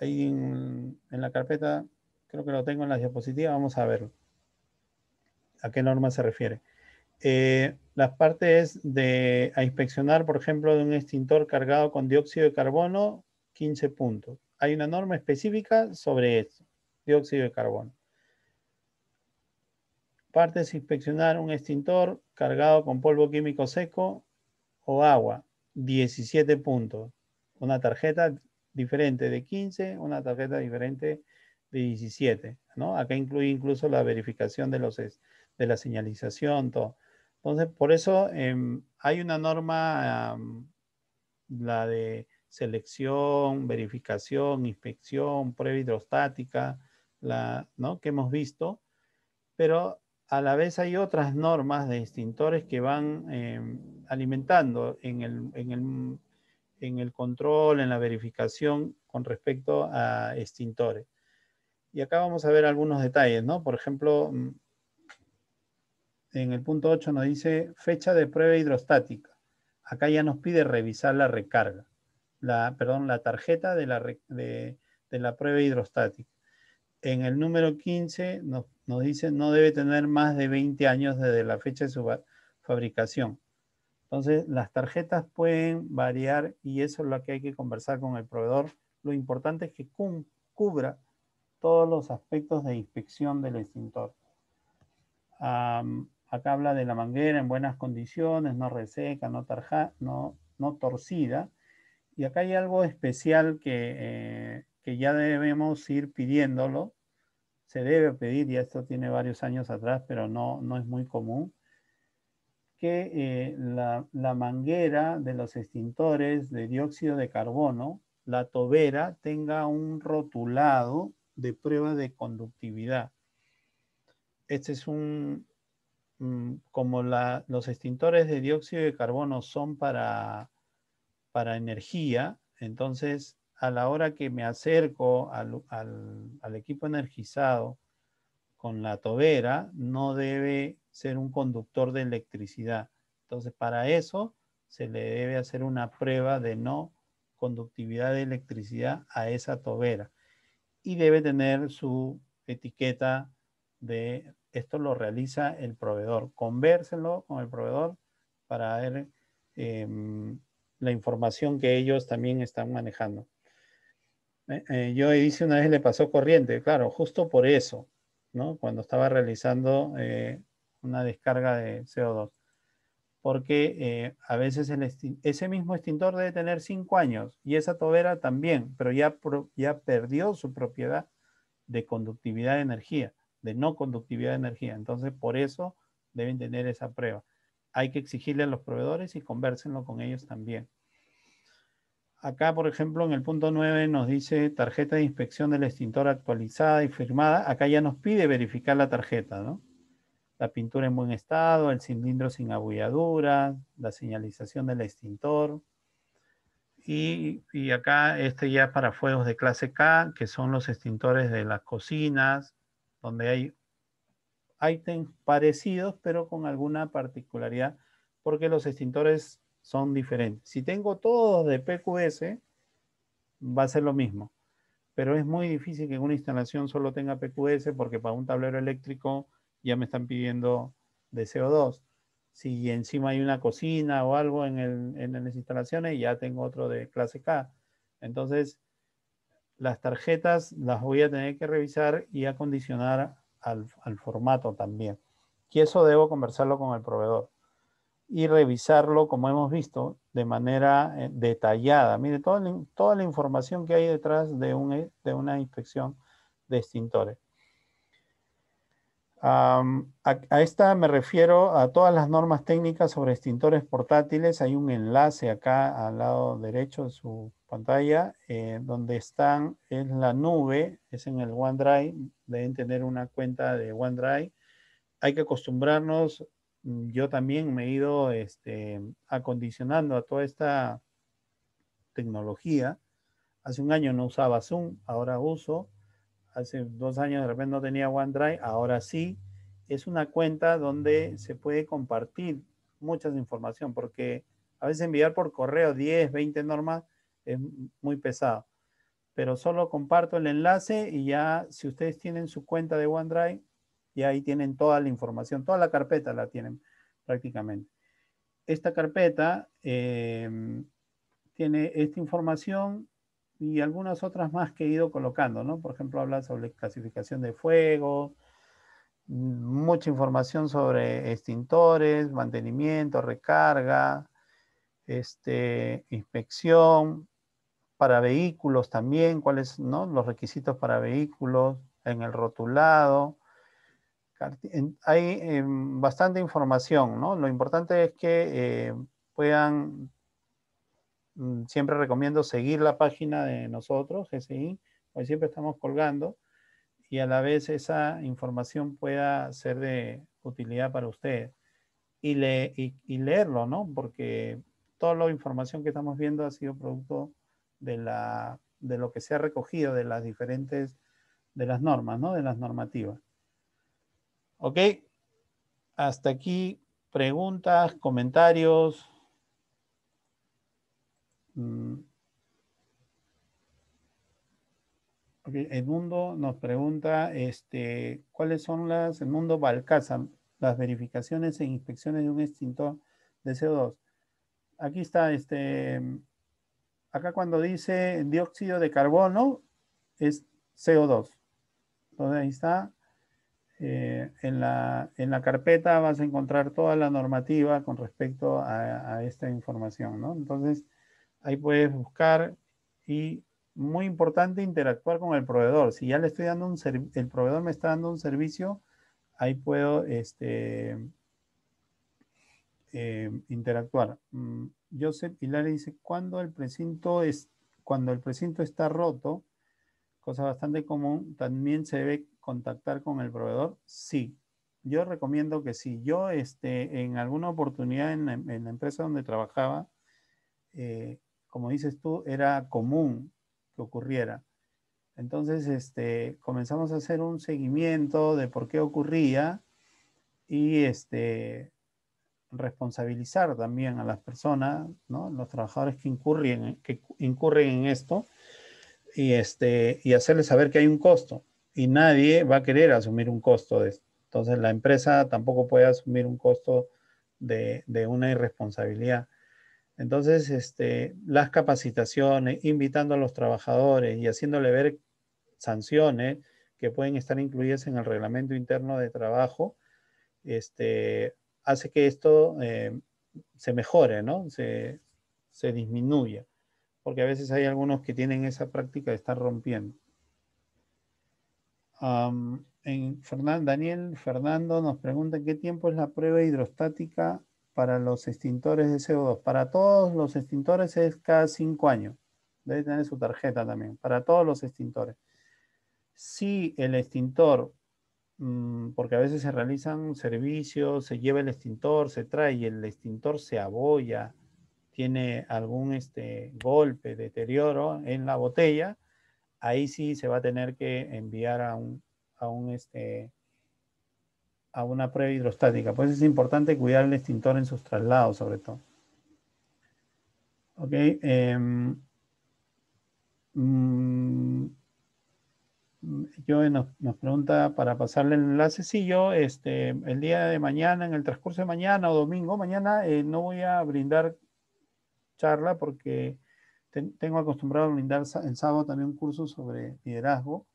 en, la carpeta, creo que lo tengo en la diapositiva, vamos a ver ¿A qué norma se refiere? Eh, las partes de a inspeccionar, por ejemplo, de un extintor cargado con dióxido de carbono, 15 puntos. Hay una norma específica sobre esto, dióxido de carbono. Partes inspeccionar un extintor cargado con polvo químico seco o agua, 17 puntos. Una tarjeta diferente de 15, una tarjeta diferente de 17. ¿no? Acá incluye incluso la verificación de, los, de la señalización, todo. Entonces, por eso em, hay una norma, la de selección, verificación, inspección, prueba hidrostática, que hemos visto, pero a la vez hay otras normas de extintores que van em, alimentando en el, en el, control, en la verificación con respecto a extintores. Y acá vamos a ver algunos detalles, ¿no? Por ejemplo, mm, en el punto 8 nos dice fecha de prueba hidrostática. Acá ya nos pide revisar la recarga, la, perdón, la tarjeta de la, de, la prueba hidrostática. En el número 15 nos, dice no debe tener más de 20 años desde la fecha de su fabricación. Entonces, las tarjetas pueden variar y eso es lo que hay que conversar con el proveedor. Lo importante es que cubra todos los aspectos de inspección del extintor. Acá habla de la manguera en buenas condiciones, no reseca, no, tarja, no, no torcida. Y acá hay algo especial que, eh, ya debemos ir pidiéndolo. Se debe pedir, y esto tiene varios años atrás, pero no, no es muy común que eh, la, la, manguera de los extintores de dióxido de carbono, la tobera, tenga un rotulado de prueba de conductividad. Este es un, Mm, como los extintores de dióxido de carbono son para, para energía, entonces a la hora que me acerco al, al, equipo energizado con la tobera, no debe ser un conductor de electricidad. Entonces para eso se le debe hacer una prueba de no conductividad de electricidad a esa tobera y debe tener su etiqueta de esto lo realiza el proveedor. Convérsenlo con el proveedor para ver em, la información que ellos también están manejando. Eh, eh, yo hice una vez le pasó corriente, claro, justo por eso, ¿no? Cuando estaba realizando eh, una descarga de CO2. Porque a veces ese mismo extintor debe tener cinco años y esa tobera también, pero ya, ya perdió su propiedad de conductividad de energía de no conductividad de energía. Entonces, por eso deben tener esa prueba. Hay que exigirle a los proveedores y conversenlo con ellos también. Acá, por ejemplo, en el punto 9 nos dice tarjeta de inspección del extintor actualizada y firmada. Acá ya nos pide verificar la tarjeta, ¿no? La pintura en buen estado, el cilindro sin abulladura, la señalización del extintor. Y, y acá este ya para fuegos de clase K, que son los extintores de las cocinas, donde hay ítems parecidos, pero con alguna particularidad, porque los extintores son diferentes. Si tengo todos de PQS, va a ser lo mismo. Pero es muy difícil que una instalación solo tenga PQS, porque para un tablero eléctrico ya me están pidiendo de CO2. Si encima hay una cocina o algo en, en las instalaciones, ya tengo otro de clase K. Entonces, las tarjetas las voy a tener que revisar y acondicionar al, formato también. Y eso debo conversarlo con el proveedor y revisarlo, como hemos visto, de manera eh, detallada. Mire, toda la, información que hay detrás de, un, eh, de una inspección de extintores. a, esta me refiero a todas las normas técnicas sobre extintores portátiles. Hay un enlace acá al lado derecho de su pantalla eh, donde están en la nube, es en el OneDrive, deben tener una cuenta de OneDrive. Hay que acostumbrarnos, mm, yo también me he ido este, acondicionando a toda esta tecnología. Hace un año no usaba Zoom, ahora uso. Hace dos años de repente no tenía OneDrive, ahora sí. Es una cuenta donde se puede compartir muchas información, porque a veces enviar por correo 10, 20 normas es muy pesado. Pero solo comparto el enlace y ya si ustedes tienen su cuenta de OneDrive, ya ahí tienen toda la información, toda la carpeta la tienen prácticamente. Esta carpeta em, tiene esta información y algunas otras más que he ido colocando, ¿no? Por ejemplo, habla sobre clasificación de fuego, mucha información sobre extintores, mantenimiento, recarga, este, inspección, para vehículos también, cuáles no los requisitos para vehículos, en el rotulado. Hay em, bastante información, ¿no? Lo importante es que eh, puedan, mm, siempre recomiendo seguir la página de nosotros, GSI, hoy siempre estamos colgando, y a la vez esa información pueda ser de utilidad para ustedes. Y, le, y leerlo, ¿no? Porque toda la información que estamos viendo ha sido producto de, la, de lo que se ha recogido de las diferentes, de las normas, ¿no? De las normativas. ¿Ok? Hasta aquí, preguntas, comentarios. Mm. El mundo nos pregunta, este, ¿cuáles son las, el mundo Balcaza, las verificaciones e inspecciones de un extintor de CO2? Aquí está, este, acá cuando dice dióxido de carbono es CO2. Entonces ahí está. Eh, en, la, carpeta vas a encontrar toda la normativa con respecto a, esta información, Entonces ahí puedes buscar y muy importante interactuar con el proveedor. Si ya le estoy dando un servicio, el proveedor me está dando un servicio, ahí puedo este, eh, interactuar. Mm, Joseph Pilar dice, cuando el precinto es, cuando el está roto, cosa bastante común, también se debe contactar con el proveedor. Sí, yo recomiendo que si Yo este, en alguna oportunidad en, la empresa donde trabajaba, eh, como dices tú, era común que ocurriera. Entonces, este, comenzamos a hacer un seguimiento de por qué ocurría y este, responsabilizar también a las personas, ¿no? los trabajadores que incurren, que incurren en esto y, este, y hacerles saber que hay un costo y nadie va a querer asumir un costo de esto. Entonces la empresa tampoco puede asumir un costo de, de una irresponsabilidad. Entonces, este, las capacitaciones, invitando a los trabajadores y haciéndole ver sanciones que pueden estar incluidas en el reglamento interno de trabajo, este, hace que esto eh, se mejore, ¿no? Se, disminuya, porque a veces hay algunos que tienen esa práctica de estar rompiendo. Daniel Fernando nos pregunta qué tiempo es la prueba hidrostática para los extintores de CO2. Para todos los extintores es cada cinco años. Debe tener su tarjeta también, para todos los extintores. Si el extintor Mm, porque a veces se realizan servicios, se lleva el extintor, se trae y el extintor se aboya, tiene algún este, golpe, deterioro en la botella, ahí sí se va a tener que enviar a un, a un este, a una prueba hidrostática. pues es importante cuidar el extintor en sus traslados, sobre todo. Ok. Em, mm, yo eh, nos, pregunta para pasarle el enlace. si yo este, el día de mañana, en el transcurso de mañana o domingo, mañana eh, no voy a brindar charla porque tengo acostumbrado a brindar el sábado también un curso sobre liderazgo.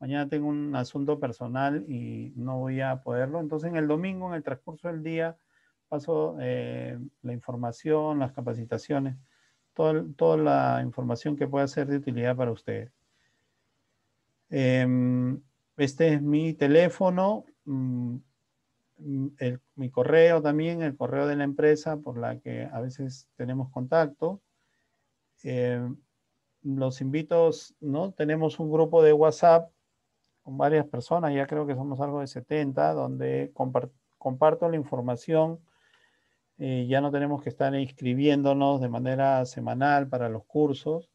Mañana tengo un asunto personal y no voy a poderlo. Entonces, en el domingo, en el transcurso del día, paso eh, la información, las capacitaciones, toda la información que pueda ser de utilidad para ustedes. Em, este es mi teléfono, mm, mm, mi correo también, el correo de la empresa por la que a veces tenemos contacto. Em, los invito, ¿no? Tenemos un grupo de WhatsApp con varias personas, ya creo que somos algo de 70, donde comparto la información. Eh, ya no tenemos que estar inscribiéndonos de manera semanal para los cursos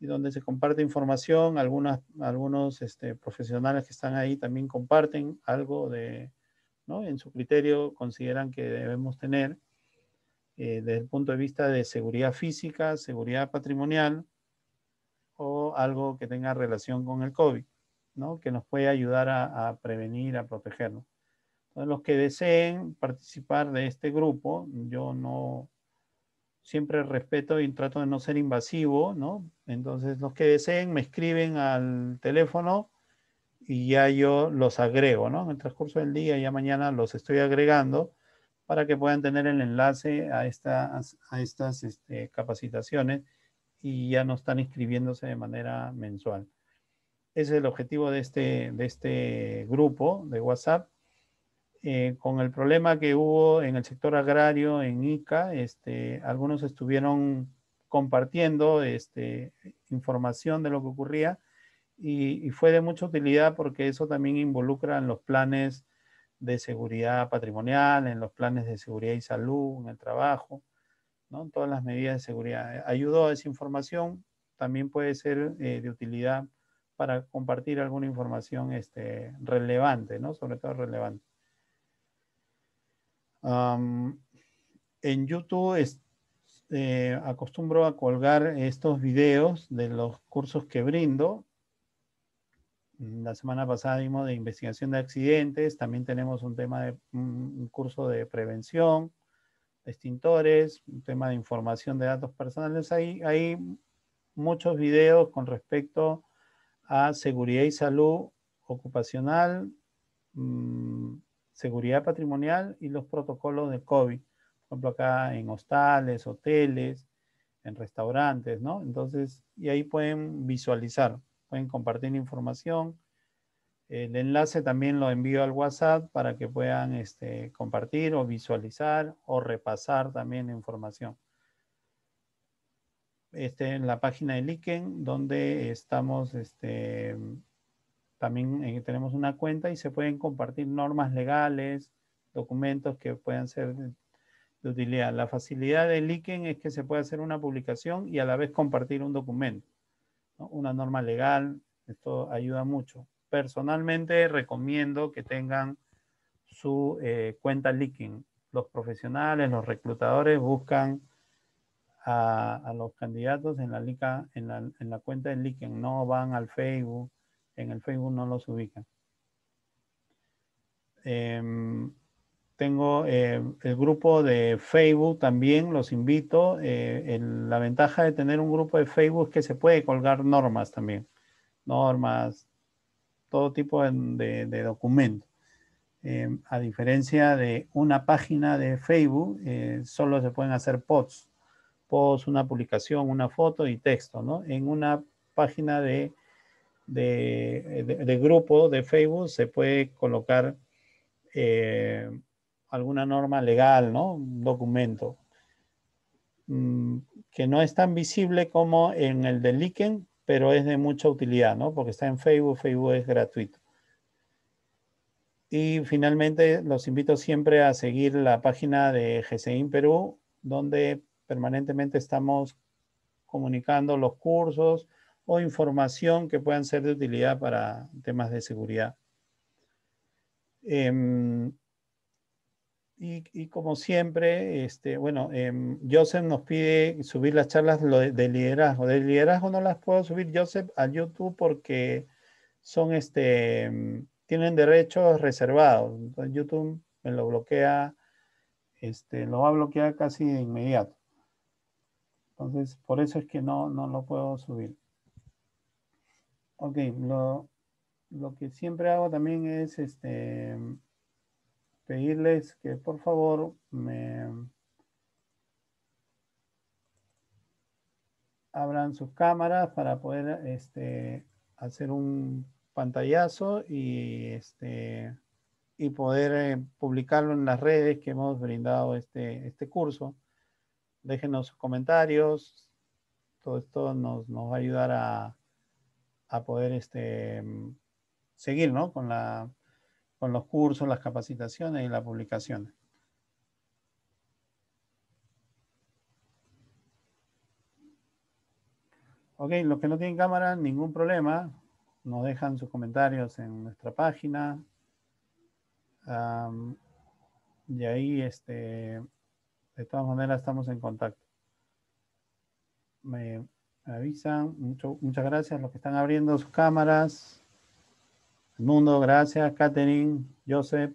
y donde se comparte información. Algunas, algunos este, profesionales que están ahí también comparten algo de, ¿no? en su criterio consideran que debemos tener eh, desde el punto de vista de seguridad física, seguridad patrimonial o algo que tenga relación con el COVID, ¿no? que nos puede ayudar a, prevenir, a protegernos. Entonces, los que deseen participar de este grupo, yo no, siempre respeto y trato de no ser invasivo, ¿no? Entonces, los que deseen me escriben al teléfono y ya yo los agrego, ¿no? En el transcurso del día, ya mañana los estoy agregando para que puedan tener el enlace a estas, este, capacitaciones y ya no están inscribiéndose de manera mensual. Ese es el objetivo de este, este grupo de WhatsApp eh, con el problema que hubo en el sector agrario en Ica, este, algunos estuvieron compartiendo este, información de lo que ocurría y, fue de mucha utilidad porque eso también involucra en los planes de seguridad patrimonial, en los planes de seguridad y salud, en el trabajo, en todas las medidas de seguridad. Ayudó a esa información, también puede ser eh, de utilidad para compartir alguna información este, relevante, sobre todo relevante en YouTube eh, acostumbro a colgar estos videos de los cursos que brindo. La semana pasada vimos de investigación de accidentes, también tenemos un tema de un curso de prevención, extintores, un tema de información de datos personales. Hay, muchos videos con respecto a seguridad y salud ocupacional, mm, seguridad patrimonial y los protocolos de COVID. Por ejemplo, acá en hostales, hoteles, en restaurantes, ¿no? Entonces, y ahí pueden visualizar, pueden compartir información. El enlace también lo envío al WhatsApp para que puedan este, compartir o visualizar o repasar también información. Este, en la página de liken donde estamos este, también eh, tenemos una cuenta y se pueden compartir normas legales, documentos que puedan ser de, utilidad. La facilidad de LinkedIn es que se puede hacer una publicación y a la vez compartir un documento, una norma legal, esto ayuda mucho. Personalmente recomiendo que tengan su eh, cuenta LinkedIn. Los profesionales, los reclutadores buscan a, los candidatos en la, en la cuenta de LinkedIn, no van al Facebook, en el Facebook no los ubican. Em, tengo eh, el grupo de Facebook también, los invito. Eh, la ventaja de tener un grupo de Facebook es que se puede colgar normas también, normas, todo tipo de, documentos. Em, a diferencia de una página de Facebook, eh, solo se pueden hacer posts, posts, una publicación, una foto y texto, ¿no? En una página de de, grupo de Facebook se puede colocar eh, alguna norma legal, ¿no? Un documento mm, que no es tan visible como en el de Liken, pero es de mucha utilidad, ¿no? Porque está en Facebook, Facebook es gratuito. Y finalmente los invito siempre a seguir la página de GCIM Perú, donde permanentemente estamos comunicando los cursos, o información que puedan ser de utilidad para temas de seguridad. Em, y, como siempre, este, bueno, em, Joseph nos pide subir las charlas de, liderazgo. De liderazgo no las puedo subir, Joseph, a YouTube porque son, este, em, tienen derechos reservados. Entonces YouTube me lo bloquea, este, lo va a bloquear casi de inmediato. Entonces, por eso es que no, no lo puedo subir. Ok, lo, que siempre hago también es este pedirles que por favor me abran sus cámaras para poder este, hacer un pantallazo y, este, y poder eh, publicarlo en las redes que hemos brindado este, este curso. Déjenos sus comentarios. Todo esto nos, nos va a ayudar a, a poder este, mm, seguir con, la, con los cursos, las capacitaciones y las publicaciones. Ok, los que no tienen cámara, ningún problema. Nos dejan sus comentarios en nuestra página. de y ahí, este, de todas maneras, estamos en contacto. Me, avisan. Mucho, muchas gracias a los que están abriendo sus cámaras. El mundo, gracias. Katherine, Joseph,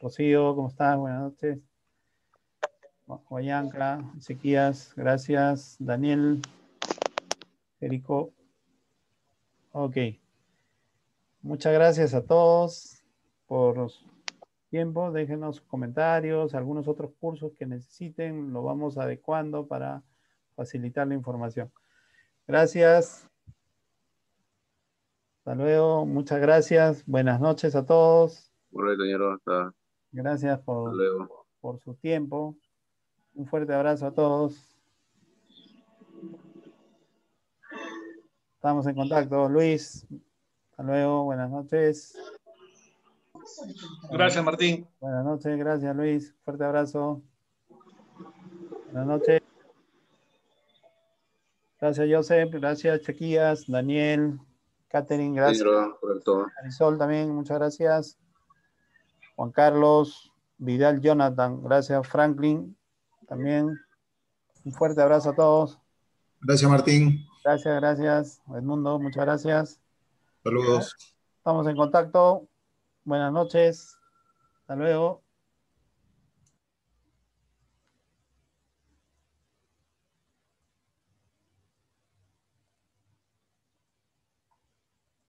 Rocío, ¿cómo estás? Buenas noches. Guayancla, Ezequías, gracias. Daniel, Jerico. Ok. Muchas gracias a todos por los tiempos. Déjenos comentarios, algunos otros cursos que necesiten. Lo vamos adecuando para facilitar la información. Gracias. Hasta luego. Muchas gracias. Buenas noches a todos. Gracias por, por su tiempo. Un fuerte abrazo a todos. Estamos en contacto. Luis, hasta luego, buenas noches. Gracias, Martín. Buenas noches, gracias, Luis. Fuerte abrazo. Buenas noches. Gracias, Joseph. Gracias, Chequías, Daniel, Catherine, gracias. Pedro, también, muchas gracias. Juan Carlos, Vidal, Jonathan, gracias. Franklin, también. Un fuerte abrazo a todos. Gracias, Martín. Gracias, gracias. Edmundo, muchas gracias. Saludos. Estamos en contacto. Buenas noches. Hasta luego.